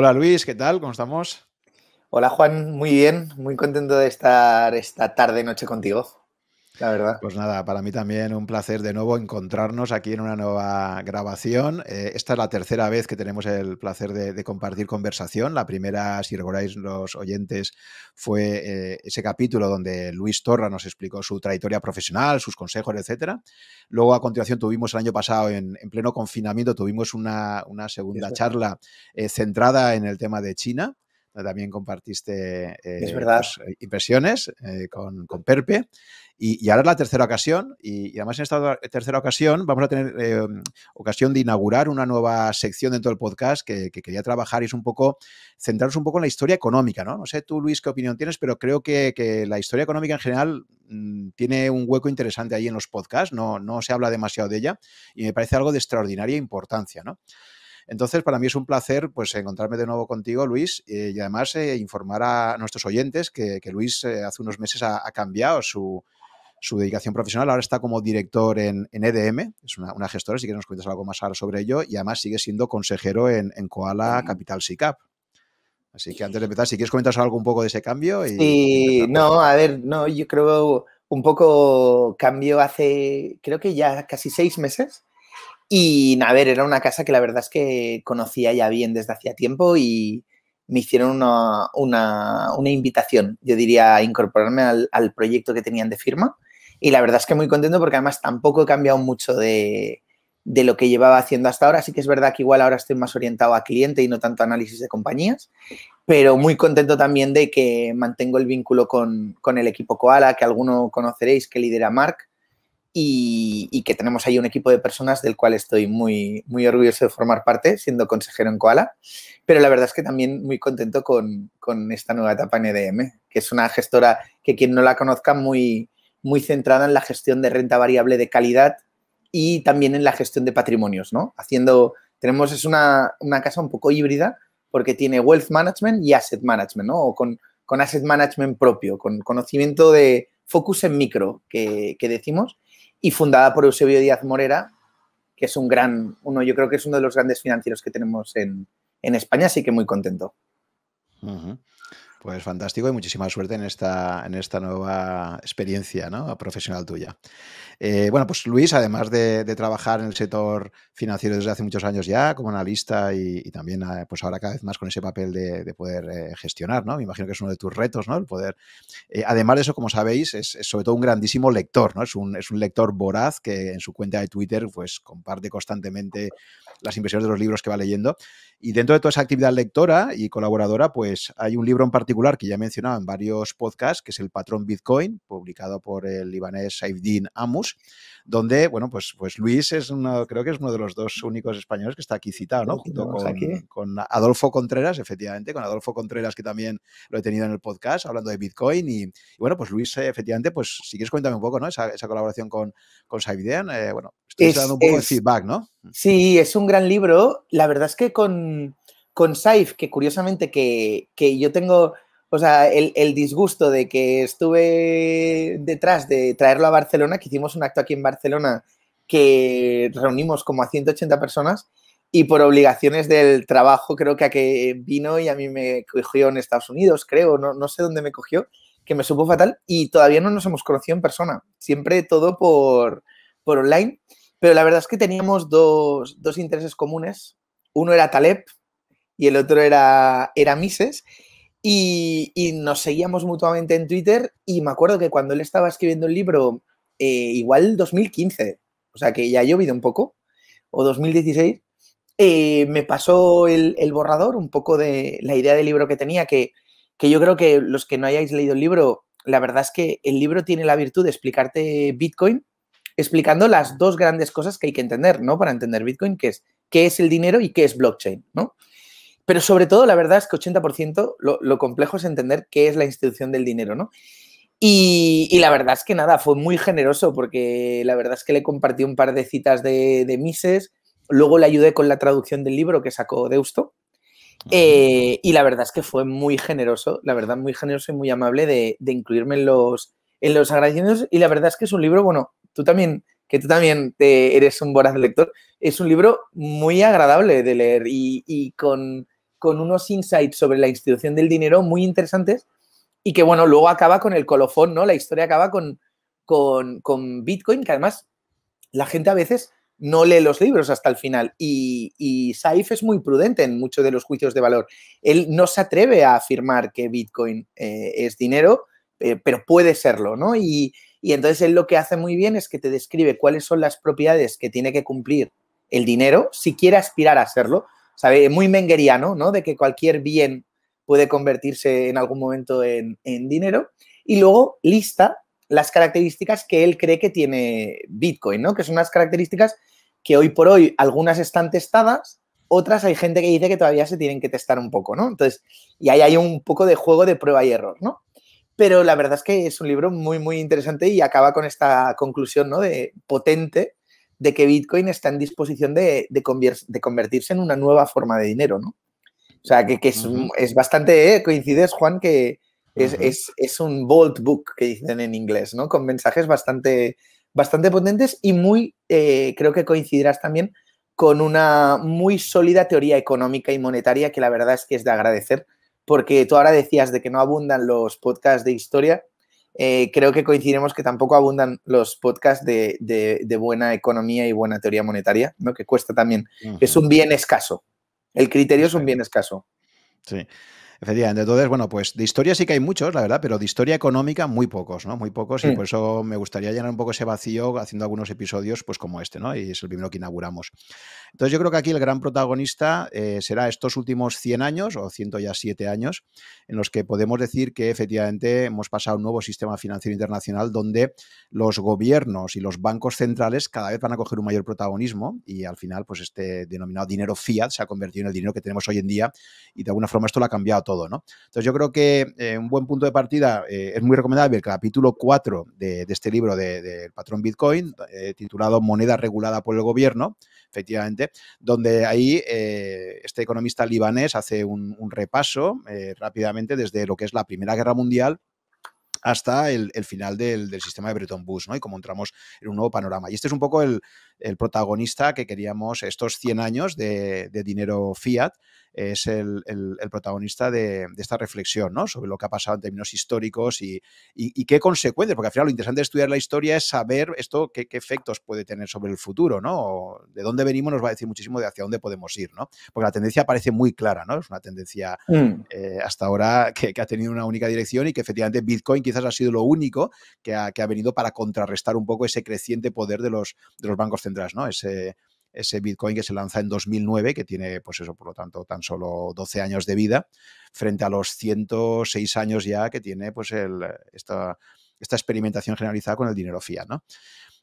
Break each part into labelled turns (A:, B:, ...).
A: Hola Luis, ¿qué tal? ¿Cómo estamos? Hola Juan, muy bien, muy contento de estar esta tarde noche contigo.
B: La verdad. Pues nada, para mí también un placer de nuevo encontrarnos aquí en una nueva grabación. Eh, esta es la tercera vez que tenemos el placer de, compartir conversación. La primera, si recordáis los oyentes, fue eh, ese capítulo donde Luis Torra nos explicó su trayectoria profesional, sus consejos, etcétera. Luego, a continuación, tuvimos el año pasado, en, pleno confinamiento, tuvimos una, segunda charla eh, centrada en el tema de China también compartiste eh, pues, impresiones con, Perpe. Y, ahora es la tercera ocasión, y, además en esta tercera ocasión vamos a tener em, ocasión de inaugurar una nueva sección dentro del podcast que, quería trabajar y es un poco centrarnos un poco en la historia económica, ¿no? No sé tú, Luis, qué opinión tienes, pero creo que, la historia económica en general mm, tiene un hueco interesante ahí en los podcasts, no, no se habla demasiado de ella y me parece algo de extraordinaria importancia, ¿no? Entonces, para mí es un placer pues, encontrarme de nuevo contigo, Luis, eh, y además eh, informar a nuestros oyentes que, Luis eh, hace unos meses ha cambiado su, su dedicación profesional. Ahora está como director en, en EDM, es una, gestora, si quieres nos cuentas algo más sobre ello, y además sigue siendo consejero en, Koala Capital SICAP. Así que antes de empezar, si quieres comentar algo un poco de ese cambio. Y, sí, no, a
A: ver, no, yo creo un poco cambio hace, creo que ya casi seis meses. Y a ver, era una casa que la verdad es que conocía ya bien desde hacía tiempo y me hicieron una, invitación, yo diría, a incorporarme al, proyecto que tenían de firma. Y la verdad es que muy contento porque además tampoco he cambiado mucho de, lo que llevaba haciendo hasta ahora. Así que es verdad que igual ahora estoy más orientado a cliente y no tanto a análisis de compañías, pero muy contento también de que mantengo el vínculo con, el equipo Koala, que alguno conoceréis, que lidera Mark, y, que tenemos ahí un equipo de personas del cual estoy muy, muy orgulloso de formar parte, siendo consejero en Koala. Pero la verdad es que también muy contento con, con esta nueva etapa en EDM, que es una gestora que quien no la conozca muy muy centrada en la gestión de renta variable de calidad y también en la gestión de patrimonios, ¿no? Haciendo, tenemos, es una, una casa un poco híbrida porque tiene wealth management y asset management, ¿no? O con, con asset management propio, con conocimiento de focus en micro que, que decimos y fundada por Eusebio Díaz Morera, que es un gran, uno, yo creo que es uno de los grandes financieros que tenemos en, en España, así que muy contento.
B: Uh pues fantástico y muchísima suerte en esta, en esta nueva experiencia profesional tuya. Eh, bueno, pues Luis, además de, trabajar en el sector financiero desde hace muchos años ya, como analista y, también eh, pues ahora cada vez más con ese papel de, poder eh, gestionar, ¿no? Me imagino que es uno de tus retos, ¿no? El poder. además de eso, como sabéis, es, sobre todo un grandísimo lector, ¿no? Es un, es un lector voraz que en su cuenta de Twitter pues comparte constantemente las impresiones de los libros que va leyendo. Y dentro de toda esa actividad lectora y colaboradora, pues hay un libro en particular que ya he mencionado en varios podcasts, que es el patrón Bitcoin, publicado por el libanés Saifdin Amus, donde, bueno, pues, pues Luis es uno, creo que es uno de los dos únicos españoles que está aquí citado, ¿no? Junto con, con, Adolfo Contreras, efectivamente, con Adolfo Contreras, que también lo he tenido en el podcast, hablando de Bitcoin. Y, bueno, pues Luis, eh, efectivamente, pues si quieres cuéntame un poco, ¿no? Esa, esa colaboración con, con Saifdin, eh, bueno, estoy dando un poco de feedback, ¿no?
A: Sí, es un gran libro. La verdad es que con con Saif, que curiosamente que, yo tengo, o sea, el, disgusto de que estuve detrás de traerlo a Barcelona, que hicimos un acto aquí en Barcelona que reunimos como a 180 personas y por obligaciones del trabajo creo que a que vino y a mí me cogió en Estados Unidos, creo, no, sé dónde me cogió, que me supo fatal y todavía no nos hemos conocido en persona, siempre todo por, online, pero la verdad es que teníamos dos, dos intereses comunes. Uno era Taleb, y el otro era, era Mises. Y, nos seguíamos mutuamente en Twitter y me acuerdo que cuando él estaba escribiendo el libro, eh, igual 2015, o sea que ya ha llovido un poco, o 2016, eh, me pasó el, borrador, un poco de la idea del libro que tenía, que, que yo creo que los que no hayáis leído el libro, la verdad es que el libro tiene la virtud de explicarte Bitcoin, explicando las dos grandes cosas que hay que entender, ¿no? Para entender Bitcoin, que es qué es el dinero y qué es blockchain, ¿no? Pero sobre todo, la verdad es que 80% lo, complejo es entender qué es la institución del dinero, ¿no? Y, la verdad es que nada, fue muy generoso porque la verdad es que le compartí un par de citas de, Mises, luego le ayudé con la traducción del libro que sacó Deusto, eh, y la verdad es que fue muy generoso, la verdad, muy generoso y muy amable de, incluirme en los, en los agradecimientos. Y la verdad es que es un libro, bueno, tú también, que tú también te, eres un voraz lector, es un libro muy agradable de leer y con, con unos insights sobre la institución del dinero muy interesantes y que, bueno, luego acaba con el colofón, ¿no? La historia acaba con, con, Bitcoin, que además la gente a veces no lee los libros hasta el final. Y, Saif es muy prudente en muchos de los juicios de valor. Él no se atreve a afirmar que Bitcoin eh, es dinero, eh, pero puede serlo, ¿no? Y, y, entonces él lo que hace muy bien es que te describe cuáles son las propiedades que tiene que cumplir el dinero si quiere aspirar a serlo sabe Muy mengueriano ¿no? De que cualquier bien puede convertirse en algún momento en, dinero. Y luego lista las características que él cree que tiene Bitcoin, ¿no? Que son unas características que hoy por hoy algunas están testadas, otras hay gente que dice que todavía se tienen que testar un poco, ¿no? Entonces, y ahí hay un poco de juego de prueba y error, ¿no? Pero la verdad es que es un libro muy, muy interesante y acaba con esta conclusión, ¿no? De potente de que Bitcoin está en disposición de, de, convertirse en una nueva forma de dinero, ¿no? O sea, que, es, bastante, eh, coincides, Juan, que es, un bold book que dicen en inglés, ¿no? Con mensajes bastante, bastante potentes y muy, eh, creo que coincidirás también con una muy sólida teoría económica y monetaria que la verdad es que es de agradecer, porque tú ahora decías de que no abundan los podcasts de historia eh, creo que coincidiremos que tampoco abundan los podcasts de, buena economía y buena teoría monetaria, ¿no? que cuesta también. Es un bien escaso. El criterio es un bien escaso.
B: Sí. Efectivamente. Entonces, bueno, pues de historia sí que hay muchos, la verdad, pero de historia económica muy pocos, ¿no? Muy pocos. Y mm. por eso me gustaría llenar un poco ese vacío haciendo algunos episodios, pues como este, ¿no? Y es el primero que inauguramos. Entonces, yo creo que aquí el gran protagonista eh, será estos últimos 100 años, o 107 años, en los que podemos decir que efectivamente hemos pasado a un nuevo sistema financiero internacional donde los gobiernos y los bancos centrales cada vez van a coger un mayor protagonismo y al final, pues este denominado dinero fiat se ha convertido en el dinero que tenemos hoy en día y de alguna forma esto lo ha cambiado entonces yo creo que eh, un buen punto de partida eh, es muy recomendable el capítulo 4 de, este libro del de, patrón Bitcoin, eh, titulado Moneda regulada por el gobierno, efectivamente, donde ahí este economista libanés hace un, repaso rápidamente desde lo que es la Primera Guerra Mundial hasta el, final del, sistema de Bretton Woods, ¿no? Y cómo entramos en un nuevo panorama. Y este es un poco el, el protagonista que queríamos estos 100 años de, dinero fiat es el, protagonista de, esta reflexión ¿no? sobre lo que ha pasado en términos históricos y, qué consecuencias, porque al final lo interesante de estudiar la historia es saber esto, qué, efectos puede tener sobre el futuro, ¿no? de dónde venimos nos va a decir muchísimo de hacia dónde podemos ir, ¿no? Porque la tendencia parece muy clara, ¿no? Es una tendencia mm. eh, hasta ahora que, ha tenido una única dirección y que efectivamente Bitcoin quizás ha sido lo único que ha, venido para contrarrestar un poco ese creciente poder de los, de los bancos centrales ¿no? Ese, Bitcoin que se lanza en 2009, que tiene, pues eso, por lo tanto, tan solo 12 años de vida, frente a los 106 años ya que tiene, pues, el, esta, esta experimentación generalizada con el dinero fiat, ¿no?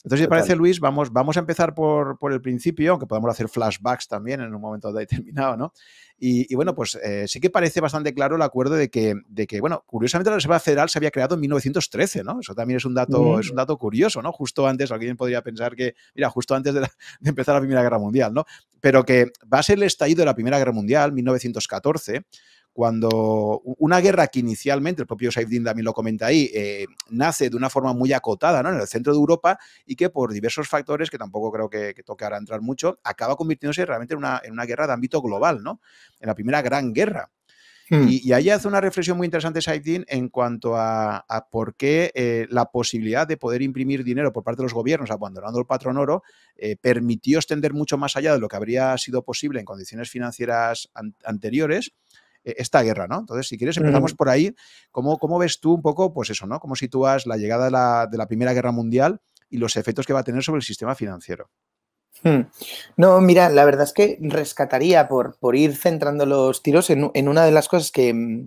B: Entonces, si te parece, Luis, vamos, vamos a empezar por, el principio, aunque podamos hacer flashbacks también en un momento determinado, ¿no? Y, bueno, pues eh, sí que parece bastante claro el acuerdo de que, de que, bueno, curiosamente la Reserva Federal se había creado en 1913, ¿no? Eso también es un dato, mm. es un dato curioso, ¿no? Justo antes, alguien podría pensar que, mira, justo antes de, de empezar la Primera Guerra Mundial, ¿no? Pero que va a ser el estallido de la Primera Guerra Mundial, 1914, cuando una guerra que inicialmente, el propio Din también lo comenta ahí, eh, nace de una forma muy acotada ¿no? en el centro de Europa y que por diversos factores, que tampoco creo que, toque ahora entrar mucho, acaba convirtiéndose realmente en una, en una guerra de ámbito global, ¿no? en la primera gran guerra. Hmm. Y, ahí hace una reflexión muy interesante Saidin en cuanto a, por qué eh, la posibilidad de poder imprimir dinero por parte de los gobiernos abandonando el patrón oro eh, permitió extender mucho más allá de lo que habría sido posible en condiciones financieras anteriores e-, esta guerra, ¿no? Entonces, si quieres, empezamos por ahí. ¿Cómo, ¿Cómo ves tú un poco, pues eso, ¿no? ¿Cómo sitúas la llegada de la, Primera Guerra Mundial y los efectos que va a tener sobre el sistema financiero?
A: Hmm. No, mira, la verdad es que rescataría por, por ir centrando los tiros en, una de las cosas mm,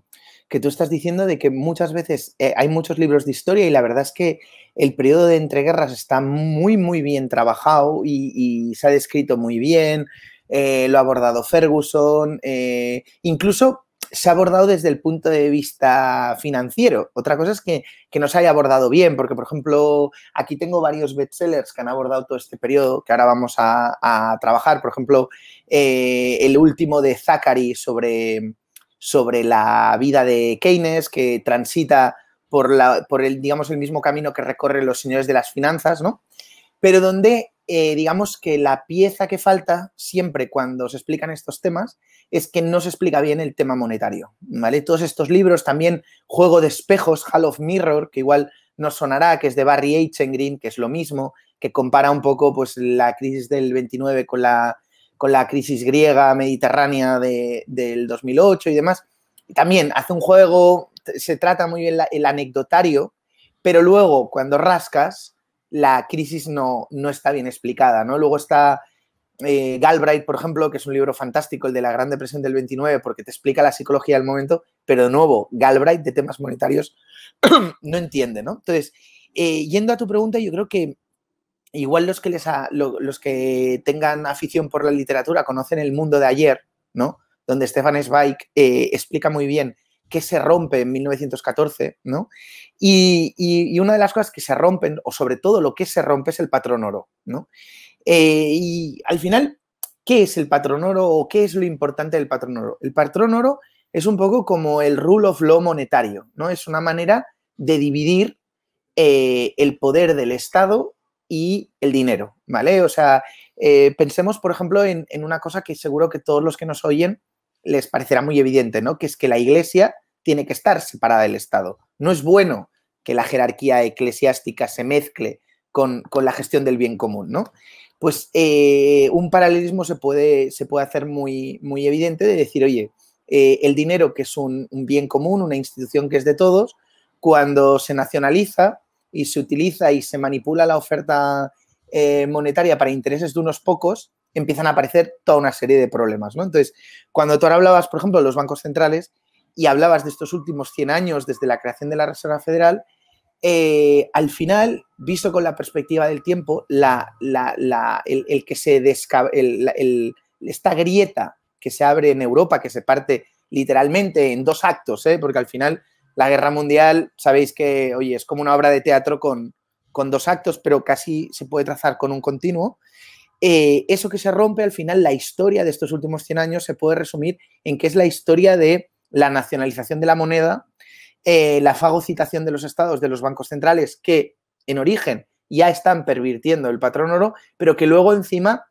A: que, tú estás diciendo de que muchas veces eh, hay muchos libros de historia y la verdad es que el periodo de entreguerras está muy, muy bien trabajado y, se ha descrito muy bien, eh, lo ha abordado Ferguson, eh, incluso se ha abordado desde el punto de vista financiero. Otra cosa es que, que no se haya abordado bien, porque, por ejemplo, aquí tengo varios bestsellers que han abordado todo este periodo que ahora vamos a, trabajar. Por ejemplo, eh, el último de Zachary sobre, sobre la vida de Keynes, que transita por, la, por el, digamos, el mismo camino que recorren los señores de las finanzas, ¿no? Pero donde eh, digamos que la pieza que falta siempre cuando se explican estos temas es que no se explica bien el tema monetario, ¿vale? Todos estos libros, también Juego de Espejos, Hall of Mirror, que igual no sonará, que es de Barry green que es lo mismo, que compara un poco pues, la crisis del 29 con la, con la crisis griega mediterránea de, del 2008 y demás. También hace un juego, se trata muy bien el anecdotario, pero luego cuando rascas la crisis no, está bien explicada, ¿no? Luego está eh, Galbraith, por ejemplo, que es un libro fantástico, el de la Gran Depresión del 29, porque te explica la psicología del momento, pero de nuevo, Galbraith de temas monetarios no entiende, ¿no? Entonces, eh, yendo a tu pregunta, yo creo que igual los que, les los que tengan afición por la literatura conocen el mundo de ayer, ¿no? Donde Stefan Zweig eh, explica muy bien que se rompe en 1914, ¿no? Y, una de las cosas que se rompen, o sobre todo lo que se rompe, es el patrón oro, ¿no? Eh, y al final, ¿qué es el patrón oro o qué es lo importante del patrón oro? El patrón oro es un poco como el rule of law monetario, ¿no? Es una manera de dividir eh, el poder del Estado y el dinero, ¿vale? O sea, eh, pensemos, por ejemplo, en, en, una cosa que seguro que todos los que nos oyen les parecerá muy evidente, ¿no? Que es que la Iglesia tiene que estar separada del Estado. No es bueno que la jerarquía eclesiástica se mezcle con, la gestión del bien común, ¿no? Pues eh, un paralelismo se puede, se puede hacer muy, muy evidente de decir, oye, eh, el dinero que es un, bien común, una institución que es de todos, cuando se nacionaliza y se utiliza y se manipula la oferta eh, monetaria para intereses de unos pocos, empiezan a aparecer toda una serie de problemas. Entonces, cuando tú ahora hablabas, por ejemplo, de los bancos centrales, y hablabas de estos últimos 100 años desde la creación de la Reserva Federal, eh, al final, visto con la perspectiva del tiempo, la, el, que se esta grieta que se abre en Europa, que se parte literalmente en dos actos, ¿eh? porque al final la guerra mundial, sabéis que, oye, es como una obra de teatro con, con dos actos, pero casi se puede trazar con un continuo. Eh, eso que se rompe, al final, la historia de estos últimos 100 años se puede resumir en que es la historia de la nacionalización de la moneda, eh, la fagocitación de los estados, de los bancos centrales, que en origen ya están pervirtiendo el patrón oro, pero que luego encima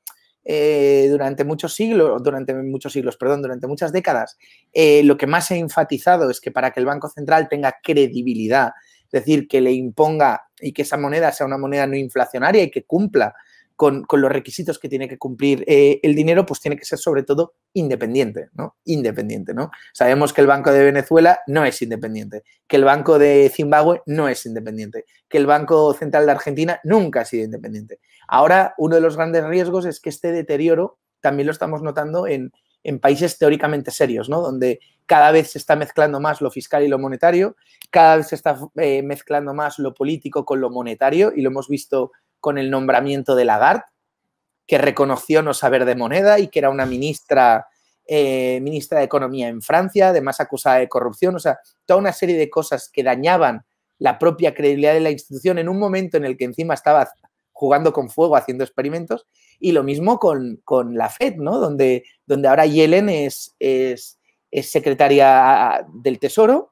A: eh, durante muchos siglos, durante muchos siglos, perdón, durante muchas décadas, eh, lo que más se ha enfatizado es que para que el Banco Central tenga credibilidad, es decir, que le imponga y que esa moneda sea una moneda no inflacionaria y que cumpla con, los requisitos que tiene que cumplir eh, el dinero, pues tiene que ser sobre todo independiente, ¿no? Independiente, ¿no? Sabemos que el Banco de Venezuela no es independiente, que el Banco de Zimbabue no es independiente, que el Banco Central de Argentina nunca ha sido independiente. Ahora, uno de los grandes riesgos es que este deterioro también lo estamos notando en, países teóricamente serios, ¿no? Donde cada vez se está mezclando más lo fiscal y lo monetario, cada vez se está eh, mezclando más lo político con lo monetario y lo hemos visto con el nombramiento de Lagarde, que reconoció no saber de moneda y que era una ministra, eh, ministra de Economía en Francia, además acusada de corrupción, o sea, toda una serie de cosas que dañaban la propia credibilidad de la institución en un momento en el que encima estaba jugando con fuego, haciendo experimentos, y lo mismo con, la FED, ¿no? Donde, donde ahora Yellen es, es secretaria del Tesoro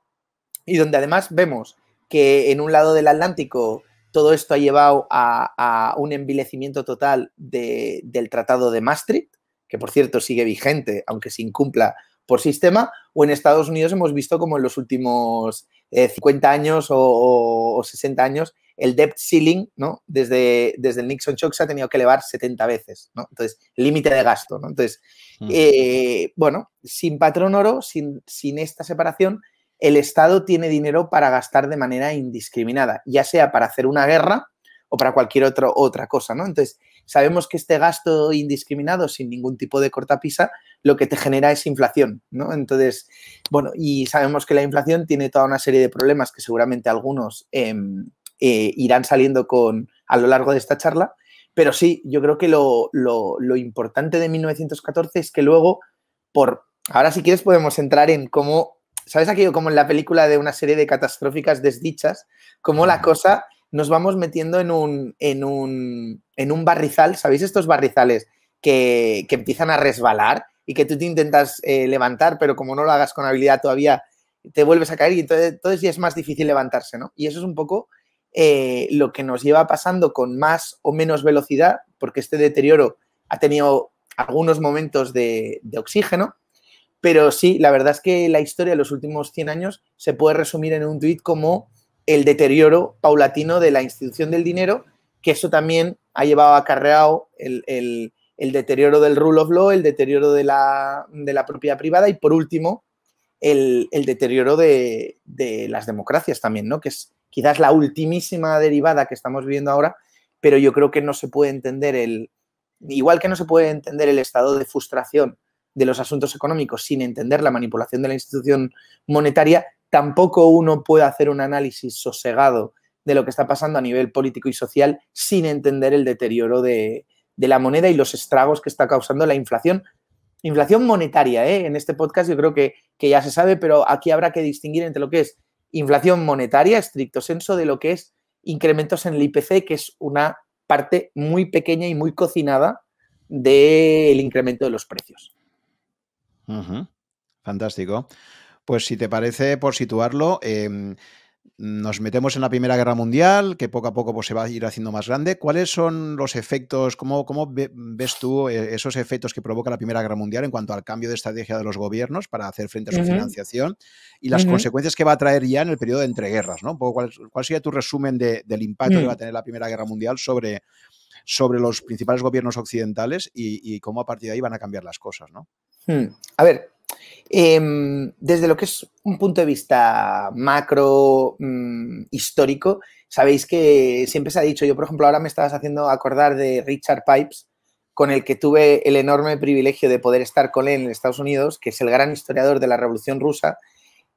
A: y donde además vemos que en un lado del Atlántico todo esto ha llevado a, un envilecimiento total del Tratado de Maastricht, que por cierto sigue vigente, aunque se incumpla por sistema, o en Estados Unidos hemos visto como en los últimos 50 eh, años o, 60 años el debt ceiling, ¿no? Desde, desde el Nixon Shock ha tenido que elevar 70 veces, ¿no? Entonces, límite de gasto, ¿no? Entonces, eh, bueno, sin patrón oro, sin, sin esta separación, el Estado tiene dinero para gastar de manera indiscriminada, ya sea para hacer una guerra o para cualquier otra cosa, ¿no? Entonces, sabemos que este gasto indiscriminado, sin ningún tipo de cortapisa, lo que te genera es inflación, ¿no? Entonces, bueno, y sabemos que la inflación tiene toda una serie de problemas que seguramente algunos em, eh, irán saliendo con, a lo largo de esta charla, pero sí, yo creo que lo, lo importante de 1914 es que luego, por... Ahora si quieres podemos entrar en cómo ¿Sabes aquello como en la película de una serie de catastróficas desdichas? Como la cosa nos vamos metiendo en un, en un, en un barrizal, ¿sabéis estos barrizales que, que, empiezan a resbalar y que tú te intentas eh, levantar, pero como no lo hagas con habilidad todavía, te vuelves a caer y entonces, entonces ya es más difícil levantarse, ¿no? Y eso es un poco eh, lo que nos lleva pasando con más o menos velocidad, porque este deterioro ha tenido algunos momentos de, de oxígeno, pero sí, la verdad es que la historia de los últimos 100 años se puede resumir en un tuit como el deterioro paulatino de la institución del dinero, que eso también ha llevado acarreado el, el, deterioro del rule of law, el deterioro de la, propiedad privada y, por último, el, deterioro de, las democracias también, ¿no? que es quizás la ultimísima derivada que estamos viviendo ahora, pero yo creo que no se puede entender el, igual que no se puede entender el estado de frustración de los asuntos económicos sin entender la manipulación de la institución monetaria, tampoco uno puede hacer un análisis sosegado de lo que está pasando a nivel político y social sin entender el deterioro de, la moneda y los estragos que está causando la inflación. Inflación monetaria, ¿eh? en este podcast yo creo que, que ya se sabe, pero aquí habrá que distinguir entre lo que es inflación monetaria, estricto senso, de lo que es incrementos en el IPC, que es una parte muy pequeña y muy cocinada del incremento de los precios.
B: Fantástico. Pues si te parece, por situarlo, em, nos metemos en la Primera Guerra Mundial, que poco a poco pues, se va a ir haciendo más grande. ¿Cuáles son los efectos, cómo, ves tú eh, esos efectos que provoca la Primera Guerra Mundial en cuanto al cambio de estrategia de los gobiernos para hacer frente a su financiación
A: y las consecuencias
B: que va a traer ya en el periodo de entreguerras? ¿no? ¿cuál, sería tu resumen del impacto que va a mm. tener la Primera Guerra Mundial sobre, los principales gobiernos occidentales
A: y, y, cómo a partir de ahí van a cambiar las cosas? ¿no? Hmm. A ver, em, desde lo que es un punto de vista macro, mm, histórico, sabéis que siempre se ha dicho, yo por ejemplo ahora me estabas haciendo acordar de Richard Pipes, con el que tuve el enorme privilegio de poder estar con él en Estados Unidos, que es el gran historiador de la Revolución Rusa,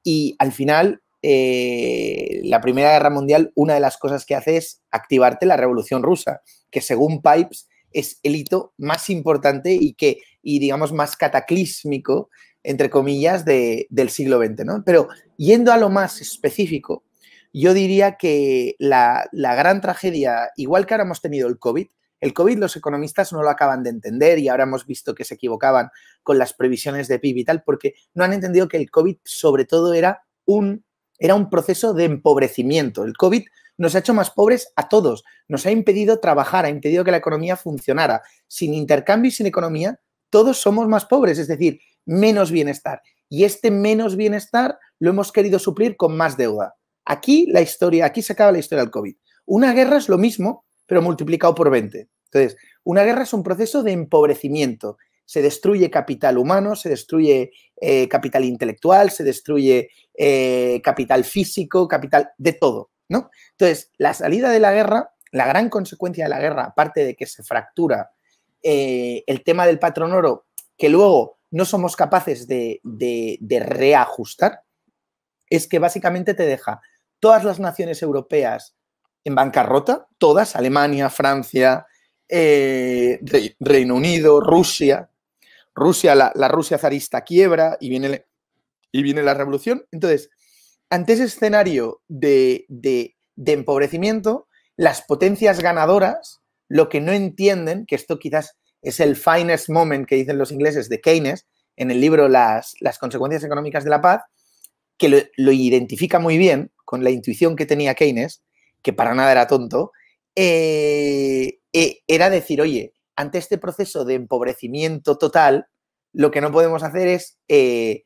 A: y al final eh, la Primera Guerra Mundial, una de las cosas que hace es activarte la Revolución Rusa, que según Pipes es el hito más importante y que, y digamos, más cataclísmico, entre comillas, del siglo XX, Pero yendo a lo más específico, yo diría que la, gran tragedia, igual que ahora hemos tenido el COVID, el COVID los economistas no lo acaban de entender y ahora hemos visto que se equivocaban con las previsiones de PIB y tal, porque no han entendido que el COVID sobre todo era un, era un proceso de empobrecimiento. El COVID nos ha hecho más pobres a todos, nos ha impedido trabajar, ha impedido que la economía funcionara. Sin intercambio y sin economía, todos somos más pobres, es decir, menos bienestar. Y este menos bienestar lo hemos querido suplir con más deuda. Aquí la historia, aquí se acaba la historia del COVID. Una guerra es lo mismo, pero multiplicado por 20. Entonces, una guerra es un proceso de empobrecimiento. Se destruye capital humano, se destruye eh, capital intelectual, se destruye eh, capital físico, capital de todo. Entonces, la salida de la guerra, la gran consecuencia de la guerra, aparte de que se fractura eh, el tema del patrón oro, que luego no somos capaces de, reajustar, es que básicamente te deja todas las naciones europeas en bancarrota, todas, Alemania, Francia, eh, Reino Unido, Rusia, Rusia, la, la, Rusia zarista quiebra y viene, y viene la revolución. Entonces, ante ese escenario de, empobrecimiento, las potencias ganadoras lo que no entienden, que esto quizás es el finest moment que dicen los ingleses de Keynes en el libro Las, las consecuencias económicas de la paz, que lo, identifica muy bien con la intuición que tenía Keynes, que para nada era tonto, eh, eh, era decir, oye, ante este proceso de empobrecimiento total, lo que no podemos hacer es eh,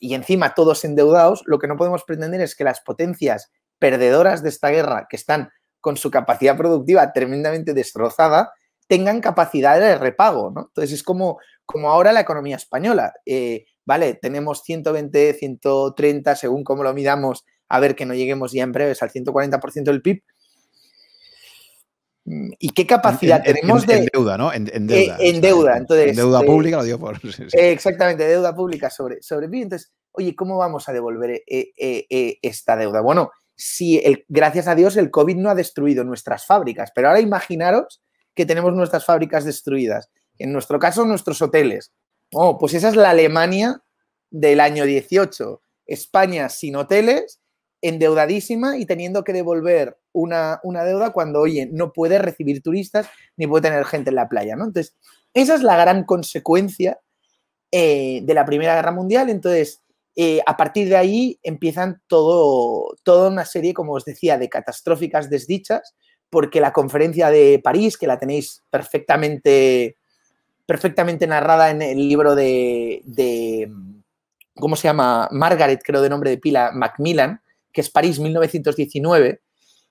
A: y encima todos endeudados, lo que no podemos pretender es que las potencias perdedoras de esta guerra, que están con su capacidad productiva tremendamente destrozada, tengan capacidad de repago, ¿no? Entonces es como, como ahora la economía española. Eh, vale, tenemos 120, 130, según cómo lo midamos, a ver que no lleguemos ya en breves al 140% del PIB,
B: Mm, ¿Y qué capacidad tenemos de. En deuda, ¿no? En, eh, deuda. En,
A: deuda, deuda eh, pública, lo digo por. Exactamente, deuda pública sobre, sobre Entonces, oye, ¿cómo vamos a devolver eh, esta deuda? Bueno, si gracias a Dios el COVID no ha destruido nuestras fábricas, pero ahora imaginaros que tenemos nuestras fábricas destruidas. En nuestro caso, nuestros hoteles. Oh, pues esa es la Alemania del año 18. España sin hoteles endeudadísima y teniendo que devolver una, deuda cuando, oye, no puede recibir turistas ni puede tener gente en la playa, ¿no? Entonces, esa es la gran consecuencia eh, de la Primera Guerra Mundial. Entonces, eh, a partir de ahí empiezan todo, toda una serie, como os decía, de catastróficas desdichas, porque la conferencia de París, que la tenéis perfectamente, perfectamente narrada en el libro de, de ¿cómo se llama? Margaret, creo de nombre de pila, Macmillan, que es París 1919,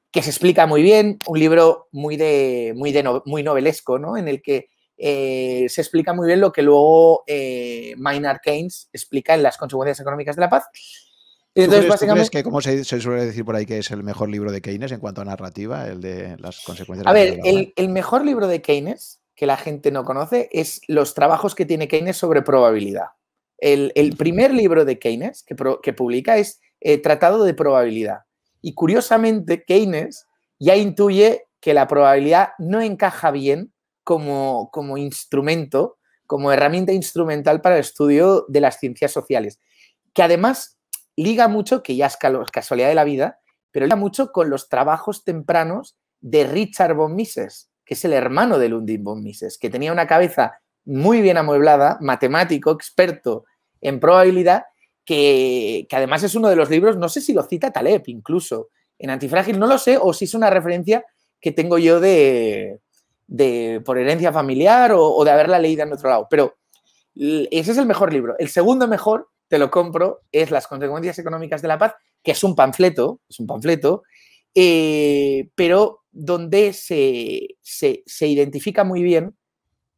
A: que se explica muy bien, un libro muy, de, muy, de muy novelesco, en el que eh, se explica muy bien lo que luego eh, Maynard Keynes explica en las consecuencias económicas de la paz. Entonces, básicamente, que, como
B: se, suele decir por ahí, que es el mejor libro de Keynes en cuanto a narrativa, el de las consecuencias?
A: A ver, el, mejor libro de Keynes, que la gente no conoce, es los trabajos que tiene Keynes sobre probabilidad. El, primer libro de Keynes que, que publica es eh, tratado de probabilidad. Y curiosamente, Keynes ya intuye que la probabilidad no encaja bien como, como instrumento, como herramienta instrumental para el estudio de las ciencias sociales, que además liga mucho, que ya es casualidad de la vida, pero liga mucho con los trabajos tempranos de Richard von Mises, que es el hermano de Ludwig von Mises, que tenía una cabeza muy bien amueblada, matemático, experto en probabilidad, que, además es uno de los libros, no sé si lo cita Taleb incluso, en Antifrágil, no lo sé, o si es una referencia que tengo yo de, por herencia familiar o, de haberla leído en otro lado, pero ese es el mejor libro. El segundo mejor, te lo compro, es Las consecuencias económicas de la paz, que es un panfleto, es un panfleto, eh, pero donde se, se, se identifica muy bien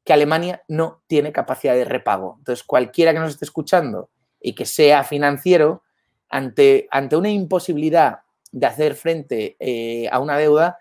A: que Alemania no tiene capacidad de repago. Entonces, cualquiera que nos esté escuchando y que sea financiero, ante, ante una imposibilidad de hacer frente eh, a una deuda,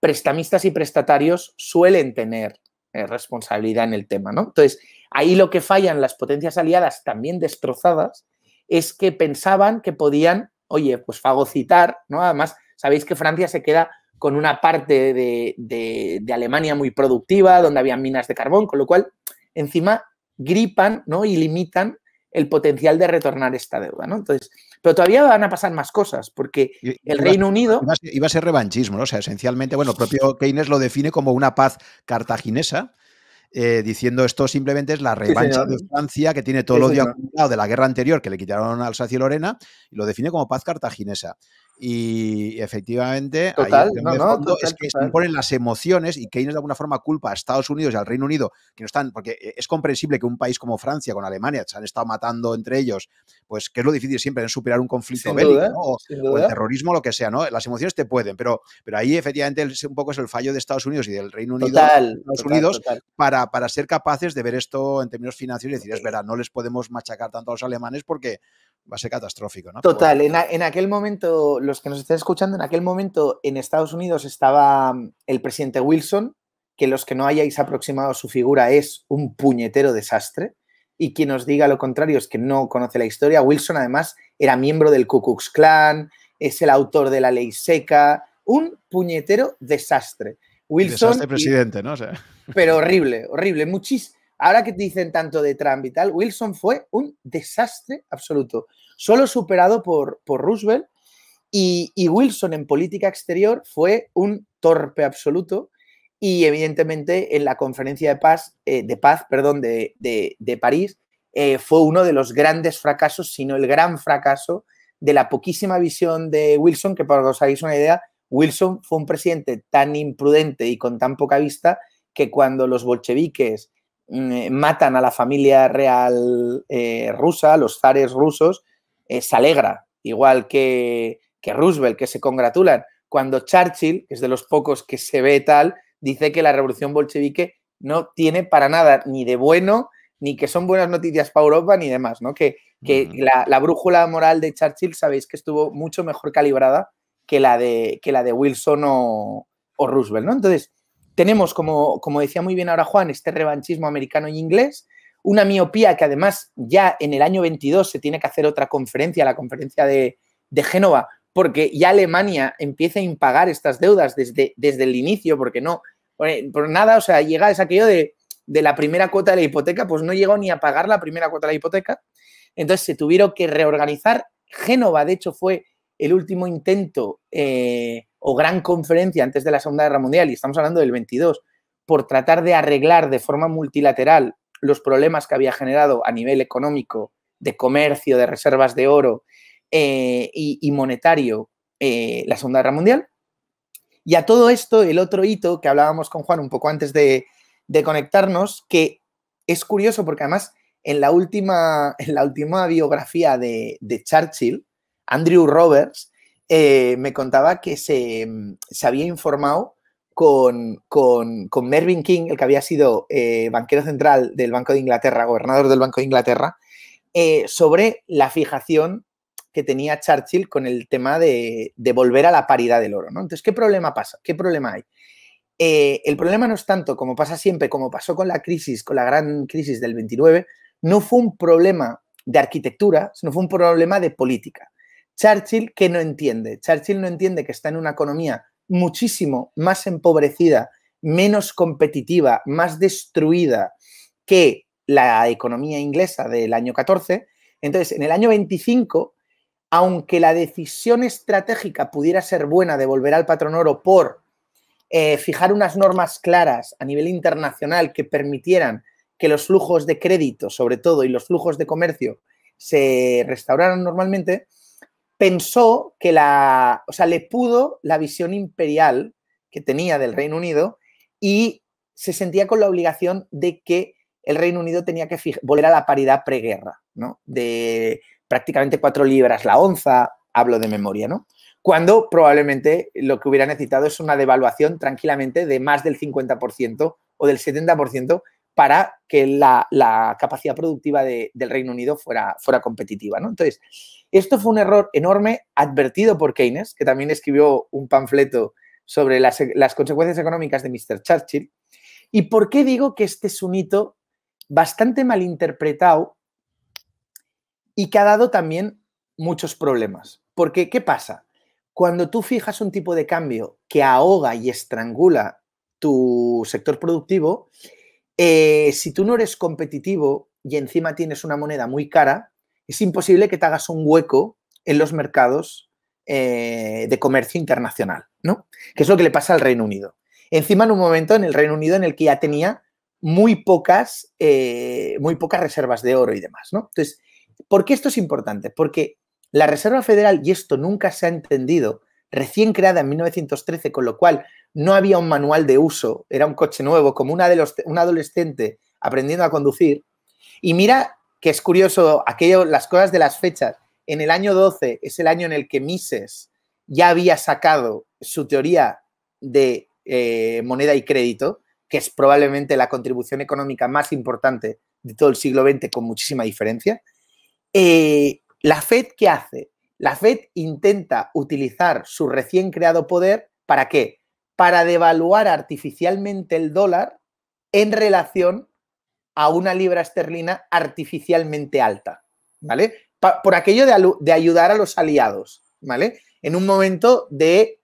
A: prestamistas y prestatarios suelen tener eh, responsabilidad en el tema, ¿no? Entonces, ahí lo que fallan las potencias aliadas también destrozadas es que pensaban que podían, oye, pues fagocitar, ¿no? Además, sabéis que Francia se queda con una parte de, de Alemania muy productiva, donde había minas de carbón, con lo cual, encima, gripan ¿no? y limitan el potencial de retornar esta deuda, ¿no? Entonces, pero todavía van a pasar más cosas, porque el Reino
B: Unido... Iba a, ser, revanchismo, ¿no? O sea, esencialmente, bueno, propio Keynes lo define como una paz cartaginesa, eh, diciendo esto simplemente es la revancha de Francia, que tiene todo el odio acumulado de la guerra anterior que le quitaron a Alsacia y Lorena, y lo define como paz cartaginesa. Y efectivamente, ahí es que se imponen las emociones y Keynes de alguna forma culpa a Estados Unidos y al Reino Unido, que no están, porque eh, es comprensible que un país como Francia con Alemania se han estado matando entre ellos, pues que es lo difícil siempre en superar un conflicto bélico o, el terrorismo, lo que sea, ¿no? Las emociones te pueden, pero, pero ahí efectivamente es un poco es el fallo de Estados Unidos y del Reino Unido, Para, para ser capaces de ver esto en términos financieros y decir, es verdad, no les podemos machacar tanto a los alemanes porque, va a ser catastrófico, ¿no? Total,
A: en, aquel momento, los que nos estén escuchando, en aquel momento en Estados Unidos estaba mm, el presidente Wilson, que los que no hayáis aproximado su figura es un puñetero desastre, y quien os diga lo contrario es que no conoce la historia. Wilson, además, era miembro del Ku Klux Klan, es el autor de la ley seca, un puñetero desastre. Wilson. Desastre presidente, ¿no? Pero horrible, horrible. Muchis, ahora que te dicen tanto de Trump y tal, Wilson fue un desastre absoluto, solo superado por, por Roosevelt y, Wilson en política exterior fue un torpe absoluto y evidentemente en la conferencia de paz, eh, de, paz perdón, de, París eh, fue uno de los grandes fracasos, sino el gran fracaso de la poquísima visión de Wilson, que para que os hagáis una idea, Wilson fue un presidente tan imprudente y con tan poca vista que cuando los bolcheviques Mm, eh, matan a la familia real eh, rusa, los zares rusos, eh, se alegra, igual que, que, Roosevelt, que se congratulan. Cuando Churchill, que es de los pocos que se ve tal, dice que la revolución bolchevique no tiene para nada ni de bueno, ni que son buenas noticias para Europa, ni demás, ¿no? Que, la, brújula moral de Churchill, sabéis que estuvo mucho mejor calibrada que la de, que la de Wilson o, o Roosevelt, ¿no? Entonces, tenemos, como, como decía muy bien ahora Juan, este revanchismo americano y inglés, una miopía que además ya en el año 22 se tiene que hacer otra conferencia, la conferencia de, Génova, porque ya Alemania empieza a impagar estas deudas desde, desde el inicio, porque no, eh, por nada, o sea, llega es aquello de, de la primera cuota de la hipoteca, pues no llegó ni a pagar la primera cuota de la hipoteca, entonces se tuvieron que reorganizar. Génova, de hecho, fue el último intento eh, o gran conferencia antes de la Segunda Guerra Mundial, y estamos hablando del 22, por tratar de arreglar de forma multilateral los problemas que había generado a nivel económico, de comercio, de reservas de oro eh, y, monetario eh, la Segunda Guerra Mundial. Y a todo esto, el otro hito que hablábamos con Juan un poco antes de, conectarnos, que es curioso porque además en la última, en la última biografía de, de Churchill, Andrew Roberts eh, me contaba que se, mm, había informado con, Mervyn King, el que había sido eh, banquero central del Banco de Inglaterra, gobernador del Banco de Inglaterra, eh, sobre la fijación que tenía Churchill con el tema de, volver a la paridad del oro. ¿no? Entonces, ¿qué problema pasa? ¿Qué problema hay? el problema no es tanto como pasa siempre, como pasó con la crisis, con la gran crisis del 29, no fue un problema de arquitectura, sino fue un problema de política. Churchill que no entiende. Churchill no entiende que está en una economía muchísimo más empobrecida, menos competitiva, más destruida que la economía inglesa del año 14. Entonces, en el año 25, aunque la decisión estratégica pudiera ser buena de volver al patrón oro por eh, fijar unas normas claras a nivel internacional que permitieran que los flujos de crédito, sobre todo, y los flujos de comercio se restauraran normalmente, pensó que la, o sea, le pudo la visión imperial que tenía del Reino Unido y se sentía con la obligación de que el Reino Unido tenía que volver a la paridad preguerra, ¿no? De prácticamente cuatro libras la onza, hablo de memoria, ¿no? Cuando probablemente lo que hubiera necesitado es una devaluación tranquilamente de más del 50% o del 70% para que la, capacidad productiva del Reino Unido fuera, fuera competitiva, ¿no? Entonces, esto fue un error enorme advertido por Keynes, que también escribió un panfleto sobre las, consecuencias económicas de Mr. Churchill. ¿Y por qué digo que este es un hito bastante malinterpretado y que ha dado también muchos problemas? Porque, ¿qué pasa? Cuando tú fijas un tipo de cambio que ahoga y estrangula tu sector productivo, eh, si tú no eres competitivo y encima tienes una moneda muy cara, es imposible que te hagas un hueco en los mercados eh, de comercio internacional, ¿no? Que es lo que le pasa al Reino Unido. Encima, en un momento en el Reino Unido en el que ya tenía muy pocas, eh, muy pocas reservas de oro y demás, ¿no? Entonces, ¿por qué esto es importante? Porque la Reserva Federal, y esto nunca se ha entendido, recién creada en 1913, con lo cual no había un manual de uso, era un coche nuevo, como una de los, un adolescente aprendiendo a conducir, y mira que es curioso, aquello, las cosas de las fechas. En el año 12 es el año en el que Mises ya había sacado su teoría de eh, moneda y crédito, que es probablemente la contribución económica más importante de todo el siglo XX con muchísima diferencia. Eh, ¿La Fed qué hace? La Fed intenta utilizar su recién creado poder para qué? Para devaluar artificialmente el dólar en relación a una libra esterlina artificialmente alta, ¿vale? por aquello de, ayudar a los aliados, ¿vale? En un momento de,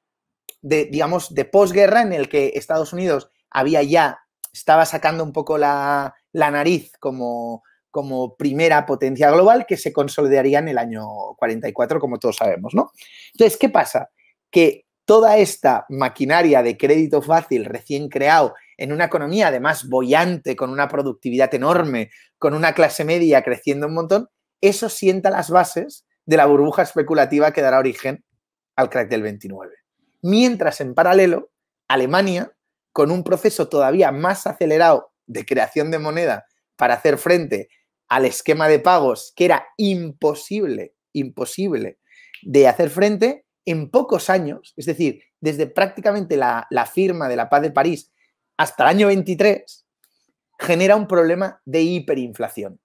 A: digamos, de posguerra en el que Estados Unidos había ya, estaba sacando un poco la, nariz como, como primera potencia global que se consolidaría en el año 44, como todos sabemos, ¿no? Entonces, ¿qué pasa? Que toda esta maquinaria de crédito fácil recién creado en una economía además bollante, con una productividad enorme, con una clase media creciendo un montón, eso sienta las bases de la burbuja especulativa que dará origen al crack del 29. Mientras en paralelo, Alemania, con un proceso todavía más acelerado de creación de moneda para hacer frente al esquema de pagos que era imposible, imposible de hacer frente, en pocos años, es decir, desde prácticamente la, la firma de la paz de París hasta el año 23, genera un problema de hiperinflación.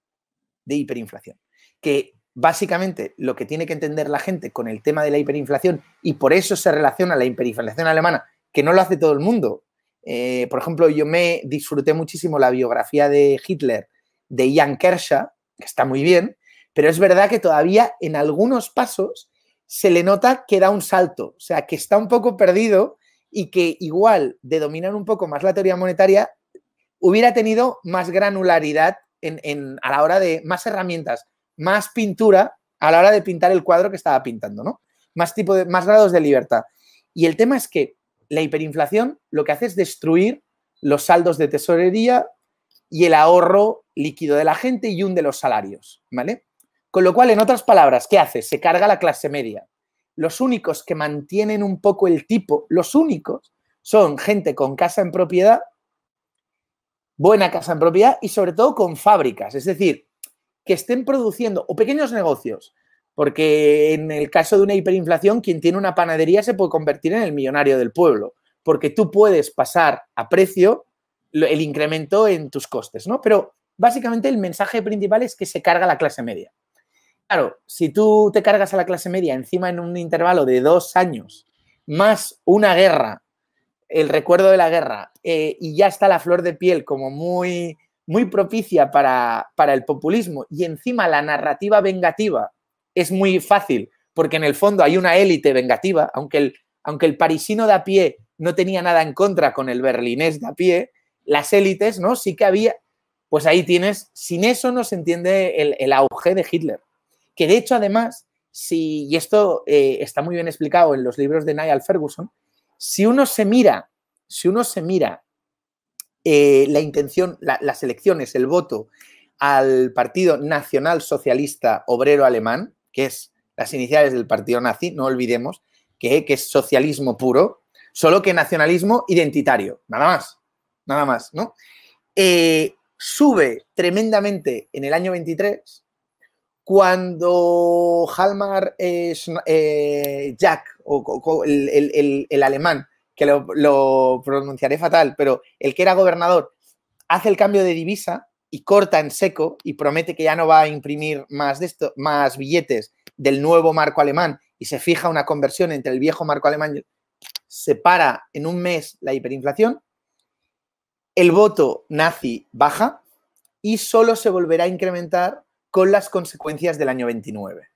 A: De hiperinflación. Que básicamente lo que tiene que entender la gente con el tema de la hiperinflación, y por eso se relaciona la hiperinflación alemana, que no lo hace todo el mundo. Eh, por ejemplo, yo me disfruté muchísimo la biografía de Hitler de Ian Kershaw, que está muy bien, pero es verdad que todavía en algunos pasos se le nota que da un salto, o sea, que está un poco perdido y que igual de dominar un poco más la teoría monetaria hubiera tenido más granularidad en, a la hora de más herramientas, más pintura a la hora de pintar el cuadro que estaba pintando, ¿no? Más, tipo de, más grados de libertad. Y el tema es que la hiperinflación lo que hace es destruir los saldos de tesorería y el ahorro líquido de la gente y un de los salarios, ¿vale? Con lo cual, en otras palabras, ¿qué hace? Se carga la clase media los únicos que mantienen un poco el tipo, los únicos, son gente con casa en propiedad, buena casa en propiedad y sobre todo con fábricas, es decir, que estén produciendo o pequeños negocios, porque en el caso de una hiperinflación, quien tiene una panadería se puede convertir en el millonario del pueblo, porque tú puedes pasar a precio el incremento en tus costes, ¿no? Pero básicamente el mensaje principal es que se carga la clase media. Claro, si tú te cargas a la clase media encima en un intervalo de dos años, más una guerra, el recuerdo de la guerra, eh, y ya está la flor de piel como muy, muy propicia para, el populismo, y encima la narrativa vengativa es muy fácil, porque en el fondo hay una élite vengativa, aunque el, aunque el parisino de a pie no tenía nada en contra con el berlinés de a pie, las élites, ¿no? Sí que había, pues ahí tienes, sin eso no se entiende el, el auge de Hitler que de hecho además, si, y esto eh, está muy bien explicado en los libros de Niall Ferguson, si uno se mira, si uno se mira eh, la intención, las elecciones, el voto al Partido Nacional Socialista Obrero Alemán, que es las iniciales del partido nazi, no olvidemos que, es socialismo puro, solo que nacionalismo identitario, nada más, nada más, ¿no? Eh, sube tremendamente en el año 23 cuando Halmar es eh, Jack, o, el, el, alemán, que lo, pronunciaré fatal, pero el que era gobernador, hace el cambio de divisa y corta en seco y promete que ya no va a imprimir más, de esto, más billetes del nuevo marco alemán y se fija una conversión entre el viejo marco alemán, se para en un mes la hiperinflación, el voto nazi baja y solo se volverá a incrementar con las consecuencias del año 29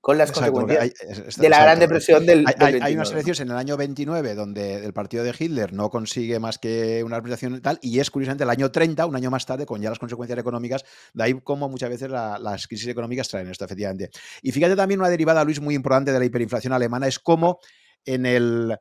A: con las consecuencias de la Gran Depresión del, hay, hay, unas elecciones
B: en el año 29 donde el partido de Hitler no consigue más que una representación y tal, y es curiosamente el año 30, un año más tarde, con ya las consecuencias económicas, de ahí como muchas veces las crisis económicas traen esto, efectivamente. Y fíjate también una derivada, Luis, muy importante de la hiperinflación alemana es cómo en el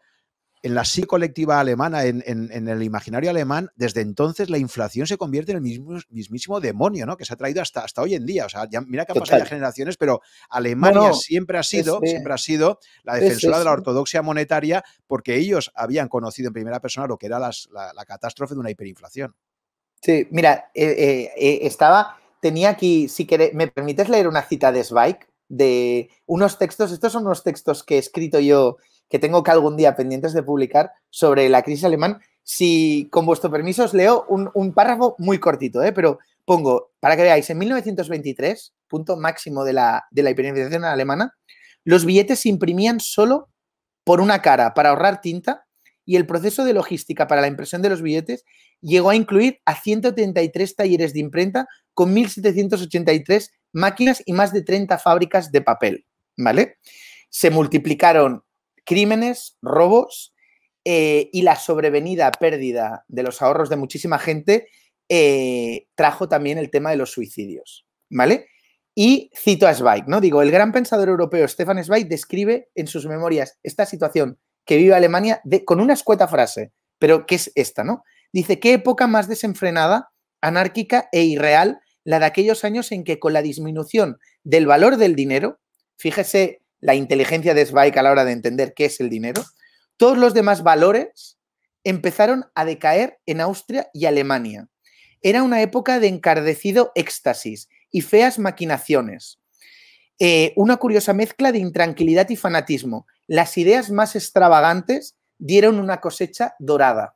B: en la sí colectiva alemana, en, el imaginario alemán, desde entonces la inflación se convierte en el mismísimo demonio, ¿no? Que se ha traído hasta, hoy en día. O sea, mira que han pasado ya generaciones, pero Alemania siempre ha sido, siempre ha sido la defensora de la ortodoxia monetaria, porque ellos habían conocido en primera persona
A: lo que era la, catástrofe de una hiperinflación. Sí, mira, eh, eh, eh, estaba, tenía aquí, si me permites leer una cita de Zweig, de unos textos, estos son unos textos que he escrito yo que tengo que algún día pendientes de publicar sobre la crisis alemán. Si con vuestro permiso os leo un, párrafo muy cortito, ¿eh? pero pongo, para que veáis, en 1923, punto máximo de la, de la alemana, los billetes se imprimían solo por una cara para ahorrar tinta y el proceso de logística para la impresión de los billetes llegó a incluir a 133 talleres de imprenta con 1.783 máquinas y más de 30 fábricas de papel, ¿vale? Se multiplicaron crímenes, robos eh, y la sobrevenida pérdida de los ahorros de muchísima gente eh, trajo también el tema de los suicidios, ¿vale? Y cito a Zweig, ¿no? Digo, el gran pensador europeo Stefan Zweig describe en sus memorias esta situación que vive Alemania con una escueta frase, pero que es esta, ¿no? Dice, ¿qué época más desenfrenada, anárquica e irreal la de aquellos años en que con la disminución del valor del dinero, fíjese la inteligencia de Zweig a la hora de entender qué es el dinero, todos los demás valores empezaron a decaer en Austria y Alemania. Era una época de encardecido éxtasis y feas maquinaciones. Eh, una curiosa mezcla de intranquilidad y fanatismo. Las ideas más extravagantes dieron una cosecha dorada.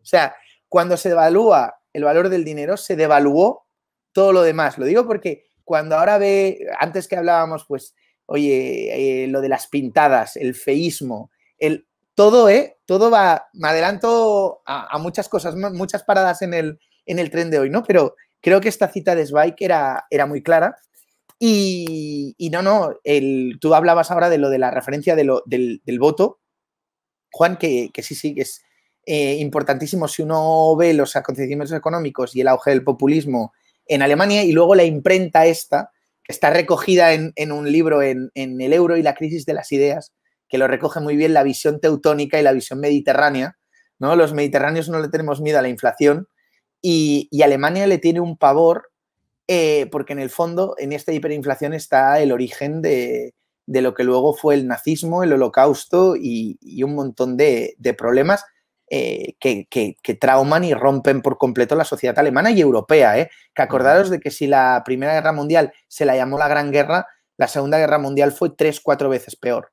A: O sea, cuando se devalúa el valor del dinero, se devaluó todo lo demás. Lo digo porque cuando ahora ve, antes que hablábamos, pues oye, eh, lo de las pintadas, el feísmo, el todo, ¿eh? Todo va, me adelanto a, muchas cosas, muchas paradas en el, en el tren de hoy, ¿no? Pero creo que esta cita de Zweig era, era muy clara. Y, no, no, el, tú hablabas ahora de lo de la referencia del, voto, Juan, que, sí, sí, que es eh, importantísimo si uno ve los acontecimientos económicos y el auge del populismo en Alemania y luego la imprenta esta, está recogida en, un libro, en, El euro y la crisis de las ideas, que lo recoge muy bien la visión teutónica y la visión mediterránea. ¿no? Los mediterráneos no le tenemos miedo a la inflación y, Alemania le tiene un pavor eh, porque en el fondo en esta hiperinflación está el origen de, lo que luego fue el nazismo, el holocausto y, un montón de, de problemas eh, que, trauman y rompen por completo la sociedad alemana y europea. ¿eh? Que acordaros de que si la Primera Guerra Mundial se la llamó la Gran Guerra, la Segunda Guerra Mundial fue tres, cuatro veces peor.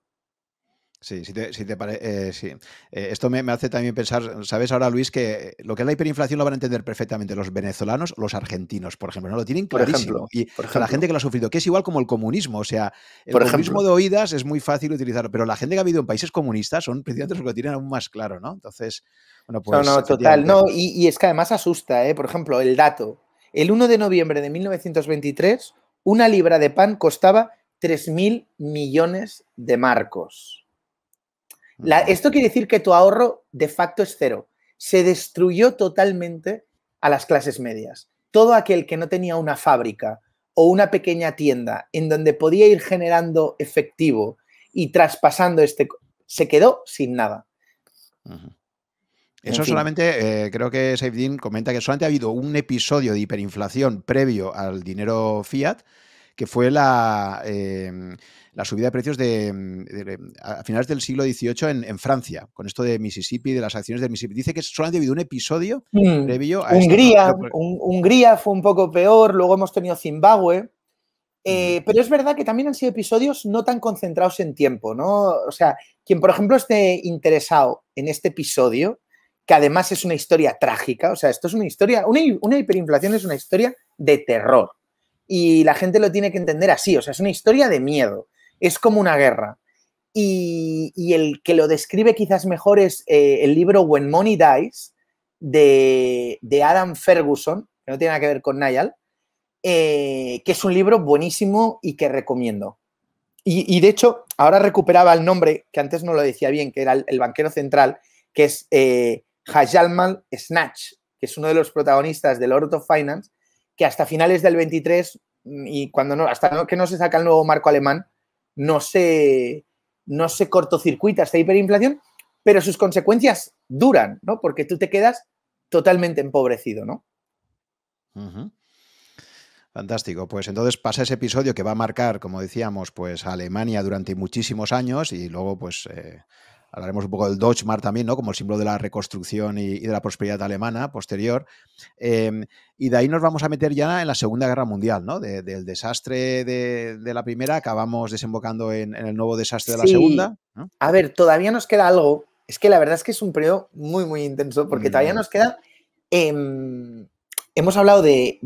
A: Sí, eh, sí, te, eh, parece. esto me, hace también pensar,
B: ¿sabes ahora, Luis, que lo que es la hiperinflación lo van a entender perfectamente los venezolanos, los argentinos, por ejemplo, ¿no? Lo tienen claro. Por ejemplo, y la gente que lo ha sufrido, que es igual como el comunismo, o sea, el comunismo de oídas es muy fácil utilizarlo, pero la gente que ha vivido en países comunistas son precisamente los que lo tienen aún más claro, ¿no? Entonces, bueno, pues... No, no, total, no,
A: y, y, es que además asusta, ¿eh? Por ejemplo, el dato. El 1 de noviembre de 1923, una libra de pan costaba 3.000 millones de marcos esto quiere decir que tu ahorro de facto es cero. Se destruyó totalmente a las clases medias. Todo aquel que no tenía una fábrica o una pequeña tienda en donde podía ir generando efectivo y traspasando este, se quedó sin nada.
B: Eso solamente, eh, creo que Dean comenta que solamente ha habido un episodio de hiperinflación previo al dinero fiat que fue la, em, la subida de precios de, em, em, a finales del siglo XVIII en, Francia, con esto de Mississippi, de las acciones de Mississippi. Dice
A: que solo ha habido un episodio mm, previo a Hungría, Hungría fue un poco peor, luego hemos tenido Zimbabue. Eh, pero es verdad que también han sido episodios no tan concentrados en tiempo, ¿no? O sea, quien por ejemplo esté interesado en este episodio, que además es una historia trágica, o sea, esto es una historia, una, una hiperinflación es una historia de terror y la gente lo tiene que entender así, o sea, es una historia de miedo, es como una guerra. Y, el que lo describe quizás mejor es eh, el libro When Money Dies de, de, Adam Ferguson, que no tiene nada que ver con Niall, eh, que es un libro buenísimo y que recomiendo. Y, de hecho, ahora recuperaba el nombre, que antes no lo decía bien, que era el, banquero central, que es eh, Snatch, que es uno de los protagonistas de Lord of Finance, que hasta finales del 23 mm, y cuando no, hasta que no se saca el nuevo marco alemán, no se, no se cortocircuita esta hiperinflación, pero sus consecuencias duran, ¿no? Porque tú te quedas totalmente empobrecido, ¿no?
B: Fantástico. Pues entonces pasa ese episodio que va a marcar, como decíamos, pues a Alemania durante muchísimos años y luego, pues. Eh, hablaremos un poco del Deutschmark también, ¿no? Como el símbolo de la reconstrucción y, de la prosperidad alemana posterior. Em, y de ahí nos vamos a meter ya en la Segunda Guerra Mundial, ¿no? del desastre de, la primera, acabamos desembocando en, el nuevo desastre de la segunda.
A: A ver, todavía nos queda algo. Es que la verdad es que es un periodo muy, muy intenso, porque todavía nos queda. Em, hemos hablado del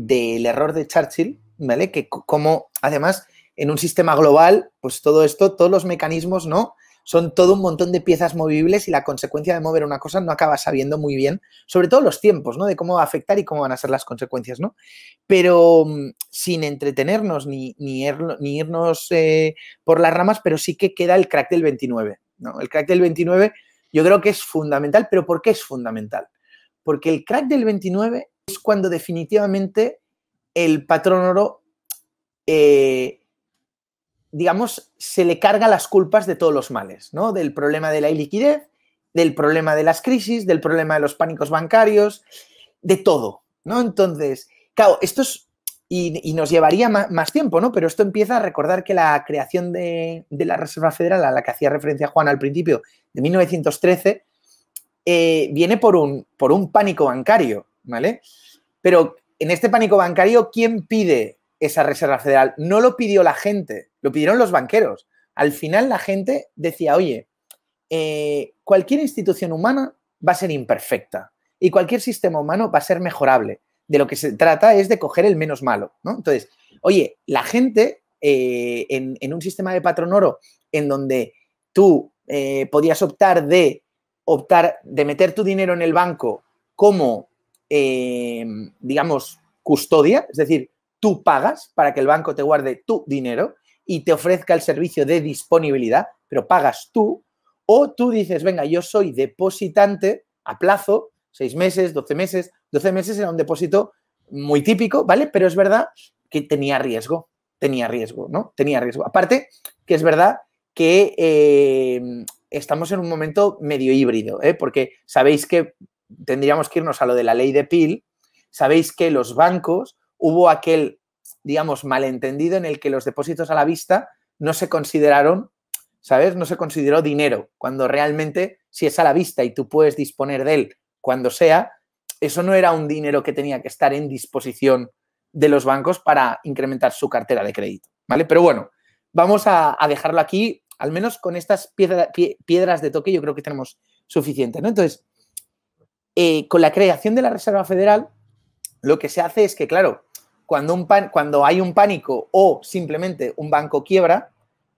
A: error de Churchill, ¿vale? Que como, además, en un sistema global, pues todo esto, todos los mecanismos, ¿no? son todo un montón de piezas movibles y la consecuencia de mover una cosa no acaba sabiendo muy bien, sobre todo los tiempos, ¿no? De cómo va a afectar y cómo van a ser las consecuencias, ¿no? Pero mm, sin entretenernos ni, ni, er-, irnos eh, por las ramas, pero sí que queda el crack del 29, ¿no? El crack del 29 yo creo que es fundamental, pero ¿por qué es fundamental? Porque el crack del 29 es cuando definitivamente el patrón oro... Eh, digamos, se le carga las culpas de todos los males, ¿no? Del problema de la iliquidez, del problema de las crisis, del problema de los pánicos bancarios, de todo, ¿no? Entonces, claro, esto es, y, nos llevaría más, tiempo, ¿no? Pero esto empieza a recordar que la creación de, la Reserva Federal, a la que hacía referencia Juan al principio, de 1913, eh, viene por un, por un pánico bancario, ¿vale? Pero en este pánico bancario, ¿quién pide esa Reserva Federal. No lo pidió la gente, lo pidieron los banqueros. Al final la gente decía, oye, eh, cualquier institución humana va a ser imperfecta y cualquier sistema humano va a ser mejorable. De lo que se trata es de coger el menos malo, ¿no? Entonces, oye, la gente eh, en, un sistema de patrón oro en donde tú eh, podías optar de optar de meter tu dinero en el banco como, digamos, custodia, es decir, tú pagas para que el banco te guarde tu dinero y te ofrezca el servicio de disponibilidad, pero pagas tú, o tú dices, venga, yo soy depositante a plazo, seis meses, 12 meses, 12 meses era un depósito muy típico, ¿vale? Pero es verdad que tenía riesgo, tenía riesgo, ¿no? Tenía riesgo. Aparte, que es verdad que em, estamos en un momento medio híbrido, ¿eh? porque sabéis que tendríamos que irnos a lo de la ley de PIL, sabéis que los bancos hubo aquel, digamos, malentendido en el que los depósitos a la vista no se consideraron, ¿sabes? No se consideró dinero, cuando realmente si es a la vista y tú puedes disponer de él cuando sea, eso no era un dinero que tenía que estar en disposición de los bancos para incrementar su cartera de crédito, ¿vale? Pero bueno, vamos a, dejarlo aquí, al menos con estas piedras de toque yo creo que tenemos suficiente, ¿no? Entonces, eh, con la creación de la Reserva Federal, lo que se hace es que, claro, cuando, un pan, cuando hay un pánico o simplemente un banco quiebra,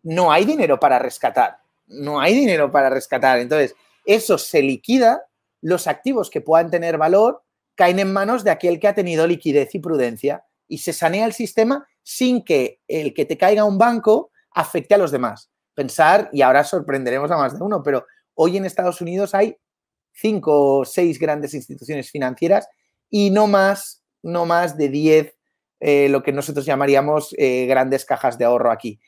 A: no hay dinero para rescatar. No hay dinero para rescatar. Entonces, eso se liquida, los activos que puedan tener valor caen en manos de aquel que ha tenido liquidez y prudencia y se sanea el sistema sin que el que te caiga un banco afecte a los demás. Pensar, y ahora sorprenderemos a más de uno, pero hoy en Estados Unidos hay cinco o seis grandes instituciones financieras y no más, no más de diez. Eh, lo que nosotros llamaríamos eh, grandes cajas de ahorro aquí.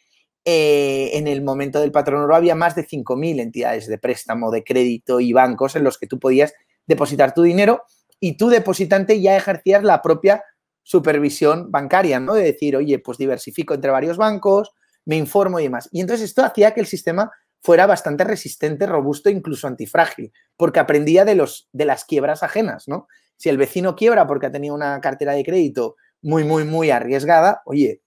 A: Eh, en el momento del patrón oro había más de 5.000 entidades de préstamo, de crédito y bancos en los que tú podías depositar tu dinero y tu depositante ya ejercías la propia supervisión bancaria, ¿no? De decir, oye, pues diversifico entre varios bancos, me informo y demás. Y entonces esto hacía que el sistema fuera bastante resistente, robusto, e incluso antifrágil, porque aprendía de, los, de las quiebras ajenas, ¿no? Si el vecino quiebra porque ha tenido una cartera de crédito muy, muy, muy arriesgada, oye,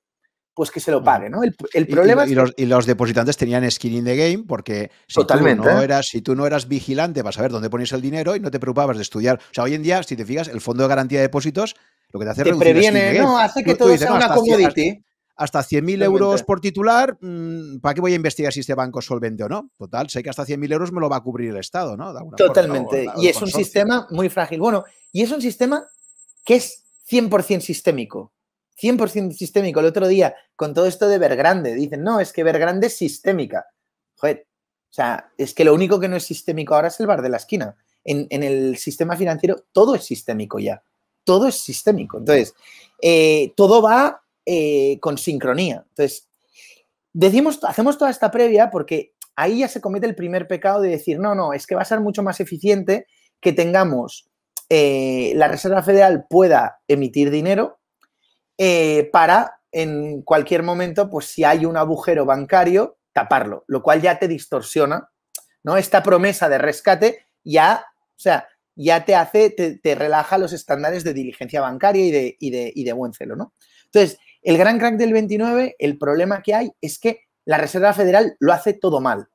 A: pues que se lo pague, ¿no? El, problema y,
B: los, depositantes tenían skin in the game porque si Totalmente, tú, no eras, si tú no eras vigilante para saber dónde ponías el dinero y no te preocupabas de estudiar. O sea, hoy en día, si te fijas, el fondo de garantía de depósitos lo que te hace es previene, no, hace que todo sea una commodity. Hasta, 100.000 euros por titular, mm, ¿para qué voy a investigar si este banco es solvente o no? Total, sé que hasta 100.000 euros me lo va a cubrir el Estado, ¿no? Totalmente. y es un sistema
A: muy frágil. Bueno, y es un sistema que es 100% sistémico. 100% sistémico. El otro día, con todo esto de ver grande, dicen, no, es que ver grande es sistémica. Joder, o sea, es que lo único que no es sistémico ahora es el bar de la esquina. En, el sistema financiero todo es sistémico ya. Todo es sistémico. Entonces, eh, todo va eh, con sincronía. Entonces, decimos, hacemos toda esta previa porque ahí ya se comete el primer pecado de decir, no, no, es que va a ser mucho más eficiente que tengamos eh, la Reserva Federal pueda emitir dinero eh, para en cualquier momento, pues si hay un agujero bancario, taparlo, lo cual ya te distorsiona, ¿no? Esta promesa de rescate ya, o sea, ya te hace, te, relaja los estándares de diligencia bancaria y de, y buen celo, ¿no? Entonces, el gran crack del 29, el problema que hay es que la Reserva Federal lo hace todo mal.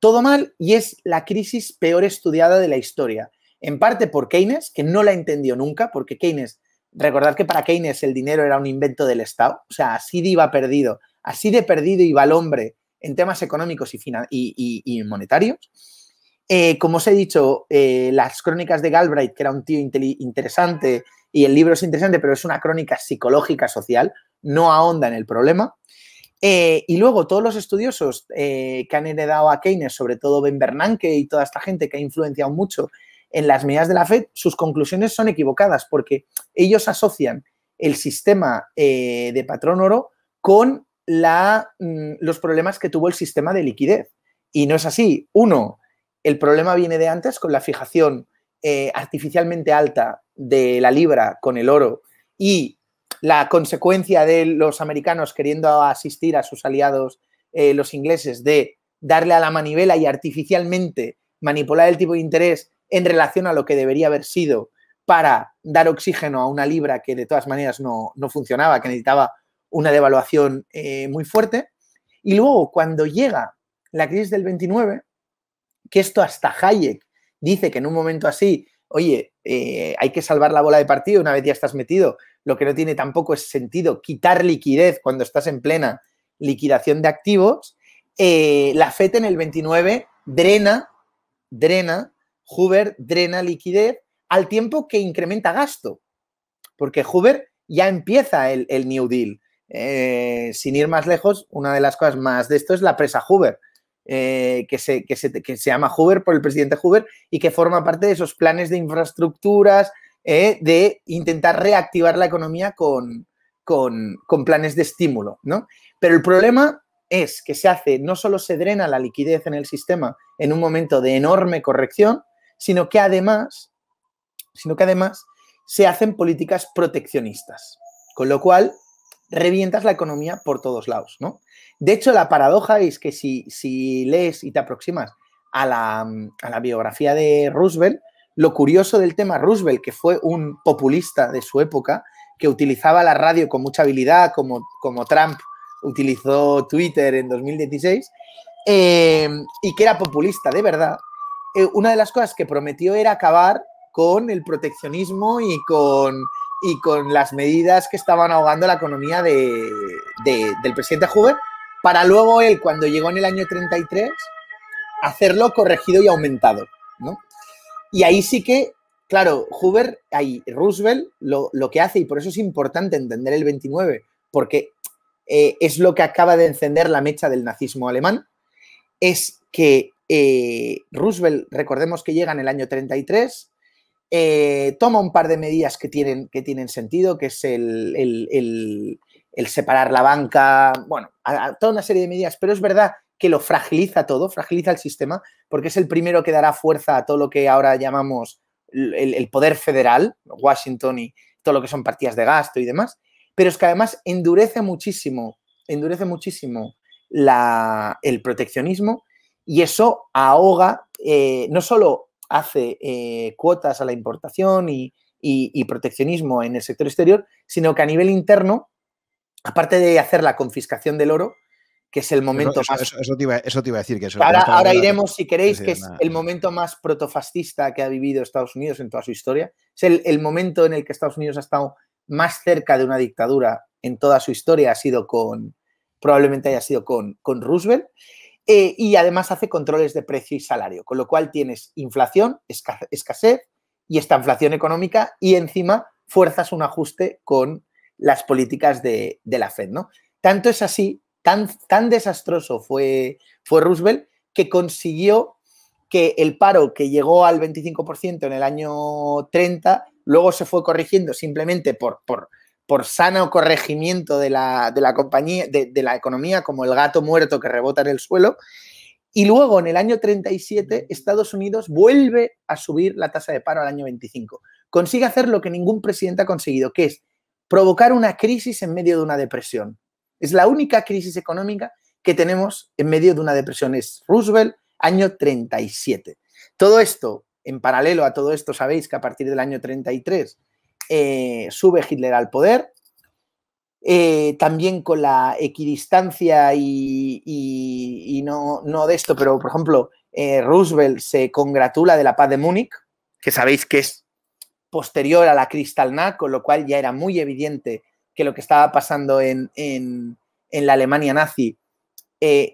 A: Todo mal y es la crisis peor estudiada de la historia en parte por Keynes, que no la entendió nunca, porque Keynes, recordad que para Keynes el dinero era un invento del Estado, o sea, así de iba perdido, así de perdido iba el hombre en temas económicos y, y, monetarios. Eh, como os he dicho, eh, las crónicas de Galbraith, que era un tío interesante, y el libro es interesante, pero es una crónica psicológica social, no ahonda en el problema. Eh, y luego todos los estudiosos que han heredado a Keynes, sobre todo Ben Bernanke y toda esta gente que ha influenciado mucho en las medidas de la FED, sus conclusiones son equivocadas porque ellos asocian el sistema eh, de patrón oro con mm, los problemas que tuvo el sistema de liquidez. Y no es así. Uno, el problema viene de antes con la fijación eh, artificialmente alta de la libra con el oro y la consecuencia de los americanos queriendo asistir a sus aliados, eh, los ingleses, de darle a la manivela y artificialmente manipular el tipo de interés en relación a lo que debería haber sido para dar oxígeno a una libra que de todas maneras no, funcionaba, que necesitaba una devaluación eh, muy fuerte. Y luego, cuando llega la crisis del 29, que esto hasta Hayek dice que en un momento así, oye, eh, hay que salvar la bola de partido una vez ya estás metido, lo que no tiene tampoco es sentido quitar liquidez cuando estás en plena liquidación de activos, eh, la FED en el 29 drena, drena Hoover drena liquidez al tiempo que incrementa gasto, porque Hoover ya empieza el, New Deal. Eh, sin ir más lejos, una de las cosas más de esto es la presa Hoover, eh, que, se, llama Hoover por el presidente Hoover y que forma parte de esos planes de infraestructuras, eh, de intentar reactivar la economía con, con, planes de estímulo. ¿no? Pero el problema es que se hace, no solo se drena la liquidez en el sistema en un momento de enorme corrección, sino que además, sino que además se hacen políticas proteccionistas, con lo cual revientas la economía por todos lados, ¿no? De hecho, la paradoja es que si, si lees y te aproximas a la, a la biografía de Roosevelt, lo curioso del tema Roosevelt, que fue un populista de su época, que utilizaba la radio con mucha habilidad, como, como Trump utilizó Twitter en 2016, eh, y que era populista de verdad, eh, una de las cosas que prometió era acabar con el proteccionismo y con, y con las medidas que estaban ahogando la economía del presidente Hoover, para luego él, cuando llegó en el año 33, hacerlo corregido y aumentado. Y ahí sí que, claro, Hoover, ahí Roosevelt lo, que hace, y por eso es importante entender el 29, porque eh, es lo que acaba de encender la mecha del nazismo alemán, es que eh, Roosevelt, recordemos que llega en el año 33, eh, toma un par de medidas que tienen, que tienen sentido, que es el, separar la banca, bueno, toda una serie de medidas, pero es verdad que lo fragiliza todo, fragiliza el sistema, porque es el primero que dará fuerza a todo lo que ahora llamamos el, poder federal, Washington y todo lo que son partidas de gasto y demás, pero es que además endurece muchísimo, endurece muchísimo el proteccionismo y eso ahoga, eh, no solo hace eh, cuotas a la importación y, proteccionismo en el sector exterior, sino que a nivel interno, aparte de hacer la confiscación del oro, que es el momento más... Eso, te iba, a decir que Ahora, ahora iremos, si queréis, que es el momento más protofascista que ha vivido Estados Unidos en toda su historia. Es el, momento en el que Estados Unidos ha estado más cerca de una dictadura en toda su historia, ha sido con, probablemente haya sido con, con Roosevelt. Eh, y además hace controles de precio y salario, con lo cual tienes inflación, escasez y esta inflación económica y encima fuerzas un ajuste con las políticas de, la Fed. ¿no? Tanto es así, tan, tan desastroso fue, fue Roosevelt que consiguió que el paro que llegó al 25% en el año 30, luego se fue corrigiendo simplemente por, por por sano corregimiento de la, compañía, de, la economía, como el gato muerto que rebota en el suelo. Y luego, en el año 37, Estados Unidos vuelve a subir la tasa de paro al año 25. Consigue hacer lo que ningún presidente ha conseguido, que es provocar una crisis en medio de una depresión. Es la única crisis económica que tenemos en medio de una depresión. Es Roosevelt, año 37. Todo esto, en paralelo a todo esto, sabéis que a partir del año 33 eh, sube Hitler al poder, eh, también con la equidistancia y, no, de esto, pero por ejemplo, eh, Roosevelt se congratula de la paz de Múnich, que sabéis que es posterior a la Kristallnacht, con lo cual ya era muy evidente que lo que estaba pasando en, la Alemania nazi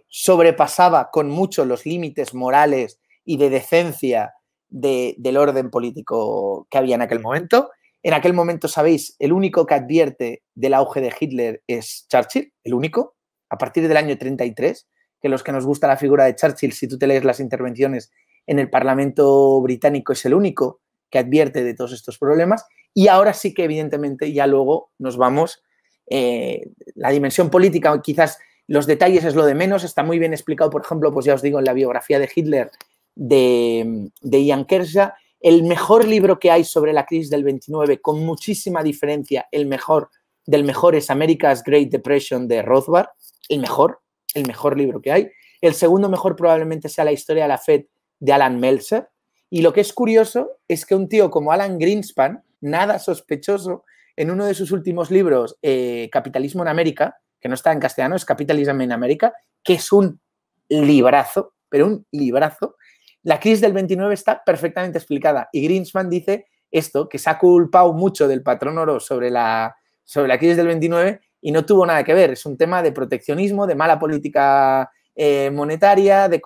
A: sobrepasaba con mucho los límites morales y de decencia del orden político que había en aquel momento. En aquel momento, sabéis, el único que advierte del auge de Hitler es Churchill, el único, a partir del año 33, que los que nos gusta la figura de Churchill, si tú te lees las intervenciones en el Parlamento británico, es el único que advierte de todos estos problemas. Y ahora sí que, evidentemente, ya luego nos vamos. Eh, la dimensión política, quizás los detalles es lo de menos, está muy bien explicado, por ejemplo, pues ya os digo, en la biografía de Hitler de, mm, de Ian Kershaw el mejor libro que hay sobre la crisis del 29, con muchísima diferencia, el mejor del mejor es America's Great Depression de Rothbard, el mejor, el mejor libro que hay. El segundo mejor probablemente sea La historia de la Fed de Alan Meltzer. Y lo que es curioso es que un tío como Alan Greenspan, nada sospechoso, en uno de sus últimos libros, eh, Capitalismo en América, que no está en castellano, es Capitalism en América, que es un librazo, pero un librazo, la crisis del 29 está perfectamente explicada y Greenspan dice esto, que se ha culpado mucho del patrón oro sobre la, sobre la crisis del 29 y no tuvo nada que ver. Es un tema de proteccionismo, de mala política eh, monetaria, de,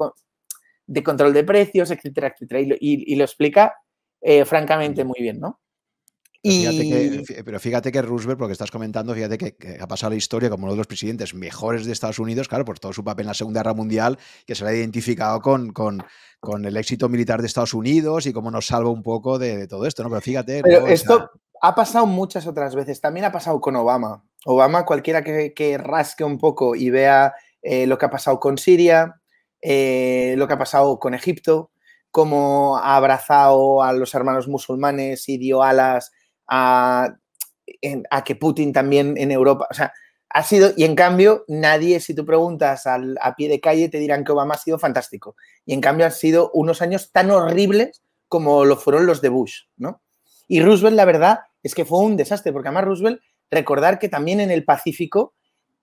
A: de, control de precios, etcétera, etcétera. Y, lo explica eh, francamente muy bien, ¿no? pero fíjate
B: que Roosevelt, porque estás comentando, fíjate que, ha pasado la historia como uno de los presidentes mejores de Estados Unidos, claro, por todo su papel en la Segunda Guerra Mundial, que se le ha identificado con, con, el éxito militar de Estados Unidos y cómo nos salva un poco de, todo esto, ¿no? Pero fíjate. Pero esto
A: ha pasado muchas otras veces. También ha pasado con Obama. Obama, cualquiera que, rasque un poco y vea eh, lo que ha pasado con Siria, eh, lo que ha pasado con Egipto, cómo ha abrazado a los hermanos musulmanes y dio alas a, a que Putin también en Europa, o sea, ha sido, y en cambio, nadie, si tú preguntas a pie de calle, te dirán que Obama ha sido fantástico. Y en cambio han sido unos años tan horribles como lo fueron los de Bush, ¿no? Y Roosevelt, la verdad, es que fue un desastre, porque además Roosevelt, recordar que también en el Pacífico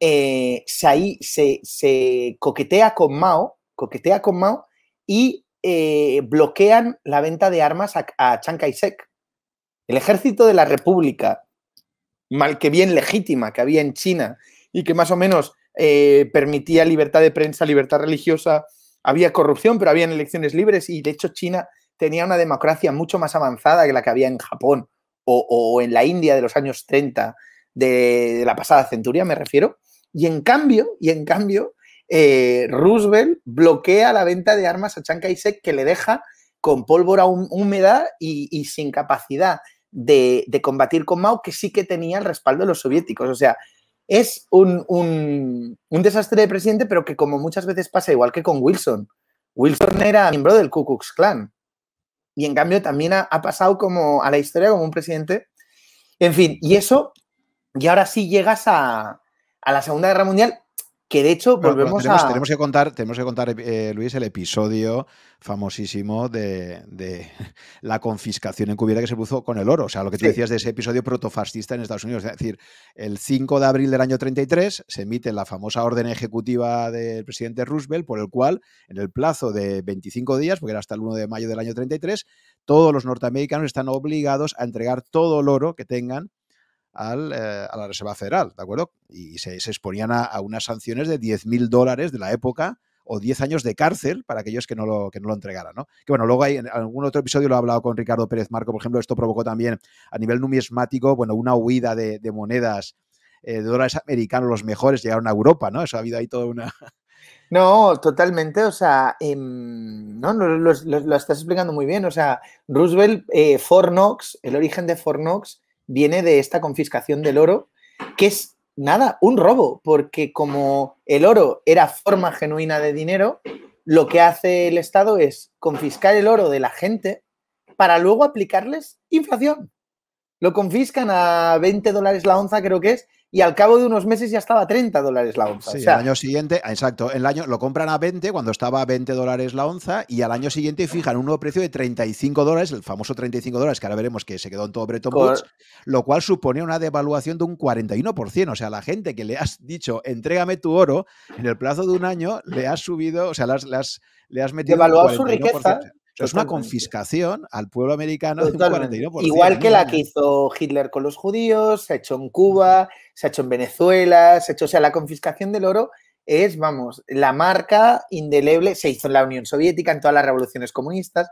A: eh, se, coquetea con Mao, coquetea con Mao y eh, bloquean la venta de armas a, a Chiang kai el ejército de la República, mal que bien legítima, que había en China y que más o menos eh, permitía libertad de prensa, libertad religiosa, había corrupción, pero habían elecciones libres y de hecho China tenía una democracia mucho más avanzada que la que había en Japón o, en la India de los años 30 de, la pasada centuria, me refiero. Y en cambio, y en cambio, eh, Roosevelt bloquea la venta de armas a Chiang Kai-shek que le deja con pólvora húmeda y sin capacidad de, combatir con Mao que sí que tenía el respaldo de los soviéticos. O sea, es un, desastre de presidente, pero que como muchas veces pasa, igual que con Wilson. Wilson era miembro del Ku Klux Klan. Y en cambio también ha, pasado como a la historia como un presidente. En fin, y eso, y ahora sí llegas a, a la Segunda Guerra Mundial que de hecho, volvemos tenemos, a. Tenemos
B: que contar, tenemos que contar eh, Luis, el episodio famosísimo de, la confiscación encubierta que se puso con el oro. O sea, lo que tú decías de ese episodio protofascista en Estados Unidos. Es decir, el 5 de abril del año 33 se emite la famosa orden ejecutiva del presidente Roosevelt, por el cual, en el plazo de 25 días, porque era hasta el 1 de mayo del año 33, todos los norteamericanos están obligados a entregar todo el oro que tengan eh, a la Reserva Federal, ¿de acuerdo? Y se, exponían a, unas sanciones de 10.000 dólares de la época o 10 años de cárcel para aquellos que no lo, entregaran, ¿no? Que bueno, luego hay, en algún otro episodio lo he hablado con Ricardo Pérez Marco, por ejemplo, esto provocó también a nivel numismático, bueno, una huida de, monedas eh, de dólares
A: americanos, los mejores, llegaron a Europa, ¿no? Eso ha habido ahí toda una... No, totalmente, o sea, em, no, lo, estás explicando muy bien, o sea, Roosevelt, eh, Fornox, el origen de Fornox viene de esta confiscación del oro, que es nada, un robo, porque como el oro era forma genuina de dinero, lo que hace el Estado es confiscar el oro de la gente para luego aplicarles inflación lo confiscan a 20 dólares la onza, creo que es, y al cabo de unos meses ya estaba a 30 dólares la onza. Sí, el año
B: siguiente, exacto, el año lo compran a 20 cuando estaba a 20 dólares la onza y al año siguiente fijan un nuevo precio de 35 dólares, el famoso 35 dólares que ahora veremos que se quedó en todo Bretton Woods, lo cual supone una devaluación de un 41%, o sea, la gente que le has dicho, entrégame tu oro, en el plazo de un año le has subido, o sea, le has, le has, metido... Devaluado su riqueza. Es una confiscación al pueblo americano un Igual que la que
A: hizo Hitler con los judíos, se ha hecho en Cuba, se ha hecho en Venezuela, se ha hecho, o sea, la confiscación del oro es, vamos, la marca indeleble, se hizo en la Unión Soviética, en todas las revoluciones comunistas.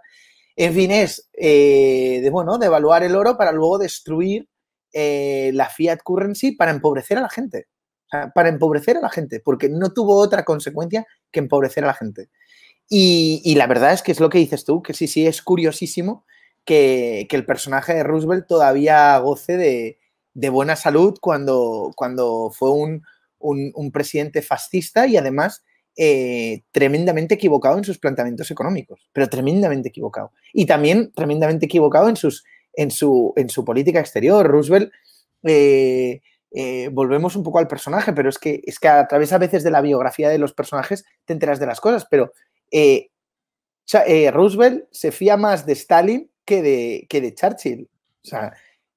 A: En fin, es eh, de, bueno, devaluar el oro para luego destruir eh, la fiat currency para empobrecer a la gente. para empobrecer a la gente, porque no tuvo otra consecuencia que empobrecer a la gente. Y, la verdad es que es lo que dices tú, que sí, sí, es curiosísimo que, el personaje de Roosevelt todavía goce de, buena salud cuando, cuando fue un, presidente fascista y además eh, tremendamente equivocado en sus planteamientos económicos, pero tremendamente equivocado. Y también tremendamente equivocado en, sus, en, su, en su política exterior. Roosevelt, eh, eh, volvemos un poco al personaje, pero es que, es que a través a veces de la biografía de los personajes te enteras de las cosas, pero eh, eh, Roosevelt se fía más de Stalin que de, de Churchill.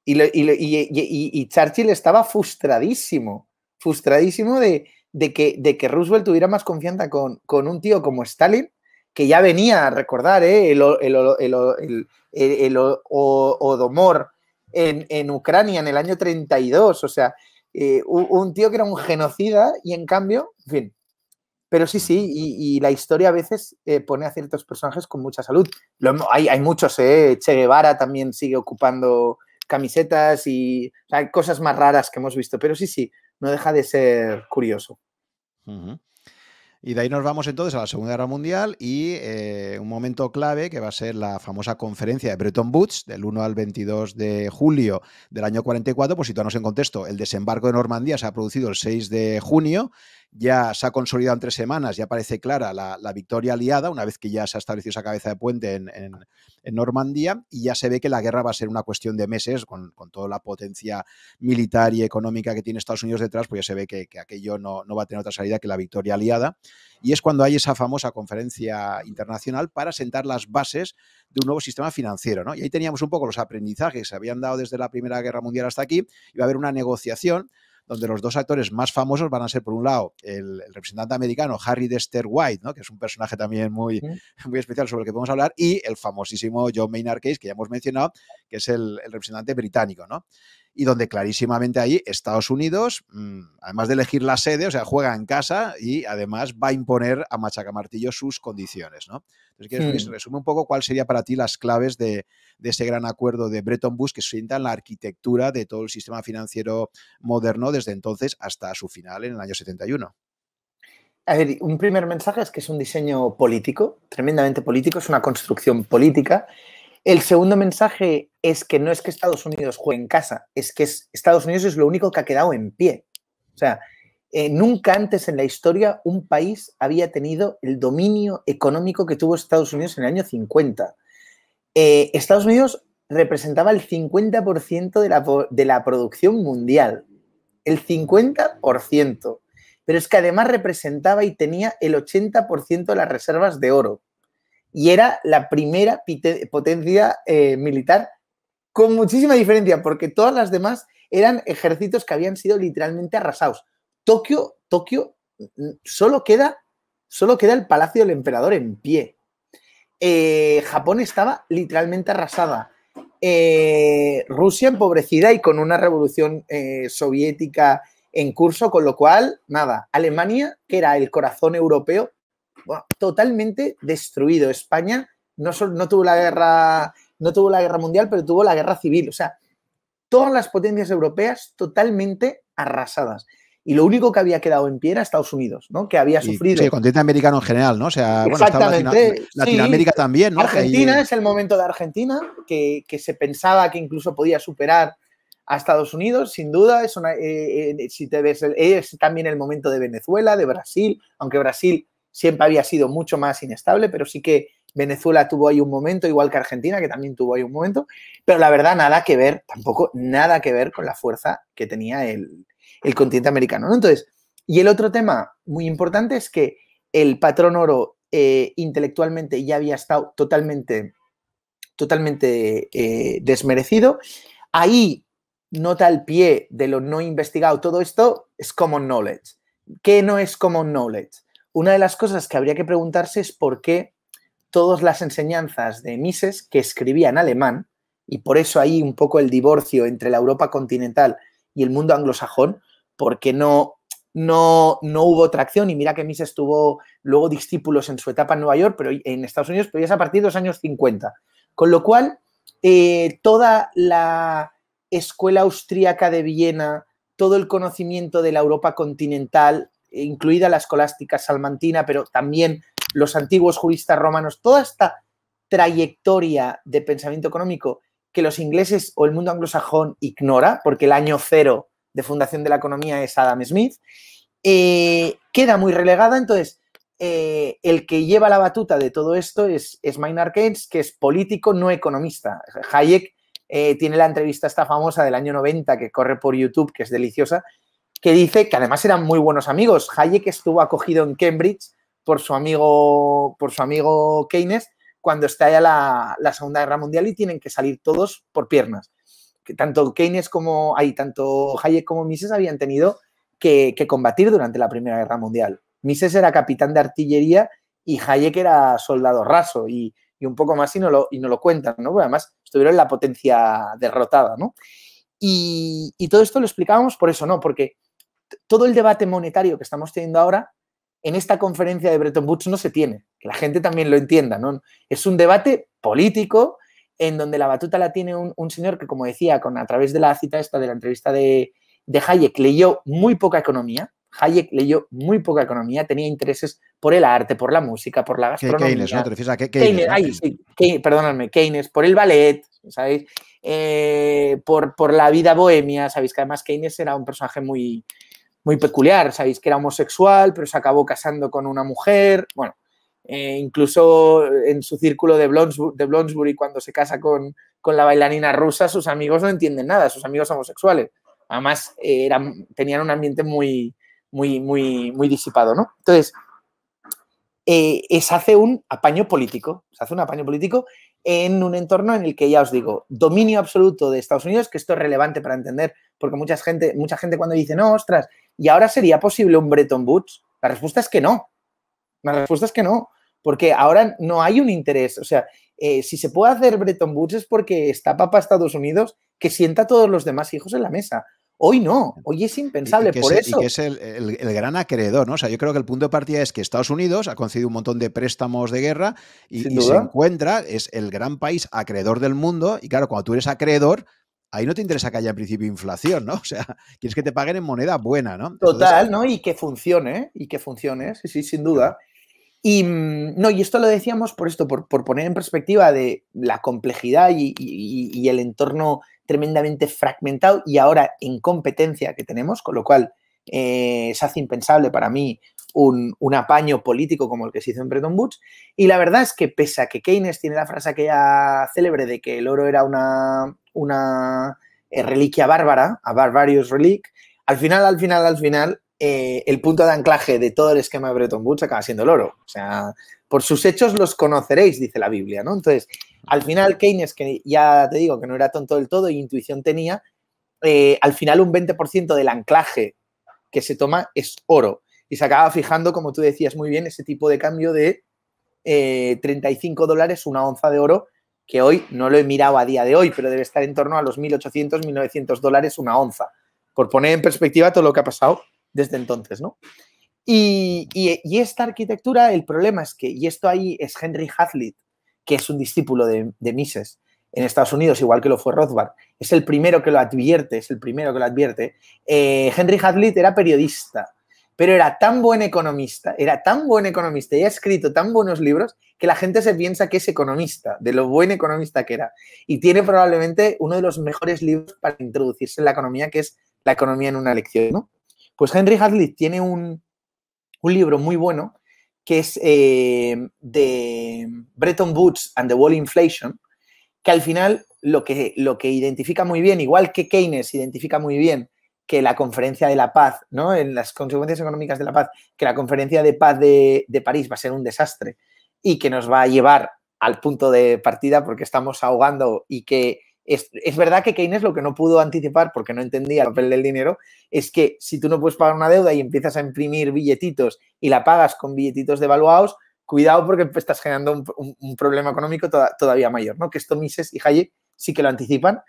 A: y, Churchill estaba frustradísimo, frustradísimo de, que, de que Roosevelt tuviera más confianza con, un tío como Stalin, que ya venía a recordar el, odomor en, Ucrania en el año 32, o sea, eh, un tío que era un genocida y en cambio, en fin, pero sí, sí, y, la historia a veces eh, pone a ciertos personajes con mucha salud. hay, muchos, eh, Che Guevara también sigue ocupando camisetas y hay cosas más raras que hemos visto, pero sí, sí, no deja de ser curioso.
B: Y de ahí nos vamos entonces a la Segunda Guerra Mundial y eh, un momento clave que va a ser la famosa conferencia de Bretton Woods del 1 al 22 de julio del año 44, por pues, situarnos en contexto, el desembarco de Normandía se ha producido el 6 de junio, ya se ha consolidado en tres semanas, ya parece clara la, victoria aliada, una vez que ya se ha establecido esa cabeza de puente en, en, Normandía, y ya se ve que la guerra va a ser una cuestión de meses, con, toda la potencia militar y económica que tiene Estados Unidos detrás, pues ya se ve que, aquello no, va a tener otra salida que la victoria aliada. Y es cuando hay esa famosa conferencia internacional para sentar las bases de un nuevo sistema financiero. ¿no? Y ahí teníamos un poco los aprendizajes que se habían dado desde la Primera Guerra Mundial hasta aquí, y va a haber una negociación donde los dos actores más famosos van a ser, por un lado, el, representante americano Harry Dester White, ¿no? que es un personaje también muy, muy especial sobre el que podemos hablar, y el famosísimo John Maynard Case, que ya hemos mencionado, que es el, el representante británico. ¿no? y donde clarísimamente ahí Estados Unidos, mm, además de elegir la sede, o sea, juega en casa y además va a imponer a Machacamartillo sus condiciones, ¿no? Entonces, ¿quieres, se hmm. resume un poco cuál sería para ti las claves de, ese gran acuerdo de Bretton Woods que sienta la arquitectura de todo el sistema financiero moderno desde entonces hasta su
A: final en el año 71. A ver, un primer mensaje es que es un diseño político, tremendamente político, es una construcción política el segundo mensaje es que no es que Estados Unidos juegue en casa, es que Estados Unidos es lo único que ha quedado en pie. O sea, eh, nunca antes en la historia un país había tenido el dominio económico que tuvo Estados Unidos en el año 50. Eh, Estados Unidos representaba el 50% de la, de la producción mundial. El 50%. Pero es que además representaba y tenía el 80% de las reservas de oro y era la primera potencia eh, militar con muchísima diferencia, porque todas las demás eran ejércitos que habían sido literalmente arrasados. Tokio, Tokio, mm, solo queda, solo queda el Palacio del Emperador en pie. Eh, Japón estaba literalmente arrasada. Eh, Rusia empobrecida y con una revolución soviética en curso, con lo cual, nada, Alemania, que era el corazón europeo, totalmente destruido. España no, tuvo la guerra, no tuvo la guerra mundial, pero tuvo la guerra civil. O sea, todas las potencias europeas totalmente arrasadas. Y lo único que había quedado en pie era Estados Unidos, ¿no? Que había sufrido. Sí, el continente
B: americano en general, ¿no? O sea, Latinoamérica también, ¿no? Argentina
A: es el momento de Argentina, que, que, se pensaba que incluso podía superar a Estados Unidos, sin duda. Es, eh, eh, si te ves, es también el momento de Venezuela, de Brasil, aunque Brasil siempre había sido mucho más inestable, pero sí que Venezuela tuvo ahí un momento, igual que Argentina, que también tuvo ahí un momento, pero la verdad nada que ver, tampoco nada que ver con la fuerza que tenía el, continente americano. Entonces, y el otro tema muy importante es que el patrón oro eh, intelectualmente ya había estado totalmente, totalmente eh, desmerecido. Ahí nota el pie de lo no investigado. Todo esto es common knowledge. ¿Qué no es common knowledge? una de las cosas que habría que preguntarse es por qué todas las enseñanzas de Mises, que escribía en alemán, y por eso ahí un poco el divorcio entre la Europa continental y el mundo anglosajón, porque no, no, no hubo tracción. Y mira que Mises tuvo luego discípulos en su etapa en Nueva York, pero en Estados Unidos, pero ya es a partir de los años 50. Con lo cual, eh, toda la escuela austríaca de Viena, todo el conocimiento de la Europa continental incluida la escolástica salmantina, pero también los antiguos juristas romanos, toda esta trayectoria de pensamiento económico que los ingleses o el mundo anglosajón ignora, porque el año cero de fundación de la economía es Adam Smith, eh, queda muy relegada. Entonces, eh, el que lleva la batuta de todo esto es, es Maynard Keynes, que es político, no economista. Hayek eh, tiene la entrevista esta famosa del año 90 que corre por YouTube, que es deliciosa, que dice que además eran muy buenos amigos. Hayek estuvo acogido en Cambridge por su amigo, por su amigo Keynes cuando estalla la, la Segunda Guerra Mundial y tienen que salir todos por piernas. Que tanto Keynes como, ahí, tanto Hayek como Mises habían tenido que, combatir durante la Primera Guerra Mundial. Mises era capitán de artillería y Hayek era soldado raso y, un poco más y no lo, y no lo cuentan, ¿no? además estuvieron en la potencia derrotada, ¿no? Y, y todo esto lo explicábamos por eso, ¿no? Porque todo el debate monetario que estamos teniendo ahora en esta conferencia de Bretton Woods no se tiene, que la gente también lo entienda, ¿no? Es un debate político en donde la batuta la tiene un, señor que, como decía, a través de la cita esta de la entrevista de, Hayek, leyó muy poca economía, Hayek leyó muy poca economía, tenía intereses por el arte, por la música, por la gastronomía. Keynes, ¿no? Keynes? Keynes perdóname, Keynes, por el ballet, ¿sabéis? Eh, por, por la vida bohemia, ¿sabéis? Que además Keynes era un personaje muy, muy peculiar. Sabéis que era homosexual, pero se acabó casando con una mujer. Bueno, eh, incluso en su círculo de Blonsbury, de cuando se casa con, la bailarina rusa, sus amigos no entienden nada, sus amigos homosexuales. Además, eh, eran, tenían un ambiente muy, muy, muy, muy disipado, ¿no? Entonces, eh, se hace un apaño político, se hace un apaño político en un entorno en el que ya os digo, dominio absoluto de Estados Unidos, que esto es relevante para entender, porque mucha gente, mucha gente cuando dice, no, ostras, ¿Y ahora sería posible un Bretton Woods? La respuesta es que no. La respuesta es que no, porque ahora no hay un interés. O sea, eh, si se puede hacer Bretton Woods es porque está papá Estados Unidos que sienta a todos los demás hijos en la mesa. Hoy no, hoy es impensable, por es, eso. es
B: el, gran acreedor, ¿no? O sea, yo creo que el punto de partida es que Estados Unidos ha concedido un montón de préstamos de guerra y se encuentra, es el gran país acreedor del mundo, y claro, cuando tú eres acreedor, ahí no te interesa que haya en principio inflación, ¿no? O sea, quieres que te paguen en moneda buena, ¿no? Total,
A: ¿no? Y que funcione, y que funcione, sí, sí, sin duda. Y mm, no, y esto lo decíamos por esto, por, poner en perspectiva de la complejidad y, el entorno tremendamente fragmentado y ahora en competencia que tenemos, con lo cual eh, se hace impensable para mí un, apaño político como el que se hizo en Bretton Woods. Y la verdad es que pese a que Keynes tiene la frase aquella célebre de que el oro era una, una eh, reliquia bárbara, a Barbarius Relic, al final, al final, al final, eh, el punto de anclaje de todo el esquema de Bretton Woods acaba siendo el oro. O sea, por sus hechos los conoceréis, dice la Biblia, ¿no? Entonces, al final Keynes, que ya te digo que no era tonto del todo y intuición tenía, eh, al final un 20% del anclaje que se toma es oro. Y se acaba fijando, como tú decías muy bien, ese tipo de cambio de 35 dólares, una onza de oro, que hoy no lo he mirado a día de hoy, pero debe estar en torno a los 1.800, 1.900 dólares una onza, por poner en perspectiva todo lo que ha pasado desde entonces, ¿no? Y, esta arquitectura, el problema es que, y esto ahí es Henry Hazlitt, que es un discípulo de, Mises en Estados Unidos, igual que lo fue Rothbard, es el primero que lo advierte, es el primero que lo advierte. Eh, Henry Hazlitt era periodista, pero era tan buen economista, era tan buen economista y ha escrito tan buenos libros que la gente se piensa que es economista, de lo buen economista que era. Y tiene probablemente uno de los mejores libros para introducirse en la economía, que es La economía en una lección. ¿no? Pues Henry Hazlitt tiene un, libro muy bueno que es eh, de Bretton Woods and the Wall Inflation, que al final lo que, lo que identifica muy bien, igual que Keynes identifica muy bien que la conferencia de la paz, ¿no? En las consecuencias económicas de la paz, que la conferencia de paz de, de París va a ser un desastre y que nos va a llevar al punto de partida porque estamos ahogando y que es, verdad que Keynes lo que no pudo anticipar, porque no entendía el papel del dinero, es que si tú no puedes pagar una deuda y empiezas a imprimir billetitos y la pagas con billetitos devaluados, cuidado porque estás generando un, problema económico todavía mayor, ¿no? Que esto Mises y Hayek sí que lo anticipan.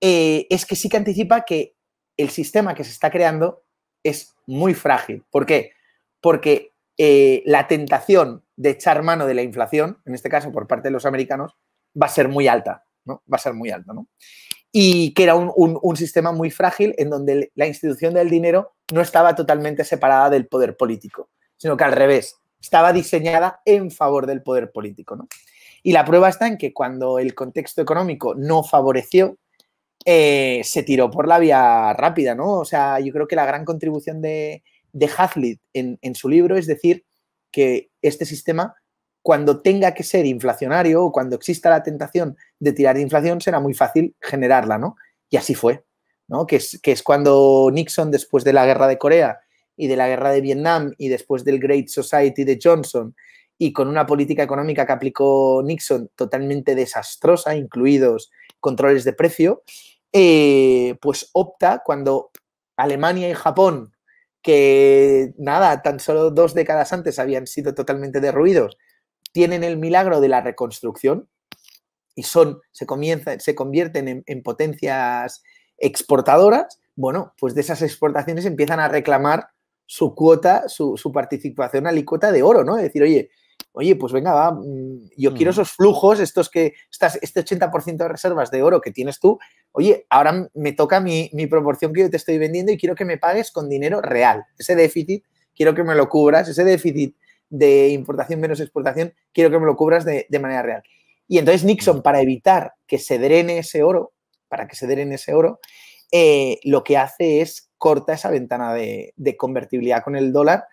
A: Eh, es que sí que anticipa que el sistema que se está creando es muy frágil. ¿Por qué? Porque eh, la tentación de echar mano de la inflación, en este caso por parte de los americanos, va a ser muy alta, ¿no? Va a ser muy alta, ¿no? Y que era un, sistema muy frágil en donde la institución del dinero no estaba totalmente separada del poder político, sino que al revés, estaba diseñada en favor del poder político, ¿no? Y la prueba está en que cuando el contexto económico no favoreció eh, se tiró por la vía rápida, ¿no? O sea, yo creo que la gran contribución de, de Hazlitt en, su libro es decir que este sistema, cuando tenga que ser inflacionario o cuando exista la tentación de tirar de inflación, será muy fácil generarla, ¿no? Y así fue, ¿no? Que que es cuando Nixon, después de la guerra de Corea y de la guerra de Vietnam y después del Great Society de Johnson, y con una política económica que aplicó Nixon totalmente desastrosa, incluidos controles de precio, eh, pues opta cuando Alemania y Japón, que nada, tan solo dos décadas antes habían sido totalmente derruidos, tienen el milagro de la reconstrucción y son, se, comienza, se convierten en, potencias exportadoras, bueno, pues de esas exportaciones empiezan a reclamar su cuota, su, su participación alicota de oro, ¿no? Es decir, oye, oye, pues venga, mm, yo quiero esos flujos, estos que, estás, este 80% de reservas de oro que tienes tú, oye, ahora me toca mi, mi proporción que yo te estoy vendiendo y quiero que me pagues con dinero real. Ese déficit, quiero que me lo cubras, ese déficit de importación menos exportación, quiero que me lo cubras de, manera real. Y entonces Nixon, para evitar que se drene ese oro, para que se drene ese oro, eh, lo que hace es corta esa ventana de, convertibilidad con el dólar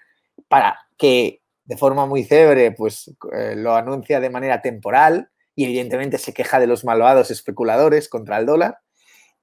A: para que de forma muy cebre, pues eh, lo anuncia de manera temporal y evidentemente se queja de los malvados especuladores contra el dólar.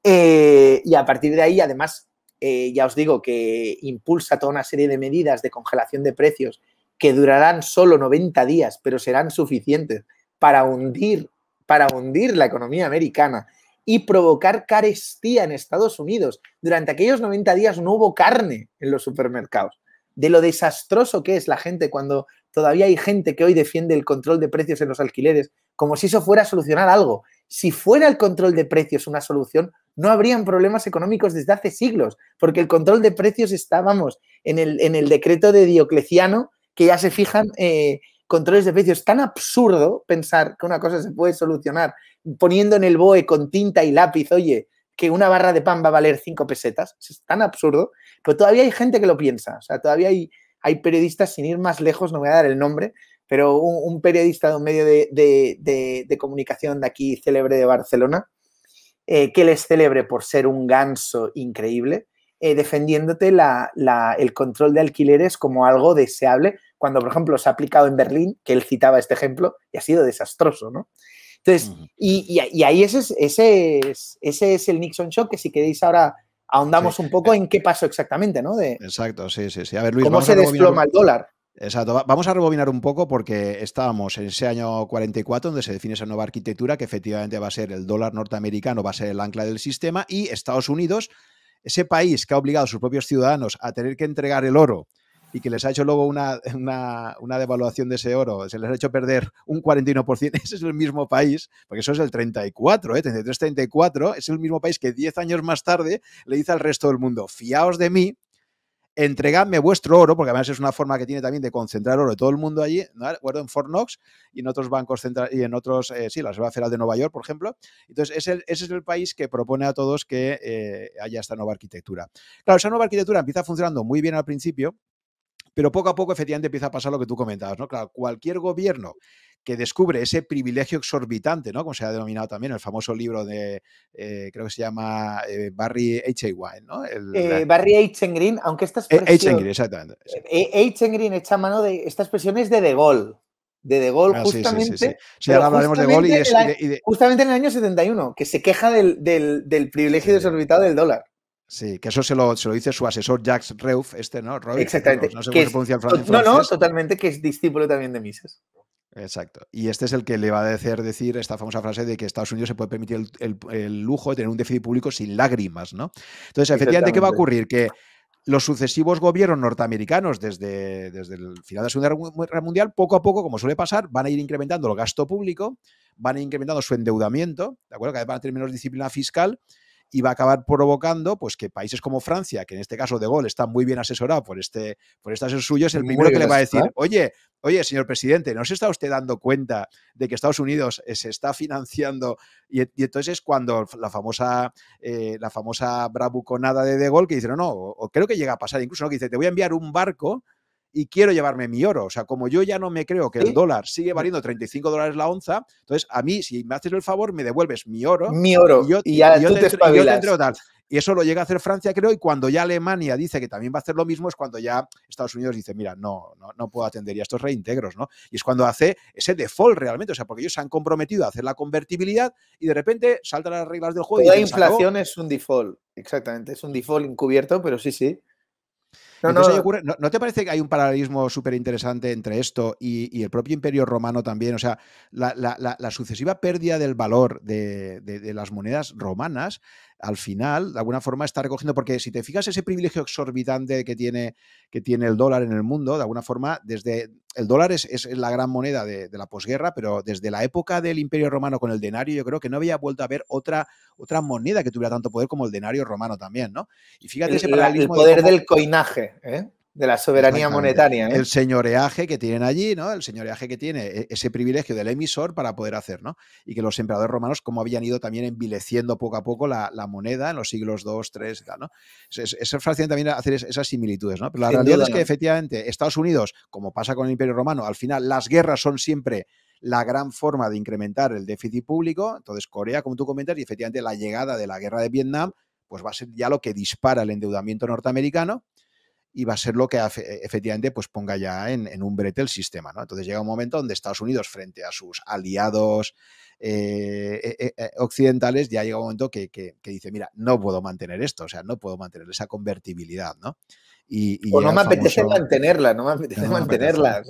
A: Eh, y a partir de ahí, además, eh, ya os digo que impulsa toda una serie de medidas de congelación de precios que durarán solo 90 días, pero serán suficientes para hundir, para hundir la economía americana y provocar carestía en Estados Unidos. Durante aquellos 90 días no hubo carne en los supermercados de lo desastroso que es la gente cuando todavía hay gente que hoy defiende el control de precios en los alquileres, como si eso fuera a solucionar algo. Si fuera el control de precios una solución, no habrían problemas económicos desde hace siglos, porque el control de precios estábamos en el, en el decreto de Diocleciano, que ya se fijan eh, controles de precios. tan absurdo pensar que una cosa se puede solucionar poniendo en el BOE con tinta y lápiz, oye, que una barra de pan va a valer cinco pesetas. Es tan absurdo pero todavía hay gente que lo piensa, o sea, todavía hay, hay periodistas, sin ir más lejos, no voy a dar el nombre, pero un, periodista de un medio de, comunicación de aquí, célebre de Barcelona, eh, que que es célebre por ser un ganso increíble, eh, defendiéndote la, el control de alquileres como algo deseable, cuando, por ejemplo, se ha aplicado en Berlín, que él citaba este ejemplo, y ha sido desastroso, ¿no? Entonces, y, y, y, ahí ese es, ese, ese es el Nixon Shock, que si queréis ahora ahondamos un poco eh, en qué pasó exactamente, ¿no? Exacto, sí, sí, sí.
B: A ver, Luis, ¿cómo se desploma el dólar? Exacto. Vamos a rebobinar un poco porque estábamos en ese año 44 donde se define esa nueva arquitectura que efectivamente va a ser el dólar norteamericano, va a ser el ancla del sistema y Estados Unidos, ese país que ha obligado a sus propios ciudadanos a tener que entregar el oro y que les ha hecho luego una, devaluación de ese oro, se les ha hecho perder un 41%, ese es el mismo país, porque eso es el 34, ¿eh? 33-34, es el mismo país que 10 años más tarde le dice al resto del mundo, fiaos de mí, entregadme vuestro oro, porque además es una forma que tiene también de concentrar oro de todo el mundo allí, ¿no? en Fort Knox y en otros bancos centrales, y en otros, eh, sí, la Reserva Federal de Nueva York, por ejemplo. Entonces, ese, es el país que propone a todos que eh, haya esta nueva arquitectura. Claro, esa nueva arquitectura empieza funcionando muy bien al principio, pero poco a poco, efectivamente, empieza a pasar lo que tú comentabas, ¿no? Claro, cualquier gobierno que descubre ese privilegio exorbitante, ¿no? Como se ha denominado también en el famoso libro de, eh, creo que se llama eh, Barry H.
A: ¿no? Eh, Barry H. Green, aunque esta e, expresión... H. Green, exactamente. Green echa mano de... Esta expresión es de De Gaulle. De De Gaulle, ah, justamente... Sí, sí, sí, ahora hablaremos de Gaulle y, es, Justamente en el año 71, que se queja del, privilegio exorbitado del dólar.
B: Sí, que eso se lo, se lo dice su asesor Jacques Reuf, este, ¿no? Roy, Exactamente. No, sé cómo se pronuncia el francés. No, no,
A: totalmente, que es discípulo también de Mises. Exacto.
B: Y este es el que le va a decir, decir esta famosa frase de que Estados Unidos se puede permitir el, el, lujo de tener un déficit público sin lágrimas, ¿no? Entonces, efectivamente, ¿qué va a ocurrir? Que los sucesivos gobiernos norteamericanos desde, desde el final de la Segunda Guerra Mundial, poco a poco, como suele pasar, van a ir incrementando el gasto público, van a ir incrementando su endeudamiento, ¿de acuerdo? Que vez van a tener menos disciplina fiscal y va a acabar provocando pues que países como Francia, que en este caso de Gaulle está muy bien asesorado por este, por este asesor suyo, es el primero que le va a decir, oye, oye, señor presidente, ¿no se está usted dando cuenta de que Estados Unidos eh, se está financiando? Y, entonces es cuando la famosa, eh, la famosa bravuconada de De Gaulle que dice, no, no, creo que llega a pasar incluso, ¿no? que dice, te voy a enviar un barco y quiero llevarme mi oro. O sea, como yo ya no me creo que el dólar sigue valiendo 35 dólares la onza, entonces a mí, si me haces el favor, me devuelves mi oro. Mi oro. Y, yo, te, te, y eso lo llega a hacer Francia, creo, y cuando ya Alemania dice que también va a hacer lo mismo, es cuando ya Estados Unidos dice, mira, no, no, no puedo atender ya estos reintegros, ¿no? Y es cuando hace ese default realmente, o sea, porque ellos se han comprometido a hacer la convertibilidad y de repente saltan las reglas del juego. La y la inflación
A: es un default, exactamente, es un default encubierto, pero sí, sí. No,
B: te parece que hay un paralelismo súper interesante entre esto y, el propio imperio romano también? O sea, la, sucesiva pérdida del valor de las monedas romanas al final, de alguna forma, está recogiendo, porque si te fijas ese privilegio exorbitante que tiene, que tiene el dólar en el mundo, de alguna forma, desde el dólar es, la gran moneda de, la posguerra, pero desde la época del Imperio Romano con el denario, yo creo que no había vuelto a haber otra, otra moneda que tuviera tanto poder como el denario romano también, ¿no?
A: Y fíjate ese paralelismo. El poder del coinaje, ¿eh? de la soberanía monetaria. El
B: señoreaje que tienen allí, ¿no? El señoreaje que tiene e-, ese privilegio del emisor para poder hacer, ¿no? Y que los emperadores romanos, como habían ido también envileciendo poco a poco la, moneda en los siglos II, III y ¿no? Es, fácil también hacer esas similitudes, ¿no? Pero la realidad es que efectivamente Estados Unidos, como pasa con el Imperio Romano, al final las guerras son siempre la gran forma de incrementar el déficit público. Entonces, Corea, como tú comentas, y efectivamente la llegada de la guerra de Vietnam, pues va a ser ya lo que dispara el endeudamiento norteamericano y va a ser lo que e, efectivamente pues ponga ya en, un brete el sistema. ¿no? Entonces llega un momento donde Estados Unidos, frente a sus aliados eh, e, e, occidentales, ya llega un momento que, dice, mira, no puedo mantener esto, o sea, no puedo mantener esa convertibilidad, ¿no? Y, pues o no me apetece mantenerla,
A: no me apetece mantenerla.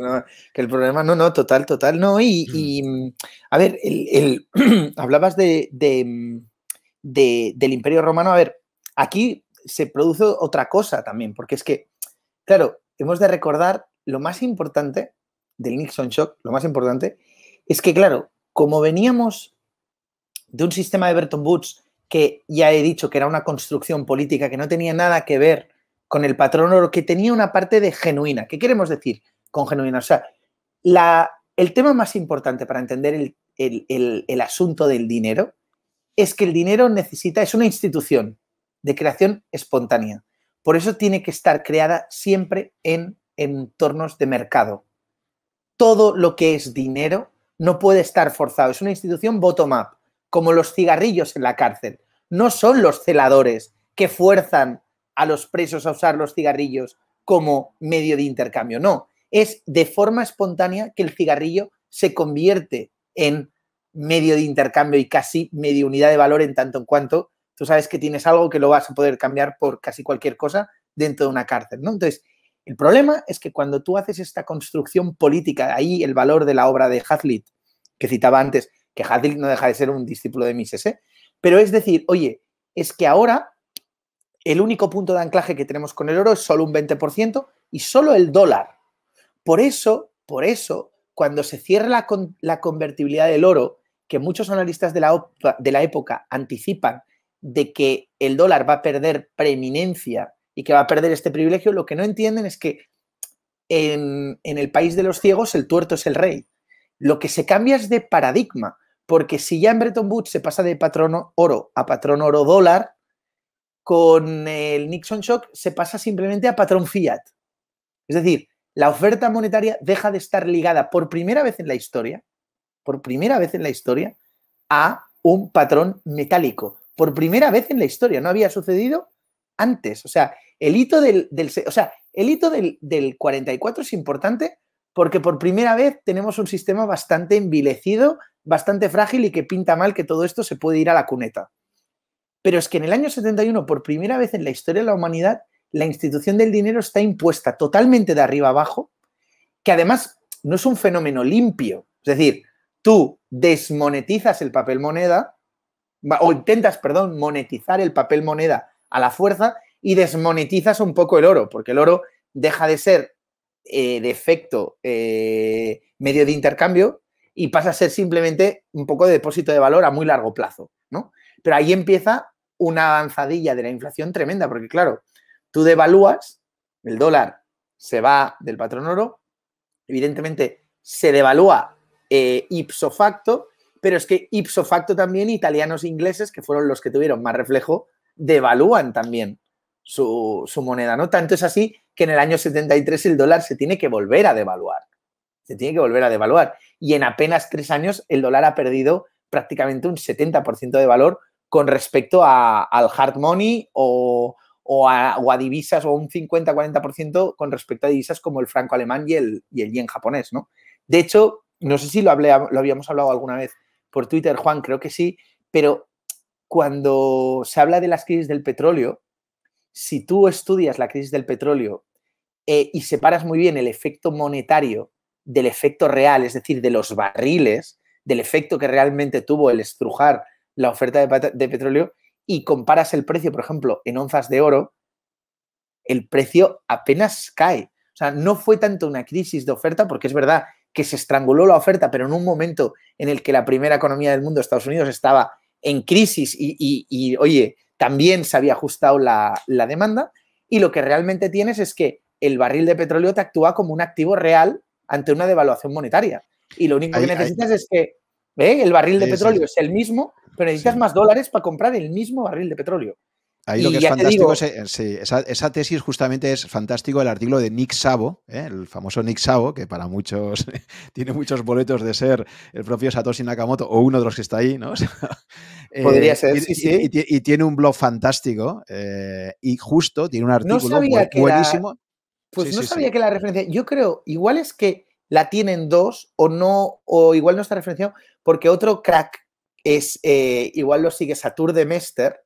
A: que el problema, no, no, total, total, no. Y, mm, a ver, hablabas mm, de, del Imperio Romano, a ver, aquí se produce otra cosa también, porque es que claro, hemos de recordar lo más importante del Nixon Shock, lo más importante, es que, claro, como veníamos de un sistema de Bretton Woods que ya he dicho que era una construcción política que no tenía nada que ver con el patrón oro, que tenía una parte de genuina. ¿Qué queremos decir con genuina? O sea, el tema más importante para entender el asunto del dinero es que el dinero necesita, es una institución de creación espontánea. Por eso tiene que estar creada siempre en entornos de mercado. Todo lo que es dinero no puede estar forzado. Es una institución bottom-up, como los cigarrillos en la cárcel. No son los celadores que fuerzan a los presos a usar los cigarrillos como medio de intercambio. No, es de forma espontánea que el cigarrillo se convierte en medio de intercambio y casi medio unidad de valor en tanto en cuanto tú sabes que tienes algo que lo vas a poder cambiar por casi cualquier cosa dentro de una cárcel, ¿no? Entonces, el problema es que cuando tú haces esta construcción política, ahí el valor de la obra de Hazlitt, que citaba antes, que Hazlitt no deja de ser un discípulo de Mises, ¿eh? pero es decir, oye, es que ahora el único punto de anclaje que tenemos con el oro es solo un 20% y solo el dólar. Por eso, por eso, cuando se cierra la, la convertibilidad del oro, que muchos analistas de de la época anticipan de que el dólar va a perder preeminencia y que va a perder este privilegio, lo que no entienden es que en, el país de los ciegos el tuerto es el rey. Lo que se cambia es de paradigma, porque si ya en Bretton Woods se pasa de patrón oro a patrón oro dólar, con el Nixon Shock se pasa simplemente a patrón fiat. Es decir, la oferta monetaria deja de estar ligada por primera vez en la historia, por primera vez en la historia, a un patrón metálico, por primera vez en la historia, no había sucedido antes. O sea, el hito del, o sea, el hito del, 44 es importante porque por primera vez tenemos un sistema bastante envilecido, bastante frágil y que pinta mal que todo esto se puede ir a la cuneta. Pero es que en el año 71, por primera vez en la historia de la humanidad, la institución del dinero está impuesta totalmente de arriba abajo, que además no es un fenómeno limpio. Es decir, tú desmonetizas el papel moneda, o intentas, perdón, monetizar el papel moneda a la fuerza y desmonetizas un poco el oro, porque el oro deja de ser eh, de efecto eh, medio de intercambio y pasa a ser simplemente un poco de depósito de valor a muy largo plazo, ¿no? Pero ahí empieza una avanzadilla de la inflación tremenda, porque claro, tú devalúas, el dólar se va del patrón oro, evidentemente se devalúa eh, ipso facto, pero es que ipso facto también italianos e ingleses, que fueron los que tuvieron más reflejo, devalúan también su, moneda, ¿no? Tanto es así que en el año 73 el dólar se tiene que volver a devaluar, se tiene que volver a devaluar. Y en apenas tres años el dólar ha perdido prácticamente un 70% de valor con respecto al hard money o, a, divisas o un 50-40% con respecto a divisas como el franco alemán y el, y yen japonés, ¿no? De hecho, no sé si lo, hablé, lo habíamos hablado alguna vez, por Twitter, Juan, creo que sí, pero cuando se habla de las crisis del petróleo, si tú estudias la crisis del petróleo eh, y separas muy bien el efecto monetario del efecto real, es decir, de los barriles, del efecto que realmente tuvo el estrujar la oferta de, de petróleo, y comparas el precio, por ejemplo, en onzas de oro, el precio apenas cae. O sea, no fue tanto una crisis de oferta, porque es verdad que se estranguló la oferta, pero en un momento en el que la primera economía del mundo, Estados Unidos, estaba en crisis y, oye, también se había ajustado la, demanda. Y lo que realmente tienes es que el barril de petróleo te actúa como un activo real ante una devaluación monetaria. Y lo único que necesitas es que ¿ve? ¿eh? el barril de petróleo es el mismo, pero necesitas más dólares para comprar el mismo barril de petróleo. Ahí lo que es fantástico
B: eh, esa, tesis justamente es fantástico el artículo de Nick Savo, ¿eh? el famoso Nick Savo, que para muchos tiene muchos boletos de ser el propio Satoshi Nakamoto o uno de los que está ahí, ¿no?
A: Eh, Podría ser, y, sí,
B: Y, tiene un blog fantástico y justo tiene un artículo buenísimo.
A: pues no sabía que la referencia, yo creo, igual es que la tienen dos o no, o igual no está referenciado, porque otro crack es, igual lo sigue Satur de Mester,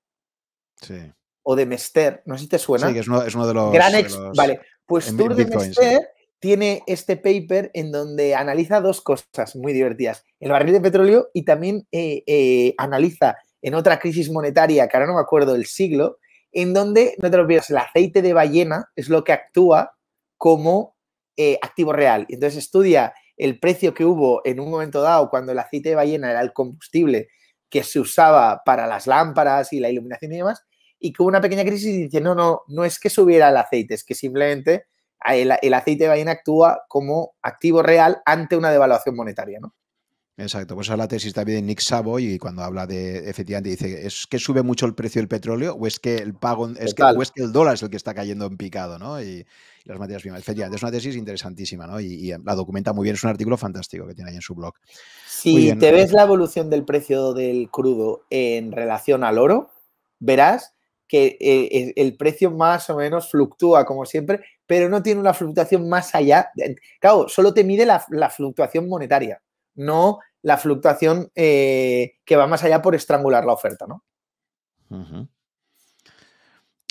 A: Sí. O de Mester, no sé si te suena. Sí, es uno,
B: de los. Gran ex, vale, pues Tour de Mester
A: tiene este paper en donde analiza dos cosas muy divertidas: el barril de petróleo y también eh, eh, analiza en otra crisis monetaria, que ahora no me acuerdo del siglo, en donde, no te lo pierdas, el aceite de ballena es lo que actúa como eh, activo real. Entonces estudia el precio que hubo en un momento dado cuando el aceite de ballena era el combustible que se usaba para las lámparas y la iluminación y demás, y que una pequeña crisis y dice, no, no, no es que subiera el aceite, es que simplemente ah, el, aceite de ballena actúa como activo real ante una devaluación monetaria, ¿no? Exacto,
B: pues es la tesis también de Nick Savoy y cuando habla de, efectivamente, dice, ¿es que sube mucho el precio del petróleo o es que el pago, es o es que el dólar es el que está cayendo en picado, ¿no? Y, las materias primas. Efectivamente, es una tesis interesantísima, ¿no? Y, y, la documenta muy bien, es un artículo fantástico que tiene ahí en su blog. Si te ves
A: la evolución del precio del crudo en relación al oro, verás que eh, el precio más o menos fluctúa, como siempre, pero no tiene una fluctuación más allá. claro, solo te mide la, fluctuación monetaria, no la fluctuación eh, que va más allá por estrangular la oferta, ¿no?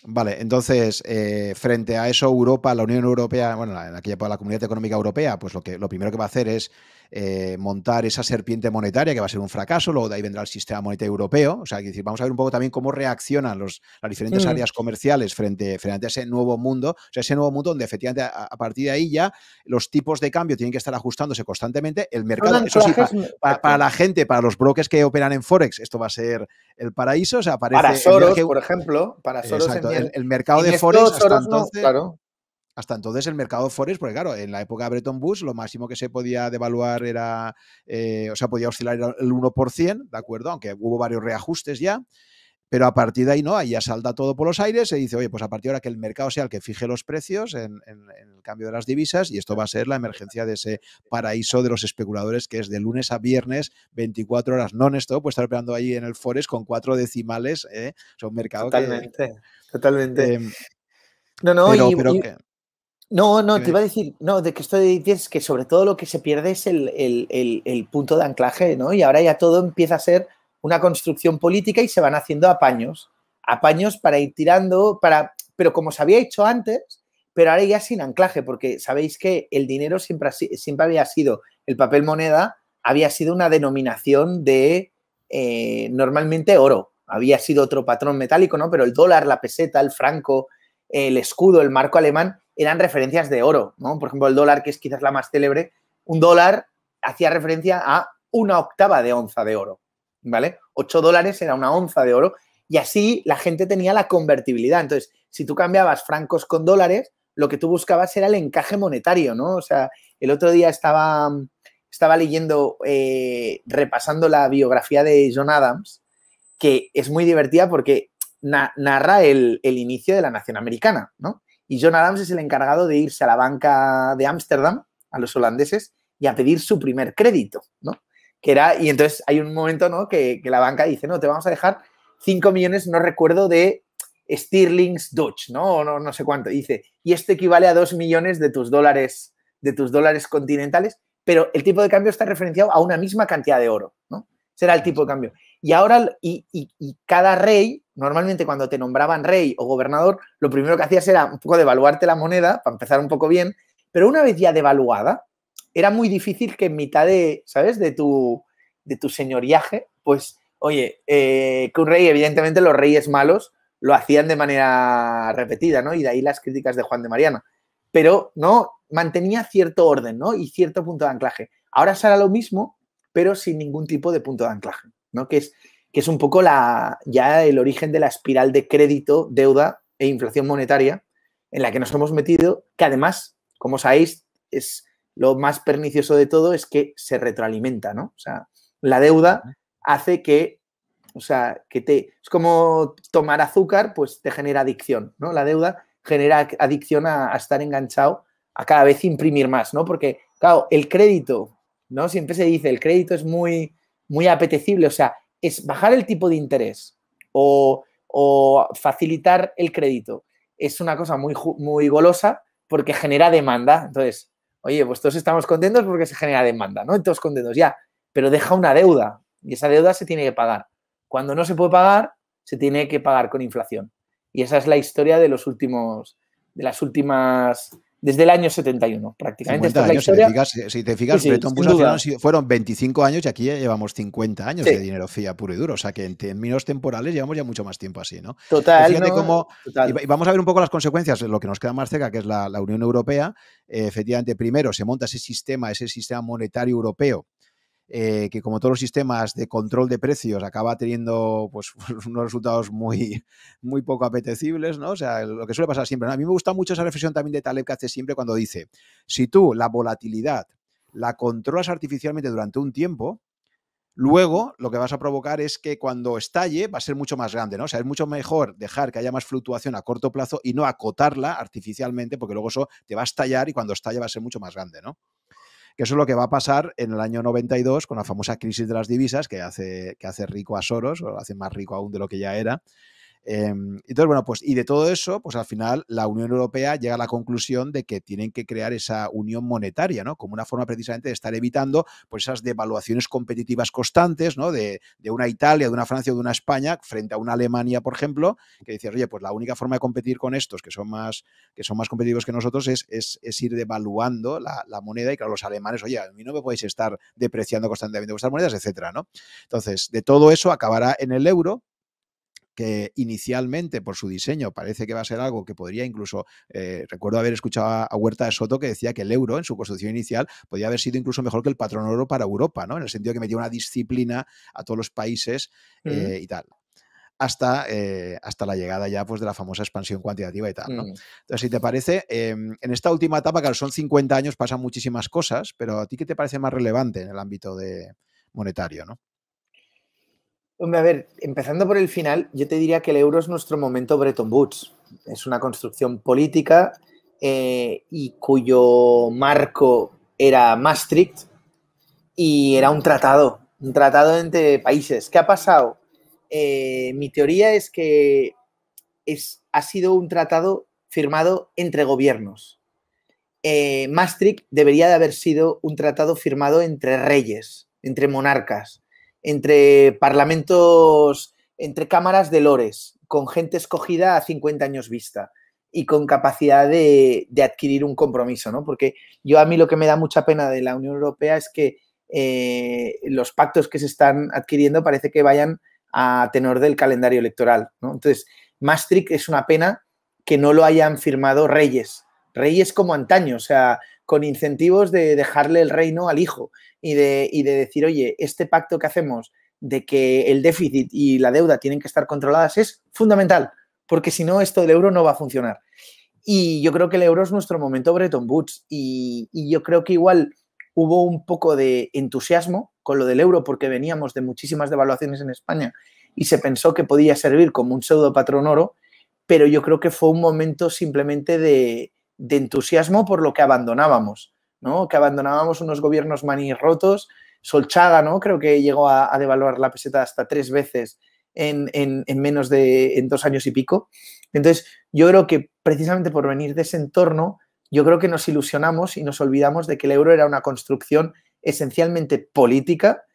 B: Vale, entonces, eh, frente a eso, Europa, la Unión Europea, bueno, aquella la Comunidad Económica Europea, pues lo, que, lo primero que va a hacer es eh, montar esa serpiente monetaria que va a ser un fracaso, luego de ahí vendrá el sistema monetario europeo, o sea, decir, vamos a ver un poco también cómo reaccionan los, las diferentes mm. áreas comerciales frente, frente a ese nuevo mundo, o sea, ese nuevo mundo donde efectivamente a, partir de ahí ya los tipos de cambio tienen que estar ajustándose constantemente, el mercado, para, la gente, para los brokers que operan en Forex, esto va a ser el paraíso, o sea, aparece... Para Soros, que, por
A: ejemplo, para Soros... el, mercado de Forex hasta entonces... claro.
B: Hasta entonces el mercado forex, porque claro, en la época de Bretton Woods lo máximo que se podía devaluar era, eh, o sea, podía oscilar el 1%, ¿de acuerdo? Aunque hubo varios reajustes ya. Pero a partir de ahí no, ahí ya salta todo por los aires, se dice, oye, pues a partir de ahora que el mercado sea el que fije los precios en, el cambio de las divisas, y esto va a ser la emergencia de ese paraíso de los especuladores que es de lunes a viernes, 24 horas non-stop, pues estar operando ahí en el Forex con cuatro decimales, ¿eh? un mercado totalmente,
A: que... Totalmente, totalmente. Em, no, no, y, no, no, te iba a decir, no, de que esto es que sobre todo lo que se pierde es el, punto de anclaje, ¿no? Y ahora ya todo empieza a ser una construcción política y se van haciendo apaños, apaños para ir tirando, para, pero como se había hecho antes, pero ahora ya sin anclaje, porque sabéis que el dinero siempre, siempre había sido, el papel moneda había sido una denominación de eh, normalmente oro, había sido otro patrón metálico, ¿no? Pero el dólar, la peseta, el franco, el escudo, el marco alemán, eran referencias de oro, ¿no? Por ejemplo, el dólar, que es quizás la más célebre, un dólar hacía referencia a una octava de onza de oro, ¿vale? Ocho dólares era una onza de oro y así la gente tenía la convertibilidad. Entonces, si tú cambiabas francos con dólares, lo que tú buscabas era el encaje monetario, ¿no? O sea, el otro día estaba, estaba leyendo, eh, repasando la biografía de John Adams, que es muy divertida porque narra el, inicio de la nación americana, ¿no? Y John Adams es el encargado de irse a la banca de Ámsterdam, a los holandeses, y a pedir su primer crédito, ¿no? Que era, y entonces hay un momento, ¿no? Que, la banca dice, no, te vamos a dejar 5 millones, no recuerdo, de Stirlings Dutch, ¿no? no, no sé cuánto. dice, y esto equivale a 2 millones de tus dólares, de tus dólares continentales, pero el tipo de cambio está referenciado a una misma cantidad de oro, ¿no? Será el tipo de cambio. Y ahora, y, cada rey, normalmente cuando te nombraban rey o gobernador, lo primero que hacías era un poco devaluarte la moneda, para empezar un poco bien, pero una vez ya devaluada, era muy difícil que en mitad de, ¿sabes?, de tu, de tu señoriaje, pues, oye, eh, que un rey, evidentemente los reyes malos lo hacían de manera repetida, ¿no? Y de ahí las críticas de Juan de Mariana. Pero, ¿no? Mantenía cierto orden, ¿no? Y cierto punto de anclaje. Ahora será lo mismo, pero sin ningún tipo de punto de anclaje. ¿no? Que es, que es un poco la, ya el origen de la espiral de crédito, deuda e inflación monetaria en la que nos hemos metido, que además, como sabéis, es lo más pernicioso de todo es que se retroalimenta, ¿no? O sea, la deuda hace que, o sea, que te... Es como tomar azúcar, pues te genera adicción, ¿no? La deuda genera adicción a, estar enganchado, a cada vez imprimir más, ¿no? Porque, claro, el crédito, ¿no? Siempre se dice, el crédito es muy muy apetecible. O sea, es bajar el tipo de interés o, facilitar el crédito. Es una cosa muy, muy golosa porque genera demanda. Entonces, oye, pues todos estamos contentos porque se genera demanda, ¿no? Todos contentos, ya. Pero deja una deuda y esa deuda se tiene que pagar. Cuando no se puede pagar, se tiene que pagar con inflación. Y esa es la historia de los últimos, de las últimas desde el año 71, prácticamente. uno eh, Si te fijas,
B: fueron 25 años y aquí llevamos 50 años de dinero fía puro y duro. O sea que en términos temporales llevamos ya mucho más tiempo así, ¿no?
A: Total. Y
B: vamos a ver un poco las consecuencias, lo que nos queda más cerca, que es la, Unión Europea. Eh, efectivamente, primero se monta ese sistema, ese sistema monetario europeo eh, que como todos los sistemas de control de precios acaba teniendo pues, pues, unos resultados muy, muy poco apetecibles, ¿no? O sea, lo que suele pasar siempre. A mí me gusta mucho esa reflexión también de Taleb que hace siempre cuando dice, si tú la volatilidad la controlas artificialmente durante un tiempo, Luego, lo que vas a provocar es que cuando estalle va a ser mucho más grande, ¿no? O sea, es mucho mejor dejar que haya más fluctuación a corto plazo y no acotarla artificialmente, porque luego eso te va a estallar y cuando estalle va a ser mucho más grande, ¿no? que eso es lo que va a pasar en el año 92 con la famosa crisis de las divisas que hace, que hace rico a Soros, o lo hace más rico aún de lo que ya era, Em, entonces, bueno, pues y de todo eso, pues al final la Unión Europea llega a la conclusión de que tienen que crear esa unión monetaria, ¿no? Como una forma precisamente de estar evitando pues esas devaluaciones competitivas constantes, ¿no? De, una Italia, de una Francia o de una España frente a una Alemania, por ejemplo, que dice, oye, pues la única forma de competir con estos que son más, que son más competitivos que nosotros es, ir devaluando la, moneda y claro, los alemanes, oye, a mí no me podéis estar depreciando constantemente vuestras monedas, etcétera, ¿no? Entonces, de todo eso acabará en el euro, que inicialmente por su diseño parece que va a ser algo que podría incluso, eh, recuerdo haber escuchado a Huerta de Soto que decía que el euro en su construcción inicial podía haber sido incluso mejor que el patrón oro para Europa, ¿no? En el sentido de que metía una disciplina a todos los países mm. eh, y tal. Hasta, eh, hasta, la llegada ya pues, de la famosa expansión cuantitativa y tal. ¿no? Mm. Entonces, si te parece, em, en esta última etapa, que son 50 años, pasan muchísimas cosas, pero ¿a ti qué te parece más relevante en el ámbito de monetario? ¿no?
A: Hombre, a ver, empezando por el final, yo te diría que el euro es nuestro momento Bretton Woods. Es una construcción política eh, y cuyo marco era Maastricht y era un tratado, un tratado entre países. ¿Qué ha pasado? Eh, mi teoría es que es, ha sido un tratado firmado entre gobiernos. Eh, Maastricht debería de haber sido un tratado firmado entre reyes, entre monarcas entre parlamentos, entre cámaras de lores, con gente escogida a 50 años vista y con capacidad de, adquirir un compromiso, ¿no? Porque yo a mí lo que me da mucha pena de la Unión Europea es que eh, los pactos que se están adquiriendo parece que vayan a tenor del calendario electoral, ¿no? Entonces, Maastricht es una pena que no lo hayan firmado Reyes, Reyes como antaño, o sea, con incentivos de dejarle el reino al hijo y de, de decir, oye, este pacto que hacemos de que el déficit y la deuda tienen que estar controladas es fundamental, porque si no, esto del euro no va a funcionar. Y yo creo que el euro es nuestro momento Bretton Woods y, y yo creo que igual hubo un poco de entusiasmo con lo del euro porque veníamos de muchísimas devaluaciones en España y se pensó que podía servir como un pseudo patrón oro, pero yo creo que fue un momento simplemente de, de entusiasmo por lo que abandonábamos, ¿no? Que abandonábamos unos gobiernos manirrotos. Solchaga, ¿no? Creo que llegó a, devaluar la peseta hasta tres veces en, menos de en dos años y pico. Entonces, yo creo que precisamente por venir de ese entorno, yo creo que nos ilusionamos y nos olvidamos de que el euro era una construcción esencialmente política,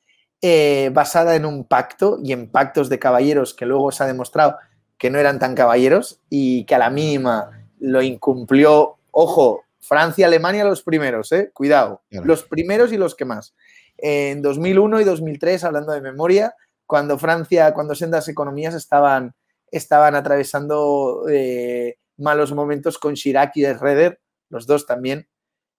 A: eh, basada en un pacto y en pactos de caballeros que luego se ha demostrado que no eran tan caballeros y que a la mínima lo incumplió, ojo, Francia, Alemania los primeros, ¿eh? cuidado, los primeros y los que más. En 2001 y 2003, hablando de memoria, cuando Francia, cuando sendas economías estaban, estaban atravesando eh, malos momentos con Chirac y Reder, los dos también,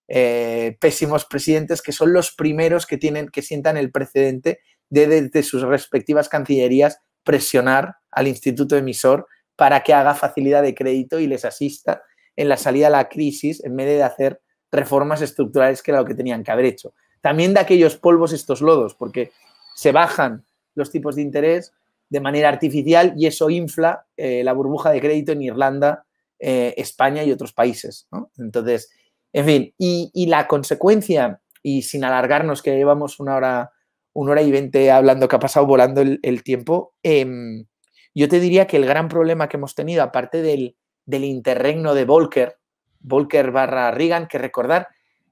A: eh, pésimos presidentes que son los primeros que tienen que sientan el precedente de de sus respectivas cancillerías presionar al instituto emisor para que haga facilidad de crédito y les asista en la salida a la crisis en vez de hacer reformas estructurales que era lo que tenían que haber hecho. También de aquellos polvos estos lodos, porque se bajan los tipos de interés de manera artificial y eso infla eh, la burbuja de crédito en Irlanda, eh, España y otros países. Entonces, en fin, y, la consecuencia, y sin alargarnos, que llevamos una hora, una hora y veinte hablando, que ha pasado volando el, tiempo, em, yo te diría que el gran problema que hemos tenido, aparte del, interregno de Volker, Volker barra Reagan, que recordar,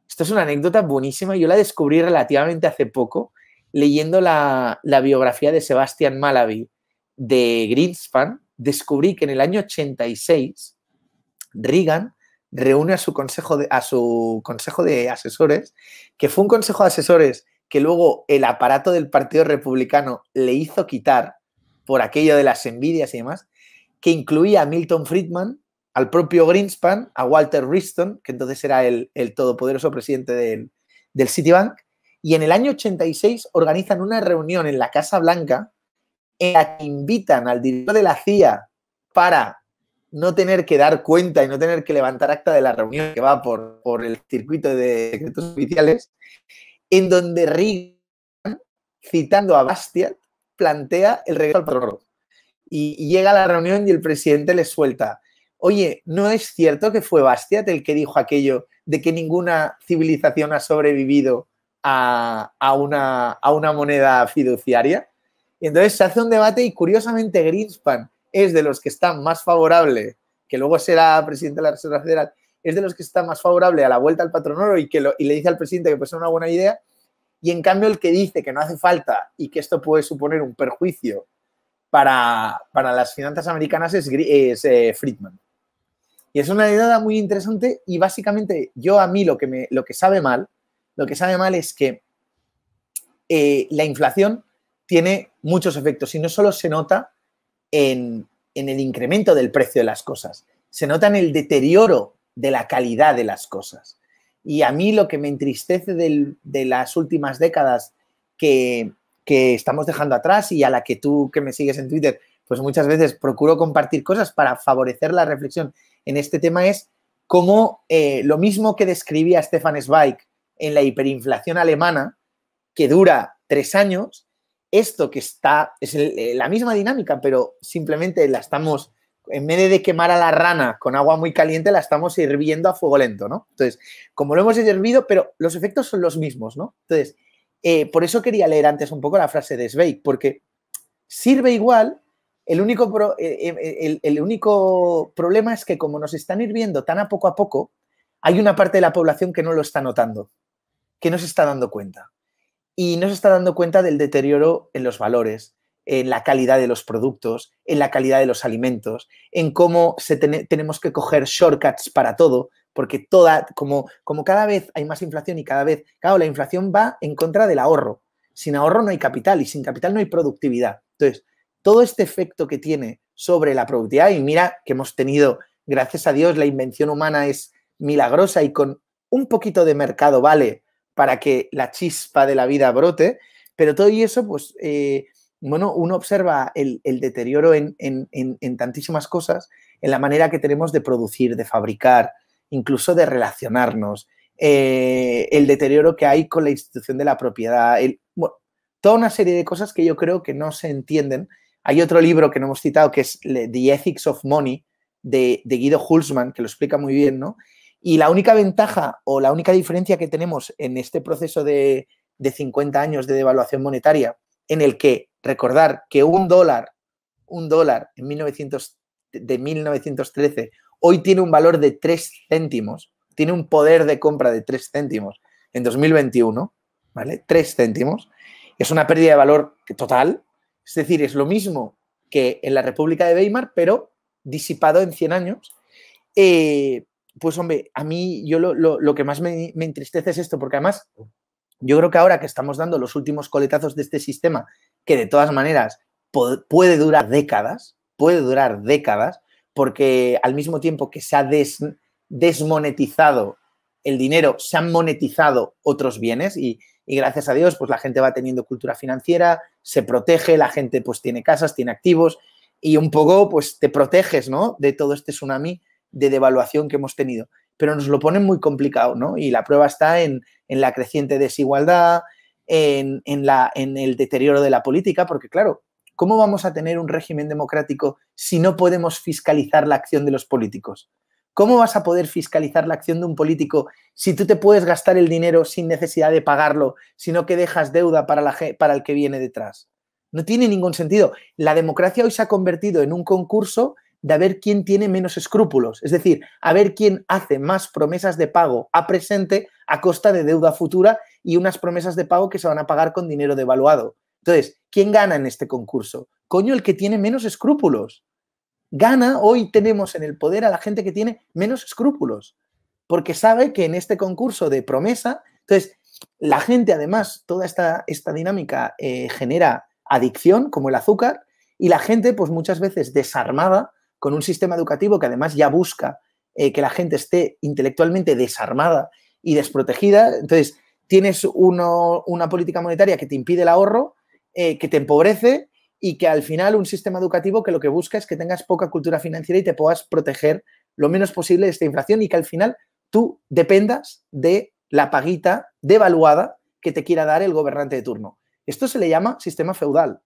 A: esto es una anécdota buenísima, yo la descubrí relativamente hace poco leyendo la, biografía de Sebastián Malaby de Greenspan, descubrí que en el año 86 Reagan reúne a su consejo a su consejo de asesores, que fue un consejo de asesores que luego el aparato del Partido Republicano le hizo quitar por aquello de las envidias y demás, que incluía a Milton Friedman, al propio Greenspan, a Walter Riston, que entonces era el, todopoderoso presidente del, Citibank, y en el año 86 organizan una reunión en la Casa Blanca en la que invitan al director de la CIA para no tener que dar cuenta y no tener que levantar acta de la reunión que va por, el circuito de secretos oficiales, en donde Reagan, citando a Bastiat, plantea el regreso al patrón y, llega a la reunión y el presidente le suelta. Oye, ¿no es cierto que fue Bastiat el que dijo aquello de que ninguna civilización ha sobrevivido a, una, a una moneda fiduciaria? Y entonces se hace un debate y curiosamente Greenspan es de los que está más favorable, que luego será presidente de la Reserva Federal, es de los que está más favorable a la vuelta al patrón y, que y le dice al presidente que puede una buena idea, y en cambio, el que dice que no hace falta y que esto puede suponer un perjuicio para, las finanzas americanas es, eh, Friedman. Y es una idea muy interesante y básicamente yo a mí lo que, me, lo que sabe mal, lo que sabe mal es que eh, la inflación tiene muchos efectos y no solo se nota en, en el incremento del precio de las cosas, se nota en el deterioro de la calidad de las cosas. Y a mí lo que me entristece de las últimas décadas que, estamos dejando atrás y a la que tú que me sigues en Twitter, pues muchas veces procuro compartir cosas para favorecer la reflexión en este tema es cómo eh, lo mismo que describía Stefan Zweig en la hiperinflación alemana, que dura tres años, esto que está, es eh, la misma dinámica, pero simplemente la estamos en vez de quemar a la rana con agua muy caliente, la estamos hirviendo a fuego lento, ¿no? Entonces, como lo hemos hervido, pero los efectos son los mismos, ¿no? Entonces, eh, por eso quería leer antes un poco la frase de Sveik, porque sirve igual, el único, eh, eh, el único problema es que como nos están hirviendo tan a poco a poco, hay una parte de la población que no lo está notando, que no se está dando cuenta. Y no se está dando cuenta del deterioro en los valores, en la calidad de los productos, en la calidad de los alimentos, en cómo se tenemos que coger shortcuts para todo, porque toda, como, como cada vez hay más inflación y cada vez, claro, la inflación va en contra del ahorro. Sin ahorro no hay capital y sin capital no hay productividad. Entonces, todo este efecto que tiene sobre la productividad, y mira que hemos tenido, gracias a Dios, la invención humana es milagrosa y con un poquito de mercado vale para que la chispa de la vida brote, pero todo y eso, pues eh, bueno, uno observa el, deterioro en, tantísimas cosas, en la manera que tenemos de producir, de fabricar, incluso de relacionarnos, eh, el deterioro que hay con la institución de la propiedad, el, toda una serie de cosas que yo creo que no se entienden. Hay otro libro que no hemos citado que es The Ethics of Money de, Guido Hulsman, que lo explica muy bien, ¿no? Y la única ventaja o la única diferencia que tenemos en este proceso de, de 50 años de devaluación monetaria, en el que Recordar que un dólar, un dólar en de 1913 hoy tiene un valor de 3 céntimos, tiene un poder de compra de 3 céntimos en 2021, ¿vale? 3 céntimos. Es una pérdida de valor total, es decir, es lo mismo que en la República de Weimar, pero disipado en 100 años. Eh, pues hombre, a mí yo lo, que más me, me, entristece es esto, porque además yo creo que ahora que estamos dando los últimos coletazos de este sistema, que de todas maneras puede durar décadas, puede durar décadas, porque al mismo tiempo que se ha desmonetizado el dinero, se han monetizado otros bienes y, y, gracias a Dios, pues la gente va teniendo cultura financiera, se protege, la gente pues tiene casas, tiene activos y un poco pues te proteges, ¿no? De todo este tsunami de devaluación que hemos tenido pero nos lo ponen muy complicado, ¿no? Y la prueba está en, la creciente desigualdad, en, el deterioro de la política, porque claro, ¿cómo vamos a tener un régimen democrático si no podemos fiscalizar la acción de los políticos? ¿Cómo vas a poder fiscalizar la acción de un político si tú te puedes gastar el dinero sin necesidad de pagarlo, sino que dejas deuda para, la, para el que viene detrás? No tiene ningún sentido. La democracia hoy se ha convertido en un concurso de a ver quién tiene menos escrúpulos, es decir, a ver quién hace más promesas de pago a presente a costa de deuda futura y unas promesas de pago que se van a pagar con dinero devaluado. Entonces, ¿quién gana en este concurso? Coño, el que tiene menos escrúpulos. Gana, hoy tenemos en el poder a la gente que tiene menos escrúpulos, porque sabe que en este concurso de promesa, entonces, la gente además, toda esta, esta dinámica eh, genera adicción, como el azúcar, y la gente, pues muchas veces desarmada, con un sistema educativo que además ya busca eh, que la gente esté intelectualmente desarmada y desprotegida. Entonces, tienes una política monetaria que te impide el ahorro, eh, que te empobrece y que al final un sistema educativo que lo que busca es que tengas poca cultura financiera y te puedas proteger lo menos posible de esta inflación y que al final tú dependas de la paguita devaluada que te quiera dar el gobernante de turno. Esto se le llama sistema feudal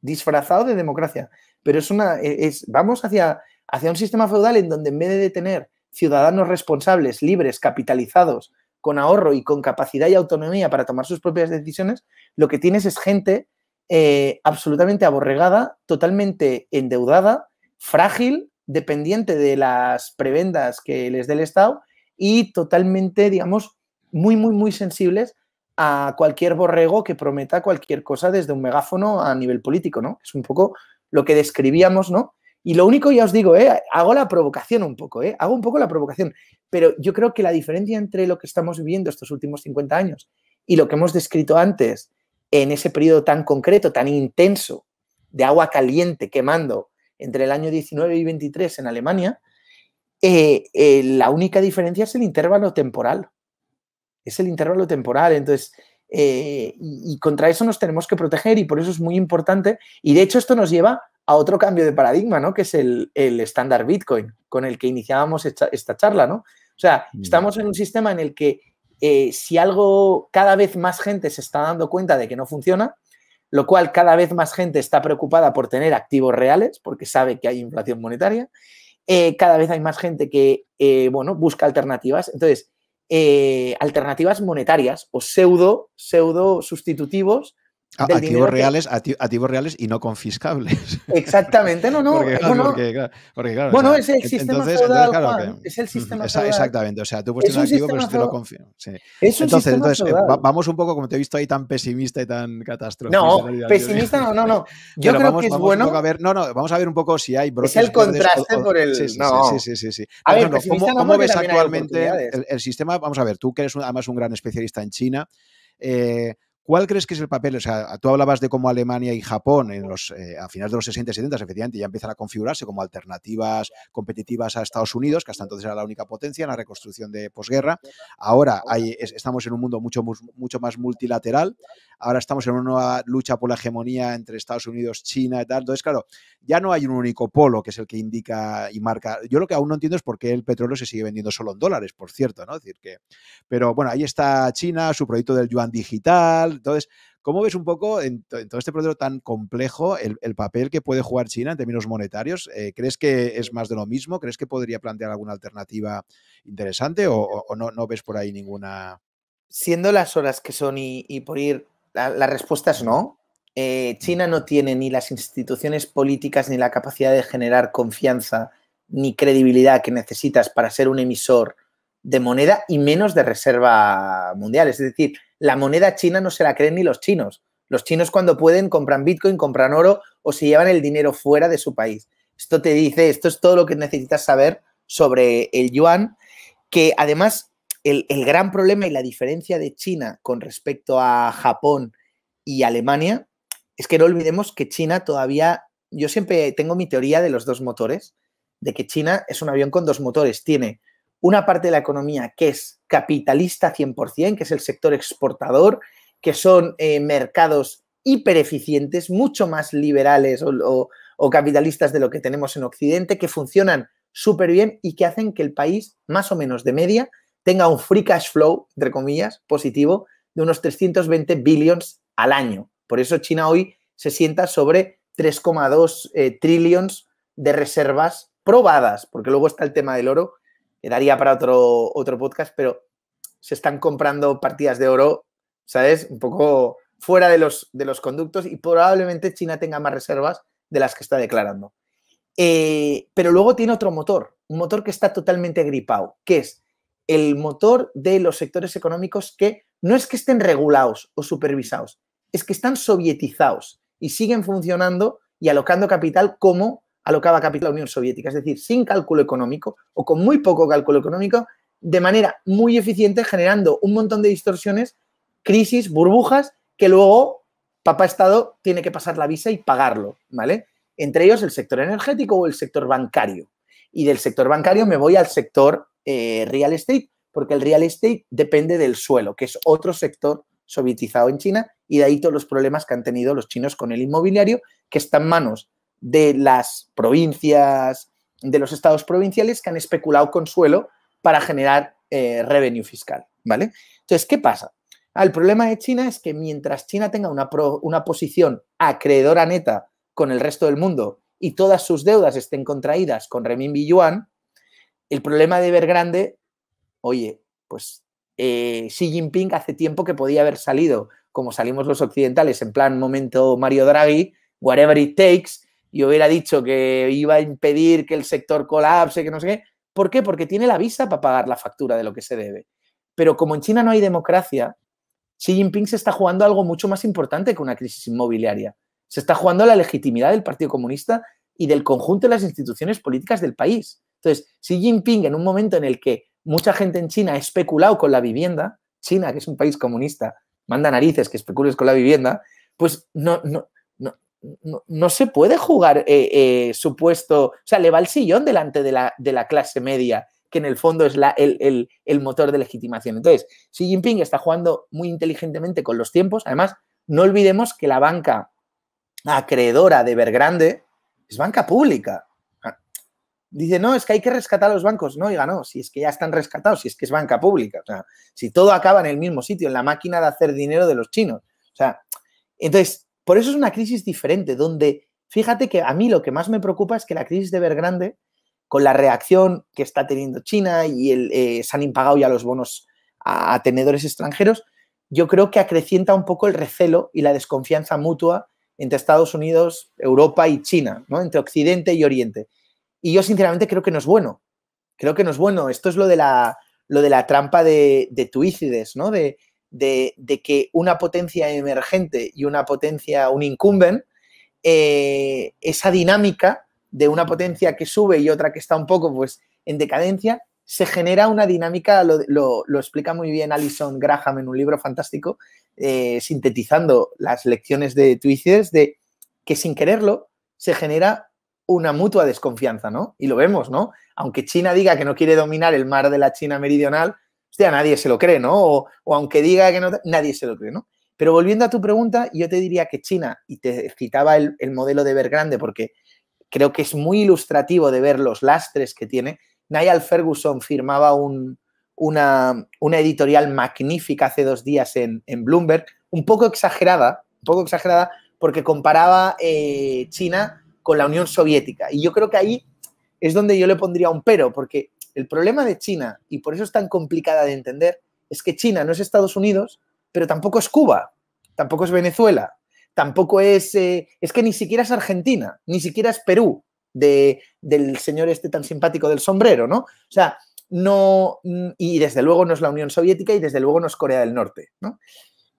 A: disfrazado de democracia. Pero es una, e-, es, vamos hacia, hacia un sistema feudal en donde en vez de tener ciudadanos responsables, libres, capitalizados, con ahorro y con capacidad y autonomía para tomar sus propias decisiones, lo que tienes es gente eh, absolutamente aborregada, totalmente endeudada, frágil, dependiente de las prebendas que les dé el Estado y totalmente, digamos, muy, muy, muy sensibles a cualquier borrego que prometa cualquier cosa desde un megáfono a nivel político, ¿no? Es un poco lo que describíamos, ¿no? Y lo único, ya os digo, ¿eh? hago la provocación un poco, ¿eh? hago un poco la provocación, pero yo creo que la diferencia entre lo que estamos viviendo estos últimos 50 años y lo que hemos descrito antes en ese periodo tan concreto, tan intenso, de agua caliente quemando entre el año 19 y 23 en Alemania, eh, eh, la única diferencia es el intervalo temporal es el intervalo temporal. Entonces, eh, y, contra eso nos tenemos que proteger y por eso es muy importante. Y de hecho esto nos lleva a otro cambio de paradigma, ¿no? Que es el estándar Bitcoin, con el que iniciábamos esta, charla, ¿no? O sea, mm. estamos en un sistema en el que eh, si algo cada vez más gente se está dando cuenta de que no funciona, lo cual cada vez más gente está preocupada por tener activos reales, porque sabe que hay inflación monetaria, eh, cada vez hay más gente que, bueno, busca alternativas. Entonces, eh, alternativas monetarias o pseudo, pseudo sustitutivos activos reales,
B: activos reales y no confiscables.
A: Exactamente, no, no.
B: bueno, es el sistema entonces, es
A: el sistema Exactamente,
B: o sea, tú puedes un activo, pero si te lo confío.
A: Es entonces, entonces eh,
B: vamos un poco, como te he visto ahí tan pesimista y tan catastrófico. No, pesimista no, no, no. Yo creo que es bueno. no, no, vamos a ver un poco si hay Es el contraste por el... Sí, sí, sí, sí, sí a ver, ¿cómo, ves actualmente el, sistema? Vamos a ver, tú que eres además un gran especialista en China, eh, ¿Cuál crees que es el papel? O sea, tú hablabas de cómo Alemania y Japón en los, eh, a finales de los 60 y 70, efectivamente, ya empiezan a configurarse como alternativas competitivas a Estados Unidos, que hasta entonces era la única potencia en la reconstrucción de posguerra. Ahora estamos en un mundo mucho, mucho más multilateral. Ahora estamos en una nueva lucha por la hegemonía entre Estados Unidos, China y tal. Entonces, claro, ya no hay un único polo que es el que indica y marca. Yo lo que aún no entiendo es por qué el petróleo se sigue vendiendo solo en dólares, por cierto, ¿no? decir, que. Pero bueno, ahí está China, su proyecto del yuan digital entonces, ¿cómo ves un poco en, todo este proceso tan complejo el, papel que puede jugar China en términos monetarios? Eh, ¿Crees que es más de lo mismo? ¿Crees que podría plantear alguna alternativa interesante o, no, ves por ahí ninguna...
A: Siendo las horas que son y, por ir, la, la respuesta es no. Eh, mm. China no tiene ni las instituciones políticas ni la capacidad de generar confianza ni credibilidad que necesitas para ser un emisor de moneda y menos de reserva mundial. Es decir, la moneda china no se la creen ni los chinos. Los chinos cuando pueden compran Bitcoin, compran oro o se llevan el dinero fuera de su país. Esto te dice, esto es todo lo que necesitas saber sobre el yuan, que además el, gran problema y la diferencia de China con respecto a Japón y Alemania es que no olvidemos que China todavía, yo siempre tengo mi teoría de los dos motores, de que China es un avión con dos motores, tiene una parte de la economía que es capitalista 100%, que es el sector exportador, que son eh, mercados hipereficientes, mucho más liberales o, capitalistas de lo que tenemos en Occidente, que funcionan súper bien y que hacen que el país, más o menos de media, tenga un free cash flow, entre comillas, positivo de unos 320 billions al año. Por eso China hoy se sienta sobre 3,2 eh, trillions de reservas probadas, porque luego está el tema del oro, daría para otro, otro podcast, pero se están comprando partidas de oro, ¿sabes? Un poco fuera de los, de los conductos y probablemente China tenga más reservas de las que está declarando. Eh, pero luego tiene otro motor, un motor que está totalmente gripado, que es el motor de los sectores económicos que no es que estén regulados o supervisados, es que están sovietizados y siguen funcionando y alocando capital como alocaba capital a la Unión Soviética, es decir, sin cálculo económico o con muy poco cálculo económico, de manera muy eficiente, generando un montón de distorsiones, crisis, burbujas, que luego papá Estado tiene que pasar la visa y pagarlo, ¿vale? Entre ellos el sector energético o el sector bancario. Y del sector bancario me voy al sector eh, real estate, porque el real estate depende del suelo, que es otro sector sovietizado en China, y de ahí todos los problemas que han tenido los chinos con el inmobiliario, que están en manos de las provincias, de los estados provinciales que han especulado con suelo para generar eh, revenue fiscal, ¿vale? Entonces, ¿qué pasa? Ah, el problema de China es que mientras China tenga una, una posición acreedora neta con el resto del mundo y todas sus deudas estén contraídas con renminbi yuan, el problema de ver grande oye, pues eh, Xi Jinping hace tiempo que podía haber salido, como salimos los occidentales, en plan momento Mario Draghi, whatever it takes, y hubiera dicho que iba a impedir que el sector colapse, que no sé qué. ¿Por qué? Porque tiene la visa para pagar la factura de lo que se debe. Pero como en China no hay democracia, Xi Jinping se está jugando algo mucho más importante que una crisis inmobiliaria. Se está jugando la legitimidad del Partido Comunista y del conjunto de las instituciones políticas del país. Entonces, Xi Jinping, en un momento en el que mucha gente en China ha especulado con la vivienda, China, que es un país comunista, manda narices que especules con la vivienda, pues no, no, no, se puede jugar eh, eh, su puesto, o sea, le va el sillón delante de la, clase media, que en el fondo es el, motor de legitimación. Entonces, Xi Jinping está jugando muy inteligentemente con los tiempos. Además, no olvidemos que la banca acreedora de Bergrande es banca pública. Ah, dice, no, es que hay que rescatar a los bancos. No, oiga, no, si es que ya están rescatados, si es que es banca pública. O sea, si todo acaba en el mismo sitio, en la máquina de hacer dinero de los chinos. O sea, entonces, por eso es una crisis diferente, donde fíjate que a mí lo que más me preocupa es que la crisis de grande con la reacción que está teniendo China y el, eh, se han impagado ya los bonos a, tenedores extranjeros, yo creo que acrecienta un poco el recelo y la desconfianza mutua entre Estados Unidos, Europa y China, ¿no? entre Occidente y Oriente. Y yo sinceramente creo que no es bueno. Creo que no es bueno. Esto es lo de la, lo de la trampa de, de ¿no? de de, que una potencia emergente y una potencia, un incumben, eh, esa dinámica de una potencia que sube y otra que está un poco pues, en decadencia, se genera una dinámica, lo, explica muy bien Alison Graham en un libro fantástico, eh, sintetizando las lecciones de Twitches, de que sin quererlo se genera una mutua desconfianza, ¿no? Y lo vemos, ¿no? Aunque China diga que no quiere dominar el mar de la China meridional, nadie se lo cree, ¿no? O, aunque diga que no, nadie se lo cree, ¿no? Pero volviendo a tu pregunta, yo te diría que China, y te citaba el, modelo de grande, porque creo que es muy ilustrativo de ver los lastres que tiene. Niall Ferguson firmaba una, editorial magnífica hace dos días en, Bloomberg, un poco exagerada, un poco exagerada, porque comparaba eh, China con la Unión Soviética. Y yo creo que ahí es donde yo le pondría un pero, porque el problema de China, y por eso es tan complicada de entender, es que China no es Estados Unidos, pero tampoco es Cuba, tampoco es Venezuela, tampoco es... Eh, es que ni siquiera es Argentina, ni siquiera es Perú, del señor este tan simpático del sombrero, ¿no? O sea, no... Y desde luego no es la Unión Soviética y desde luego no es Corea del Norte, ¿no?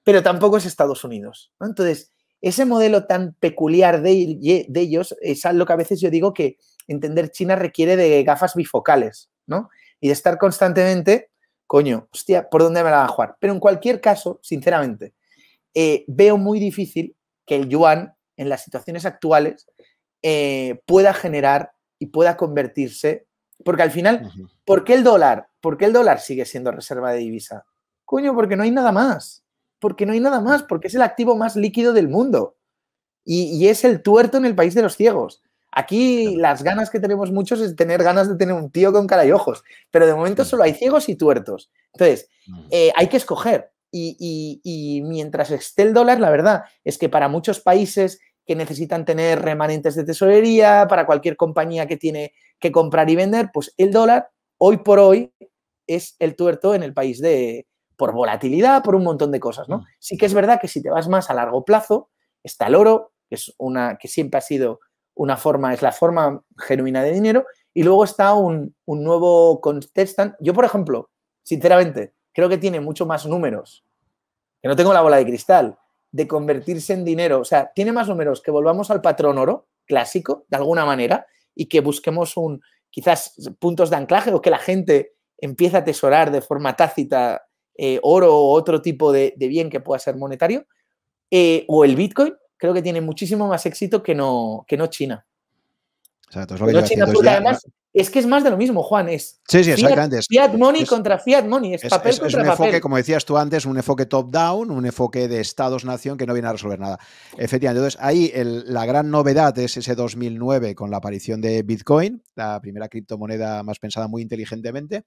A: Pero tampoco es Estados Unidos, Entonces, ese modelo tan peculiar de, de ellos es algo que a veces yo digo que entender China requiere de gafas bifocales, y de estar constantemente, coño, hostia, ¿por dónde me la va a jugar? Pero en cualquier caso, sinceramente, eh, veo muy difícil que el yuan, en las situaciones actuales, eh, pueda generar y pueda convertirse. Porque al final, porque ¿por qué el dólar? ¿Por qué el dólar sigue siendo reserva de divisa? Coño, porque no hay nada más. Porque no hay nada más, porque es el activo más líquido del mundo. y es el tuerto en el país de los ciegos. Aquí las ganas que tenemos muchos es tener ganas de tener un tío con cara y ojos, pero de momento solo hay ciegos y tuertos. Entonces, eh, hay que escoger. Y, mientras esté el dólar, la verdad es que para muchos países que necesitan tener remanentes de tesorería, para cualquier compañía que tiene que comprar y vender, pues el dólar hoy por hoy es el tuerto en el país de por volatilidad, por un montón de cosas, ¿no? Mm. Sí que es verdad que si te vas más a largo plazo, está el oro, que es una que siempre ha sido una forma es la forma genuina de dinero y luego está un, nuevo contestant. Yo, por ejemplo, sinceramente, creo que tiene mucho más números, que no tengo la bola de cristal, de convertirse en dinero. O sea, tiene más números que volvamos al patrón oro clásico, de alguna manera, y que busquemos un quizás puntos de anclaje o que la gente empiece a atesorar de forma tácita eh, oro o otro tipo de, bien que pueda ser monetario, eh, o el Bitcoin, creo que tiene muchísimo más éxito que no, que no China.
B: es que además,
A: es que es más de lo mismo, Juan. Es sí, sí, Fiat, fiat Money contra Fiat Money, es, papel es, un enfoque,
B: como decías tú antes, un enfoque top-down, un enfoque de Estados-nación que no viene a resolver nada. Efectivamente, entonces ahí la gran novedad es ese 2009 con la aparición de Bitcoin, la primera criptomoneda más pensada muy inteligentemente,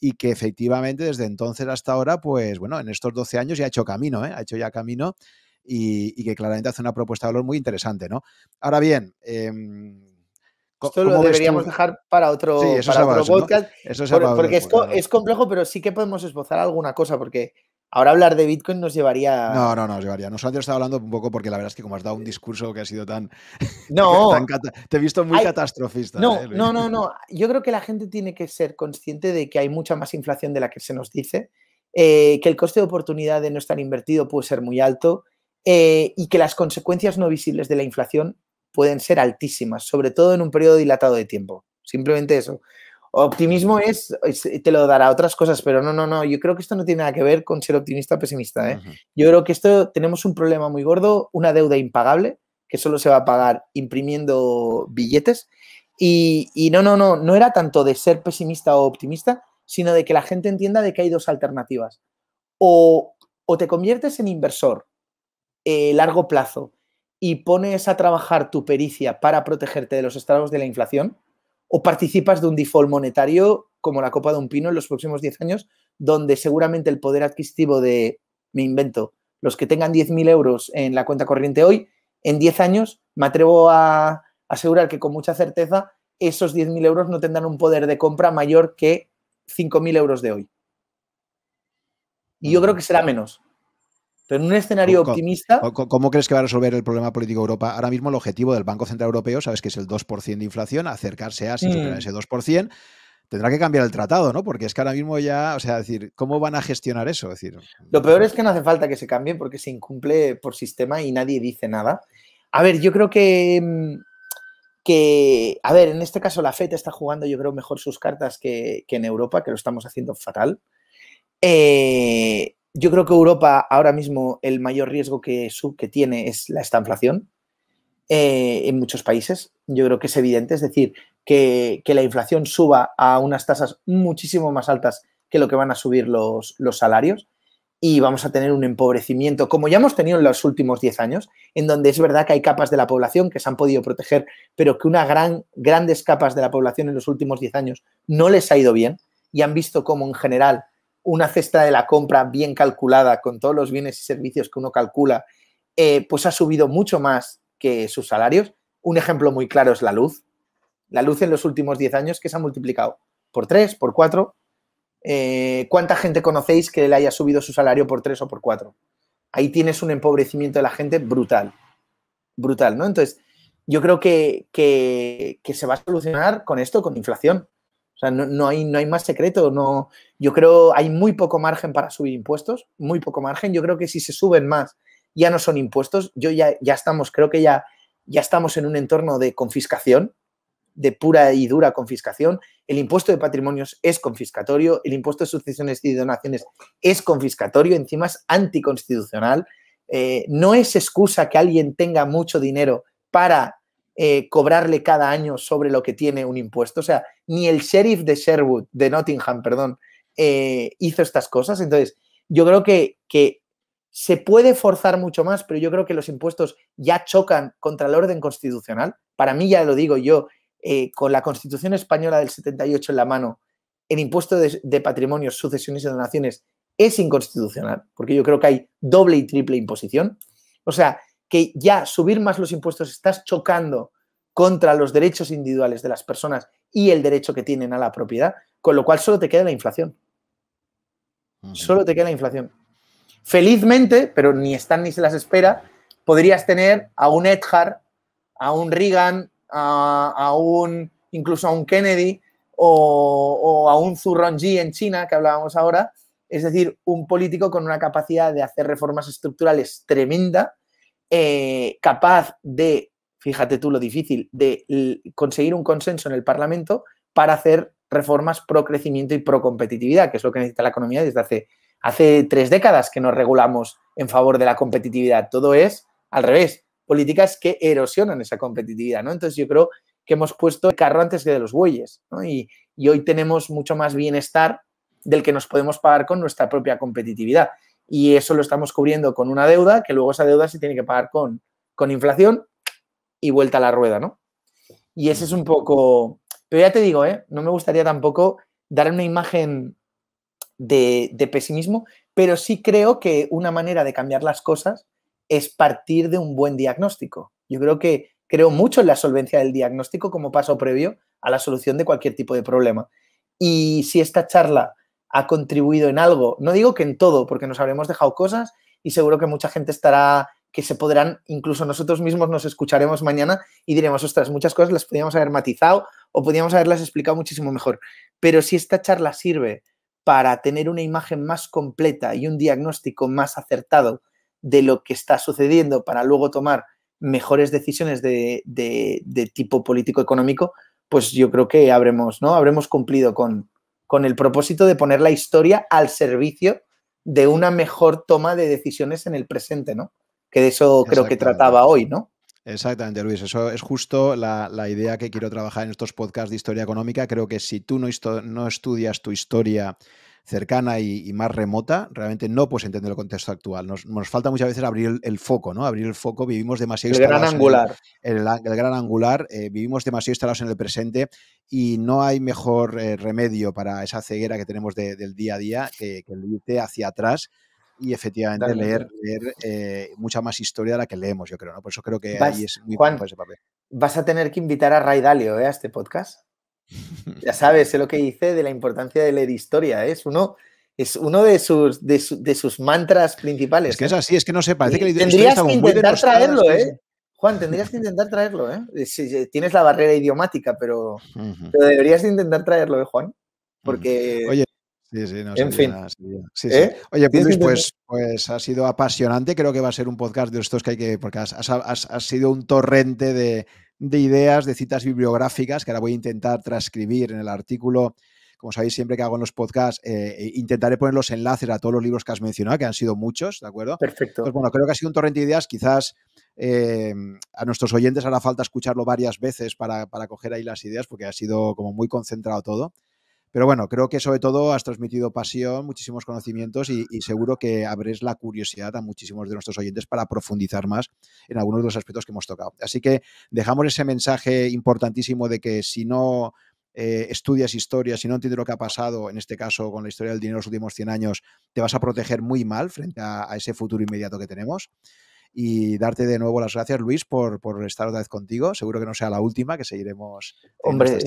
B: y que efectivamente desde entonces hasta ahora, pues bueno, en estos 12 años ya ha hecho camino, ¿eh? ha hecho ya camino y, que claramente hace una propuesta de valor muy interesante, ¿no? Ahora bien,
A: em, esto lo deberíamos dejar para otro, podcast. porque es complejo, pero sí que podemos esbozar alguna cosa, porque ahora hablar de Bitcoin nos llevaría. No,
B: no, no, nos llevaría. Nosotros estado hablando un poco porque la verdad es que como has dado un discurso que ha sido tan. No. Te he visto muy catastrofista.
A: No, ¿eh, no, no, Yo creo que la gente tiene que ser consciente de que hay mucha más inflación de la que se nos dice. Eh, que el coste de oportunidad de no estar invertido puede ser muy alto, eh, y que las consecuencias no visibles de la inflación pueden ser altísimas, sobre todo en un periodo dilatado de tiempo. Simplemente eso. Optimismo es, te lo dará otras cosas, pero no, no, no. Yo creo que esto no tiene nada que ver con ser optimista o pesimista. ¿eh? Yo creo que esto tenemos un problema muy gordo, una deuda impagable que solo se va a pagar imprimiendo billetes. Y, no, no, no, no era tanto de ser pesimista o optimista, sino de que la gente entienda de que hay dos alternativas. o te conviertes en inversor eh, largo plazo y pones a trabajar tu pericia para protegerte de los estragos de la inflación, o participas de un default monetario como la copa de un pino en los próximos 10 años, donde seguramente el poder adquisitivo de, me invento, los que tengan 10.000 euros en la cuenta corriente hoy, en 10 años me atrevo a asegurar que con mucha certeza esos 10.000 euros no tendrán un poder de compra mayor que 5.000 euros de hoy. Y yo creo que será menos. Pero en un escenario optimista.
B: ¿cómo, crees que va a resolver el problema político Europa? Ahora mismo el objetivo del Banco Central Europeo, sabes que es el 2% de inflación, acercarse a hmm. ese 2%. Tendrá que cambiar el tratado, ¿no? Porque es que ahora mismo ya, o sea, decir, ¿cómo van a gestionar eso?
A: lo peor es que no hace falta que se cambien porque se incumple por sistema y nadie dice nada. A ver, yo creo que mm, que, a ver, en este caso la FED está jugando yo creo mejor sus cartas que, que en Europa, que lo estamos haciendo fatal. Eh, yo creo que Europa ahora mismo el mayor riesgo que, que tiene es la estanflación eh, en muchos países. Yo creo que es evidente, es decir, que, la inflación suba a unas tasas muchísimo más altas que lo que van a subir los, los salarios y vamos a tener un empobrecimiento, como ya hemos tenido en los últimos 10 años, en donde es verdad que hay capas de la población que se han podido proteger, pero que una gran, grandes capas de la población en los últimos 10 años no les ha ido bien y han visto cómo en general una cesta de la compra bien calculada, con todos los bienes y servicios que uno calcula, eh, pues ha subido mucho más que sus salarios. Un ejemplo muy claro es la luz. La luz en los últimos 10 años que se ha multiplicado por 3, por 4. Eh, ¿Cuánta gente conocéis que le haya subido su salario por 3 o por 4? Ahí tienes un empobrecimiento de la gente brutal. Brutal, ¿no? Entonces, yo creo que, que se va a solucionar con esto, con inflación sea, no, hay, no hay más secreto. No, yo creo hay muy poco margen para subir impuestos, muy poco margen. Yo creo que si se suben más, ya no son impuestos. Yo ya, ya estamos, creo que ya, ya estamos en un entorno de confiscación, de pura y dura confiscación. El impuesto de patrimonios es confiscatorio, el impuesto de sucesiones y donaciones es confiscatorio, encima es anticonstitucional. Eh, no es excusa que alguien tenga mucho dinero para eh, cobrarle cada año sobre lo que tiene un impuesto. O sea, ni el sheriff de Sherwood, de Nottingham, perdón, eh, hizo estas cosas. Entonces, yo creo que, que se puede forzar mucho más, pero yo creo que los impuestos ya chocan contra el orden constitucional. Para mí, ya lo digo yo, eh, con la Constitución Española del 78 en la mano, el impuesto de, de patrimonios, sucesiones y donaciones es inconstitucional, porque yo creo que hay doble y triple imposición. O sea, que ya subir más los impuestos estás chocando contra los derechos individuales de las personas y el derecho que tienen a la propiedad, con lo cual solo te queda la inflación. Solo te queda la inflación. Felizmente, pero ni están ni se las espera, podrías tener a un Edgar, a un Reagan, a, un incluso a un Kennedy o, a un Zurongji en China, que hablábamos ahora, es decir, un político con una capacidad de hacer reformas estructurales tremenda, eh, capaz de, fíjate tú lo difícil, de conseguir un consenso en el Parlamento para hacer reformas pro crecimiento y pro competitividad, que es lo que necesita la economía desde hace, hace tres décadas que nos regulamos en favor de la competitividad. Todo es al revés, políticas que erosionan esa competitividad, ¿no? Entonces yo creo que hemos puesto el carro antes que de los bueyes, y hoy tenemos mucho más bienestar del que nos podemos pagar con nuestra propia competitividad y eso lo estamos cubriendo con una deuda, que luego esa deuda se tiene que pagar con, con inflación y vuelta a la rueda, ¿no? Y ese es un poco... Pero ya te digo, ¿eh? no me gustaría tampoco dar una imagen de, de pesimismo, pero sí creo que una manera de cambiar las cosas es partir de un buen diagnóstico. Yo creo que creo mucho en la solvencia del diagnóstico como paso previo a la solución de cualquier tipo de problema. Y si esta charla ha contribuido en algo. No digo que en todo, porque nos habremos dejado cosas y seguro que mucha gente estará, que se podrán, incluso nosotros mismos nos escucharemos mañana y diremos, ostras, muchas cosas las podíamos haber matizado o podíamos haberlas explicado muchísimo mejor. Pero si esta charla sirve para tener una imagen más completa y un diagnóstico más acertado de lo que está sucediendo para luego tomar mejores decisiones de, de, de tipo político-económico, pues yo creo que habremos, ¿no? habremos cumplido con, con el propósito de poner la historia al servicio de una mejor toma de decisiones en el presente, ¿no? Que de eso creo que trataba hoy, ¿no?
B: Exactamente, Luis. Eso es justo la, idea que quiero trabajar en estos podcasts de historia económica. Creo que si tú no, no estudias tu historia cercana y, más remota, realmente no puedes entender el contexto actual. Nos, falta muchas veces abrir el, foco, ¿no? Abrir el foco, vivimos demasiado... El gran angular. En el, gran angular, eh, vivimos demasiado instalados en el presente y no hay mejor eh, remedio para esa ceguera que tenemos del día a día que, que irte hacia atrás y efectivamente leer, eh, mucha más historia de la que leemos, yo creo, ¿no? Por eso creo que ahí es muy
A: importante ese papel. Vas a tener que invitar a Ray Dalio a este podcast. Ya sabes, sé lo que dice de la importancia de leer historia. ¿eh? Es uno, es uno de sus, de, sus mantras principales. Es que ¿eh? es así, es que no sé, parece que la ¿eh? Tendrías que intentar traerlo, ¿eh? Juan, tendrías que intentar traerlo, tienes la barrera idiomática, pero, deberías intentar traerlo, ¿eh, Juan? Porque... Oye,
B: Sí, sí, no, en sí, sí. Oye, pues, pues, ha sido apasionante. Creo que va a ser un podcast de estos que hay que. Porque has sido un torrente de, de ideas, de citas bibliográficas, que ahora voy a intentar transcribir en el artículo. Como sabéis, siempre que hago en los podcasts, eh, eh, intentaré poner los enlaces a todos los libros que has mencionado, que han sido muchos, ¿de acuerdo? Perfecto. Pues bueno, creo que ha sido un torrente de ideas. Quizás eh, a nuestros oyentes hará falta escucharlo varias veces para, para coger ahí las ideas, porque ha sido como muy concentrado todo. Pero bueno, creo que sobre todo has transmitido pasión, muchísimos conocimientos y, seguro que habréis la curiosidad a muchísimos de nuestros oyentes para profundizar más en algunos de los aspectos que hemos tocado. Así que dejamos ese mensaje importantísimo de que si no eh, estudias historia, si no entiendes lo que ha pasado, en este caso con la historia del dinero en los últimos 100 años, te vas a proteger muy mal frente a, ese futuro inmediato que tenemos y darte de nuevo las gracias, Luis, por,
A: estar otra vez contigo. Seguro que no sea la última, que seguiremos. Hombre,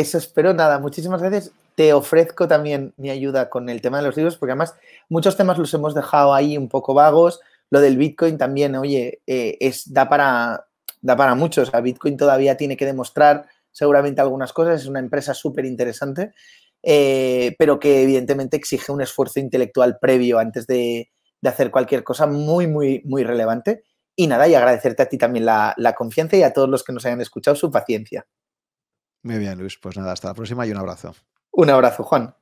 A: eso espero. Nada, muchísimas gracias. Te ofrezco también mi ayuda con el tema de los libros, porque además muchos temas los hemos dejado ahí un poco vagos. Lo del Bitcoin también, oye, eh, es, da, para, da para Bitcoin todavía tiene que demostrar seguramente algunas cosas. Es una empresa súper interesante, eh, pero que evidentemente exige un esfuerzo intelectual previo antes de, de hacer cualquier cosa muy, muy, muy relevante. Y nada, y agradecerte a ti también la, la, confianza y a todos los que nos hayan escuchado su paciencia.
B: Muy bien, Luis. Pues nada, hasta la próxima y un abrazo.
A: Un abrazo, Juan.